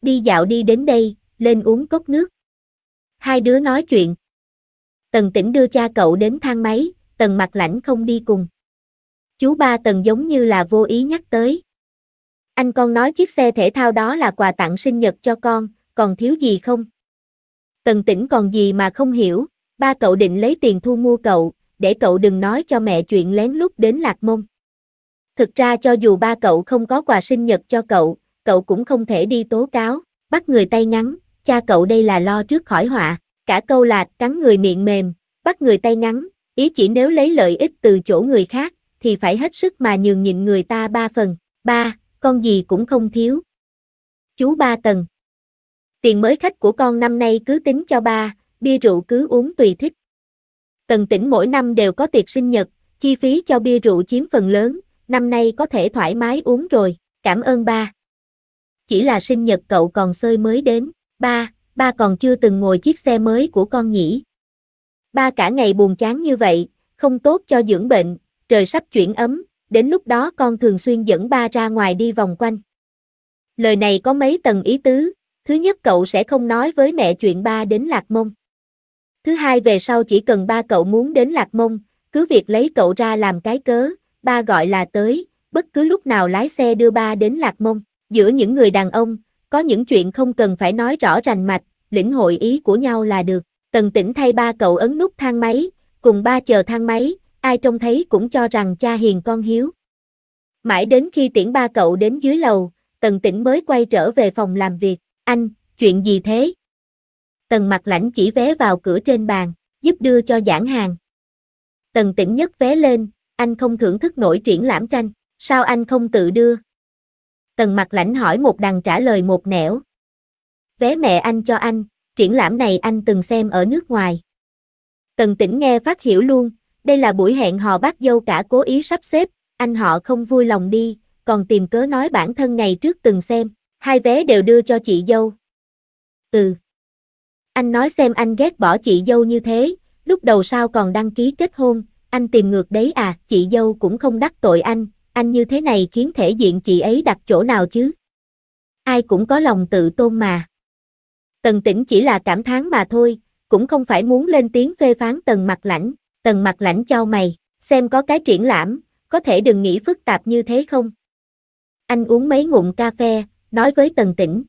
Đi dạo đi đến đây, lên uống cốc nước. Hai đứa nói chuyện. Tần tỉnh đưa cha cậu đến thang máy, tần mặt lãnh không đi cùng. Chú ba tần giống như là vô ý nhắc tới. Anh con nói chiếc xe thể thao đó là quà tặng sinh nhật cho con, còn thiếu gì không? Tần tỉnh còn gì mà không hiểu, ba cậu định lấy tiền thu mua cậu, để cậu đừng nói cho mẹ chuyện lén lút đến lạc mông. Thực ra cho dù ba cậu không có quà sinh nhật cho cậu, cậu cũng không thể đi tố cáo, bắt người tay ngắn, cha cậu đây là lo trước khỏi họa, cả câu là cắn người miệng mềm, bắt người tay ngắn, ý chỉ nếu lấy lợi ích từ chỗ người khác, thì phải hết sức mà nhường nhịn người ta ba phần. ba con gì cũng không thiếu. Chú ba tầng. Tiền mới khách của con năm nay cứ tính cho ba, bia rượu cứ uống tùy thích. Tần tỉnh mỗi năm đều có tiệc sinh nhật, chi phí cho bia rượu chiếm phần lớn, năm nay có thể thoải mái uống rồi, cảm ơn ba. Chỉ là sinh nhật cậu còn sơi mới đến, ba, ba còn chưa từng ngồi chiếc xe mới của con nhỉ. Ba cả ngày buồn chán như vậy, không tốt cho dưỡng bệnh, trời sắp chuyển ấm, đến lúc đó con thường xuyên dẫn ba ra ngoài đi vòng quanh. Lời này có mấy tầng ý tứ, thứ nhất cậu sẽ không nói với mẹ chuyện ba đến Lạc Mông. Thứ hai về sau chỉ cần ba cậu muốn đến Lạc Mông, cứ việc lấy cậu ra làm cái cớ, ba gọi là tới, bất cứ lúc nào lái xe đưa ba đến Lạc Mông. Giữa những người đàn ông, có những chuyện không cần phải nói rõ rành mạch, lĩnh hội ý của nhau là được. Tần tỉnh thay ba cậu ấn nút thang máy, cùng ba chờ thang máy, ai trông thấy cũng cho rằng cha hiền con hiếu. Mãi đến khi tiễn ba cậu đến dưới lầu, Tần Tĩnh mới quay trở về phòng làm việc, anh, chuyện gì thế? Tần mặt lãnh chỉ vé vào cửa trên bàn, giúp đưa cho giảng hàng. Tần Tĩnh nhấc vé lên, anh không thưởng thức nổi triển lãm tranh, sao anh không tự đưa? Tần mặt lãnh hỏi một đằng trả lời một nẻo. Vé mẹ anh cho anh, triển lãm này anh từng xem ở nước ngoài. Tần Tĩnh nghe phát hiểu luôn, đây là buổi hẹn hò bác dâu cả cố ý sắp xếp, anh họ không vui lòng đi, còn tìm cớ nói bản thân ngày trước từng xem, hai vé đều đưa cho chị dâu. Ừ. Anh nói xem anh ghét bỏ chị dâu như thế, lúc đầu sao còn đăng ký kết hôn, anh tìm ngược đấy à, chị dâu cũng không đắc tội anh, anh như thế này khiến thể diện chị ấy đặt chỗ nào chứ? Ai cũng có lòng tự tôn mà. Tần tỉnh chỉ là cảm thán mà thôi, cũng không phải muốn lên tiếng phê phán tần mặt lãnh, Tần mặt lãnh cho mày, xem có cái triển lãm, có thể đừng nghĩ phức tạp như thế không? Anh uống mấy ngụm cà phê, nói với tần tĩnh.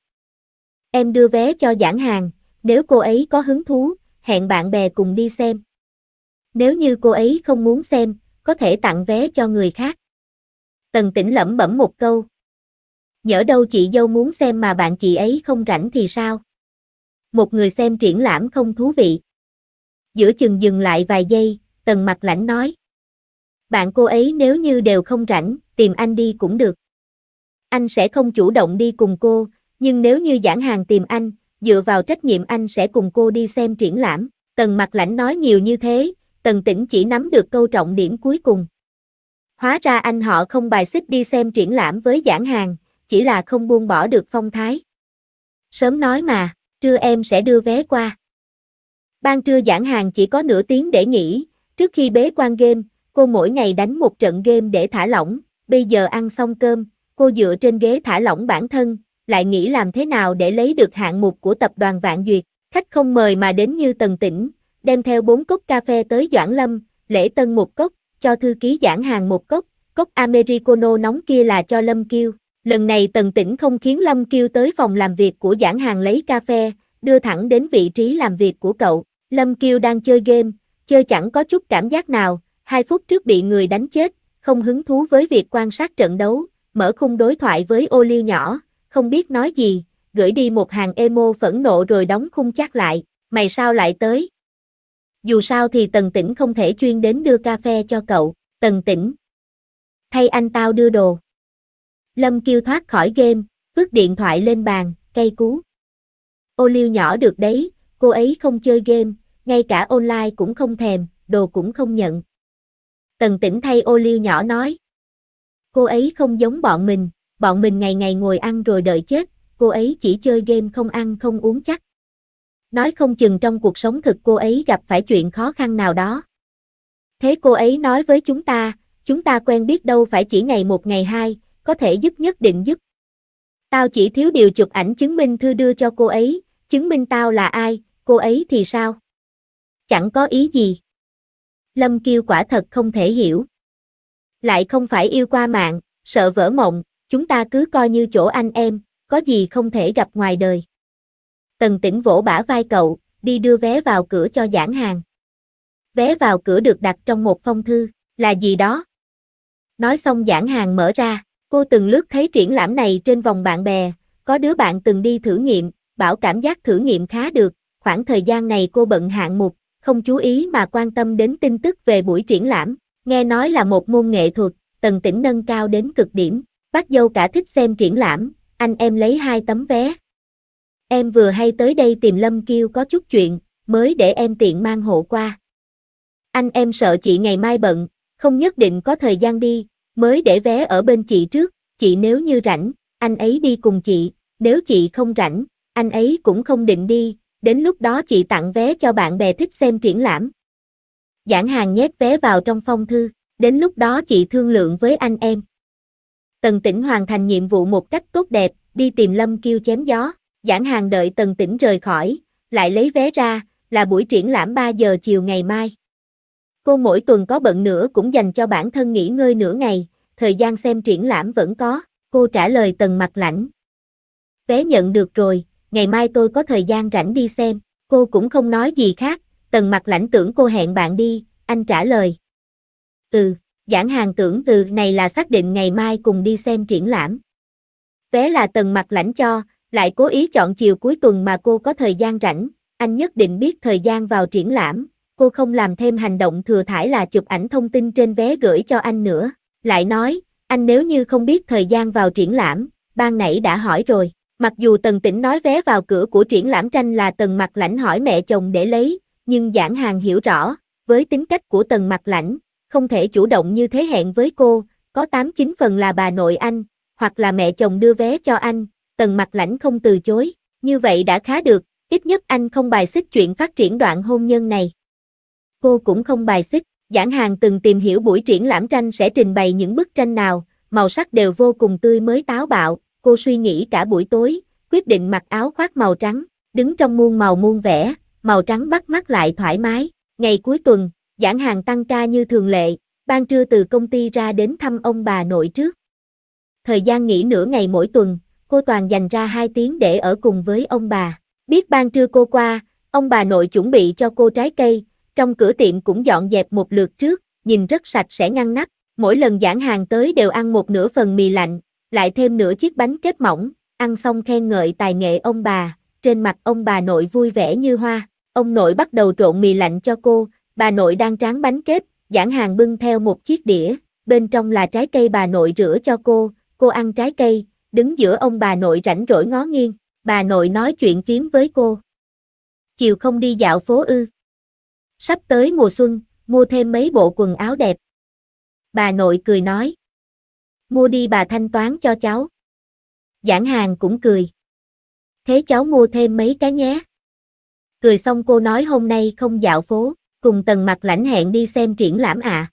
Em đưa vé cho giảng hàng, nếu cô ấy có hứng thú, hẹn bạn bè cùng đi xem. Nếu như cô ấy không muốn xem, có thể tặng vé cho người khác. Tần tĩnh lẩm bẩm một câu. Nhỡ đâu chị dâu muốn xem mà bạn chị ấy không rảnh thì sao? Một người xem triển lãm không thú vị. Giữa chừng dừng lại vài giây, tần mặt lãnh nói. Bạn cô ấy nếu như đều không rảnh, tìm anh đi cũng được. Anh sẽ không chủ động đi cùng cô, nhưng nếu như giảng hàng tìm anh, dựa vào trách nhiệm anh sẽ cùng cô đi xem triển lãm. Tần mặt lãnh nói nhiều như thế, tần Tĩnh chỉ nắm được câu trọng điểm cuối cùng. Hóa ra anh họ không bài xích đi xem triển lãm với giảng hàng, chỉ là không buông bỏ được phong thái. Sớm nói mà, trưa em sẽ đưa vé qua. Ban trưa giảng hàng chỉ có nửa tiếng để nghỉ, Trước khi bế quan game, cô mỗi ngày đánh một trận game để thả lỏng, bây giờ ăn xong cơm, cô dựa trên ghế thả lỏng bản thân, lại nghĩ làm thế nào để lấy được hạng mục của tập đoàn Vạn Duyệt, khách không mời mà đến như tần tỉnh, đem theo bốn cốc cà phê tới Doãn Lâm, lễ tân một cốc, cho thư ký giảng hàng một cốc, cốc Americano nóng kia là cho Lâm Kiêu. Lần này tần tỉnh không khiến Lâm Kiêu tới phòng làm việc của giảng hàng lấy cà phê, đưa thẳng đến vị trí làm việc của cậu. Lâm Kiêu đang chơi game, chơi chẳng có chút cảm giác nào, hai phút trước bị người đánh chết, không hứng thú với việc quan sát trận đấu, mở khung đối thoại với ô liu nhỏ, không biết nói gì, gửi đi một hàng emo phẫn nộ rồi đóng khung chắc lại, mày sao lại tới? Dù sao thì Tần Tĩnh không thể chuyên đến đưa cà phê cho cậu, Tần Tĩnh. Thay anh tao đưa đồ. Lâm kêu thoát khỏi game, vứt điện thoại lên bàn, cây cú. Ô liu nhỏ được đấy, cô ấy không chơi game, ngay cả online cũng không thèm, đồ cũng không nhận. Tần tỉnh thay ô liu nhỏ nói. Cô ấy không giống bọn mình, bọn mình ngày ngày ngồi ăn rồi đợi chết, cô ấy chỉ chơi game không ăn không uống chắc. Nói không chừng trong cuộc sống thực cô ấy gặp phải chuyện khó khăn nào đó. Thế cô ấy nói với chúng ta, chúng ta quen biết đâu phải chỉ ngày một ngày hai, có thể giúp nhất định giúp. Tao chỉ thiếu điều chụp ảnh chứng minh thư đưa cho cô ấy, chứng minh tao là ai, cô ấy thì sao? Chẳng có ý gì. Lâm Kiêu quả thật không thể hiểu. Lại không phải yêu qua mạng, sợ vỡ mộng, chúng ta cứ coi như chỗ anh em, có gì không thể gặp ngoài đời. Tần tỉnh vỗ bả vai cậu, đi đưa vé vào cửa cho giảng hàng. Vé vào cửa được đặt trong một phong thư, là gì đó? Nói xong giảng hàng mở ra, cô từng lướt thấy triển lãm này trên vòng bạn bè, có đứa bạn từng đi thử nghiệm, bảo cảm giác thử nghiệm khá được, khoảng thời gian này cô bận hạng mục, không chú ý mà quan tâm đến tin tức về buổi triển lãm, nghe nói là một môn nghệ thuật, tần tỉnh nâng cao đến cực điểm, bác dâu cả thích xem triển lãm, anh em lấy hai tấm vé. Em vừa hay tới đây tìm Lâm Kiêu có chút chuyện, mới để em tiện mang hộ qua. Anh em sợ chị ngày mai bận, không nhất định có thời gian đi, mới để vé ở bên chị trước, chị nếu như rảnh, anh ấy đi cùng chị, nếu chị không rảnh, anh ấy cũng không định đi, đến lúc đó chị tặng vé cho bạn bè thích xem triển lãm. Giảng hàng nhét vé vào trong phong thư, đến lúc đó chị thương lượng với anh em. Tần tỉnh hoàn thành nhiệm vụ một cách tốt đẹp, đi tìm Lâm kêu chém gió, giảng hàng đợi tần tỉnh rời khỏi, lại lấy vé ra, là buổi triển lãm 3 giờ chiều ngày mai. Cô mỗi tuần có bận nữa cũng dành cho bản thân nghỉ ngơi nửa ngày, thời gian xem triển lãm vẫn có, cô trả lời tần mặt lãnh. Vé nhận được rồi, ngày mai tôi có thời gian rảnh đi xem, cô cũng không nói gì khác, tần mặt lãnh tưởng cô hẹn bạn đi, anh trả lời. Ừ, giảng hàng tưởng từ này là xác định ngày mai cùng đi xem triển lãm. Vé là tần mặt lãnh cho, lại cố ý chọn chiều cuối tuần mà cô có thời gian rảnh, anh nhất định biết thời gian vào triển lãm, cô không làm thêm hành động thừa thải là chụp ảnh thông tin trên vé gửi cho anh nữa. Lại nói, anh nếu như không biết thời gian vào triển lãm, ban nãy đã hỏi rồi. Mặc dù Tần Tĩnh nói vé vào cửa của triển lãm tranh là Tần Mặc Lãnh hỏi mẹ chồng để lấy, nhưng giảng hàng hiểu rõ, với tính cách của Tần Mặc Lãnh, không thể chủ động như thế hẹn với cô, có 8-9 phần là bà nội anh, hoặc là mẹ chồng đưa vé cho anh, Tần Mặc Lãnh không từ chối, như vậy đã khá được, ít nhất anh không bài xích chuyện phát triển đoạn hôn nhân này. Cô cũng không bài xích, giảng hàng từng tìm hiểu buổi triển lãm tranh sẽ trình bày những bức tranh nào, màu sắc đều vô cùng tươi mới táo bạo, cô suy nghĩ cả buổi tối, quyết định mặc áo khoác màu trắng, đứng trong muôn màu muôn vẻ, màu trắng bắt mắt lại thoải mái. Ngày cuối tuần, giảng hàng tăng ca như thường lệ, ban trưa từ công ty ra đến thăm ông bà nội trước. Thời gian nghỉ nửa ngày mỗi tuần, cô toàn dành ra 2 tiếng để ở cùng với ông bà. Biết ban trưa cô qua, ông bà nội chuẩn bị cho cô trái cây, trong cửa tiệm cũng dọn dẹp một lượt trước, nhìn rất sạch sẽ ngăn nắp. Mỗi lần giảng hàng tới đều ăn một nửa phần mì lạnh, lại thêm nửa chiếc bánh kết mỏng, ăn xong khen ngợi tài nghệ ông bà, trên mặt ông bà nội vui vẻ như hoa, ông nội bắt đầu trộn mì lạnh cho cô, bà nội đang tráng bánh kết, giảng hàng bưng theo một chiếc đĩa, bên trong là trái cây bà nội rửa cho cô, cô ăn trái cây, đứng giữa ông bà nội rảnh rỗi ngó nghiêng, bà nội nói chuyện phiếm với cô. Chiều không đi dạo phố ư. Sắp tới mùa xuân, mua thêm mấy bộ quần áo đẹp. Bà nội cười nói. Mua đi bà thanh toán cho cháu. Giảng hàng cũng cười. Thế cháu mua thêm mấy cái nhé. Cười xong cô nói hôm nay không dạo phố, cùng tần mặt lãnh hẹn đi xem triển lãm ạ. À.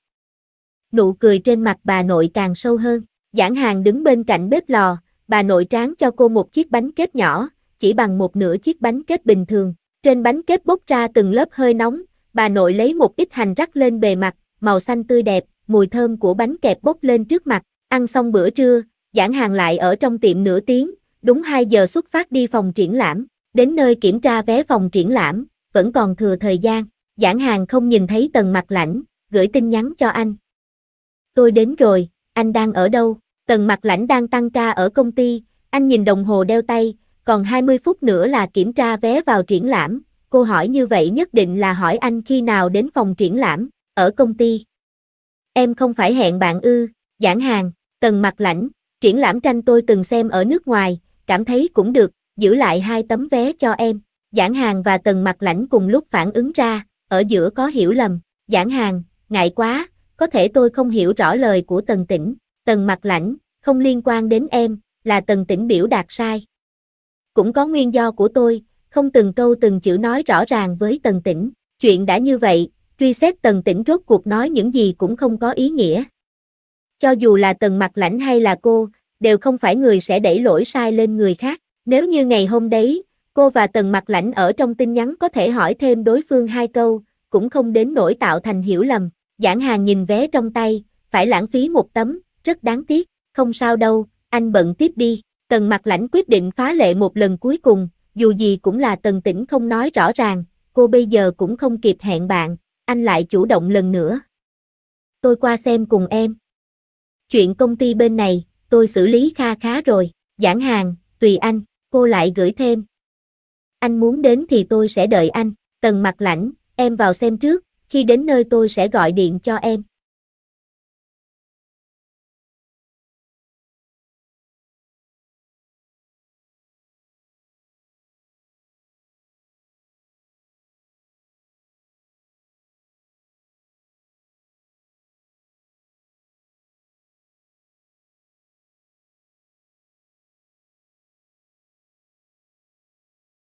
Nụ cười trên mặt bà nội càng sâu hơn. Giảng hàng đứng bên cạnh bếp lò, bà nội tráng cho cô một chiếc bánh kết nhỏ, chỉ bằng một nửa chiếc bánh kết bình thường. Trên bánh kết bốc ra từng lớp hơi nóng, bà nội lấy một ít hành rắc lên bề mặt, màu xanh tươi đẹp, mùi thơm của bánh kẹp bốc lên trước mặt. Ăn xong bữa trưa, giảng hàng lại ở trong tiệm nửa tiếng, đúng 2 giờ xuất phát đi phòng triển lãm, đến nơi kiểm tra vé phòng triển lãm, vẫn còn thừa thời gian, giảng hàng không nhìn thấy tần mặt lãnh, gửi tin nhắn cho anh. Tôi đến rồi, anh đang ở đâu? Tần mặt lãnh đang tăng ca ở công ty, anh nhìn đồng hồ đeo tay, còn 20 phút nữa là kiểm tra vé vào triển lãm, cô hỏi như vậy nhất định là hỏi anh khi nào đến phòng triển lãm, ở công ty. Em không phải hẹn bạn ư, giảng hàng, Tần mặt lãnh, triển lãm tranh tôi từng xem ở nước ngoài, cảm thấy cũng được, giữ lại hai tấm vé cho em. Giảng hàng và tần mặt lãnh cùng lúc phản ứng ra, ở giữa có hiểu lầm. Giảng hàng, ngại quá, có thể tôi không hiểu rõ lời của tần tỉnh. Tần mặt lãnh, không liên quan đến em, là tần tỉnh biểu đạt sai. Cũng có nguyên do của tôi, không từng câu từng chữ nói rõ ràng với tần tỉnh. Chuyện đã như vậy, truy xét tần tỉnh rốt cuộc nói những gì cũng không có ý nghĩa cho dù là tần mặt lãnh hay là cô, đều không phải người sẽ đẩy lỗi sai lên người khác. Nếu như ngày hôm đấy, cô và tần mặt lãnh ở trong tin nhắn có thể hỏi thêm đối phương hai câu, cũng không đến nỗi tạo thành hiểu lầm. Giảng hàng nhìn vé trong tay, phải lãng phí một tấm, rất đáng tiếc, không sao đâu, anh bận tiếp đi. Tần mặt lãnh quyết định phá lệ một lần cuối cùng, dù gì cũng là tần tỉnh không nói rõ ràng, cô bây giờ cũng không kịp hẹn bạn, anh lại chủ động lần nữa. Tôi qua xem cùng em chuyện công ty bên này, tôi xử lý kha khá rồi, giảng hàng, tùy anh, cô lại gửi thêm. Anh muốn đến thì tôi sẽ đợi anh, tần mặt lãnh, em vào xem trước, khi đến nơi tôi sẽ gọi điện cho em.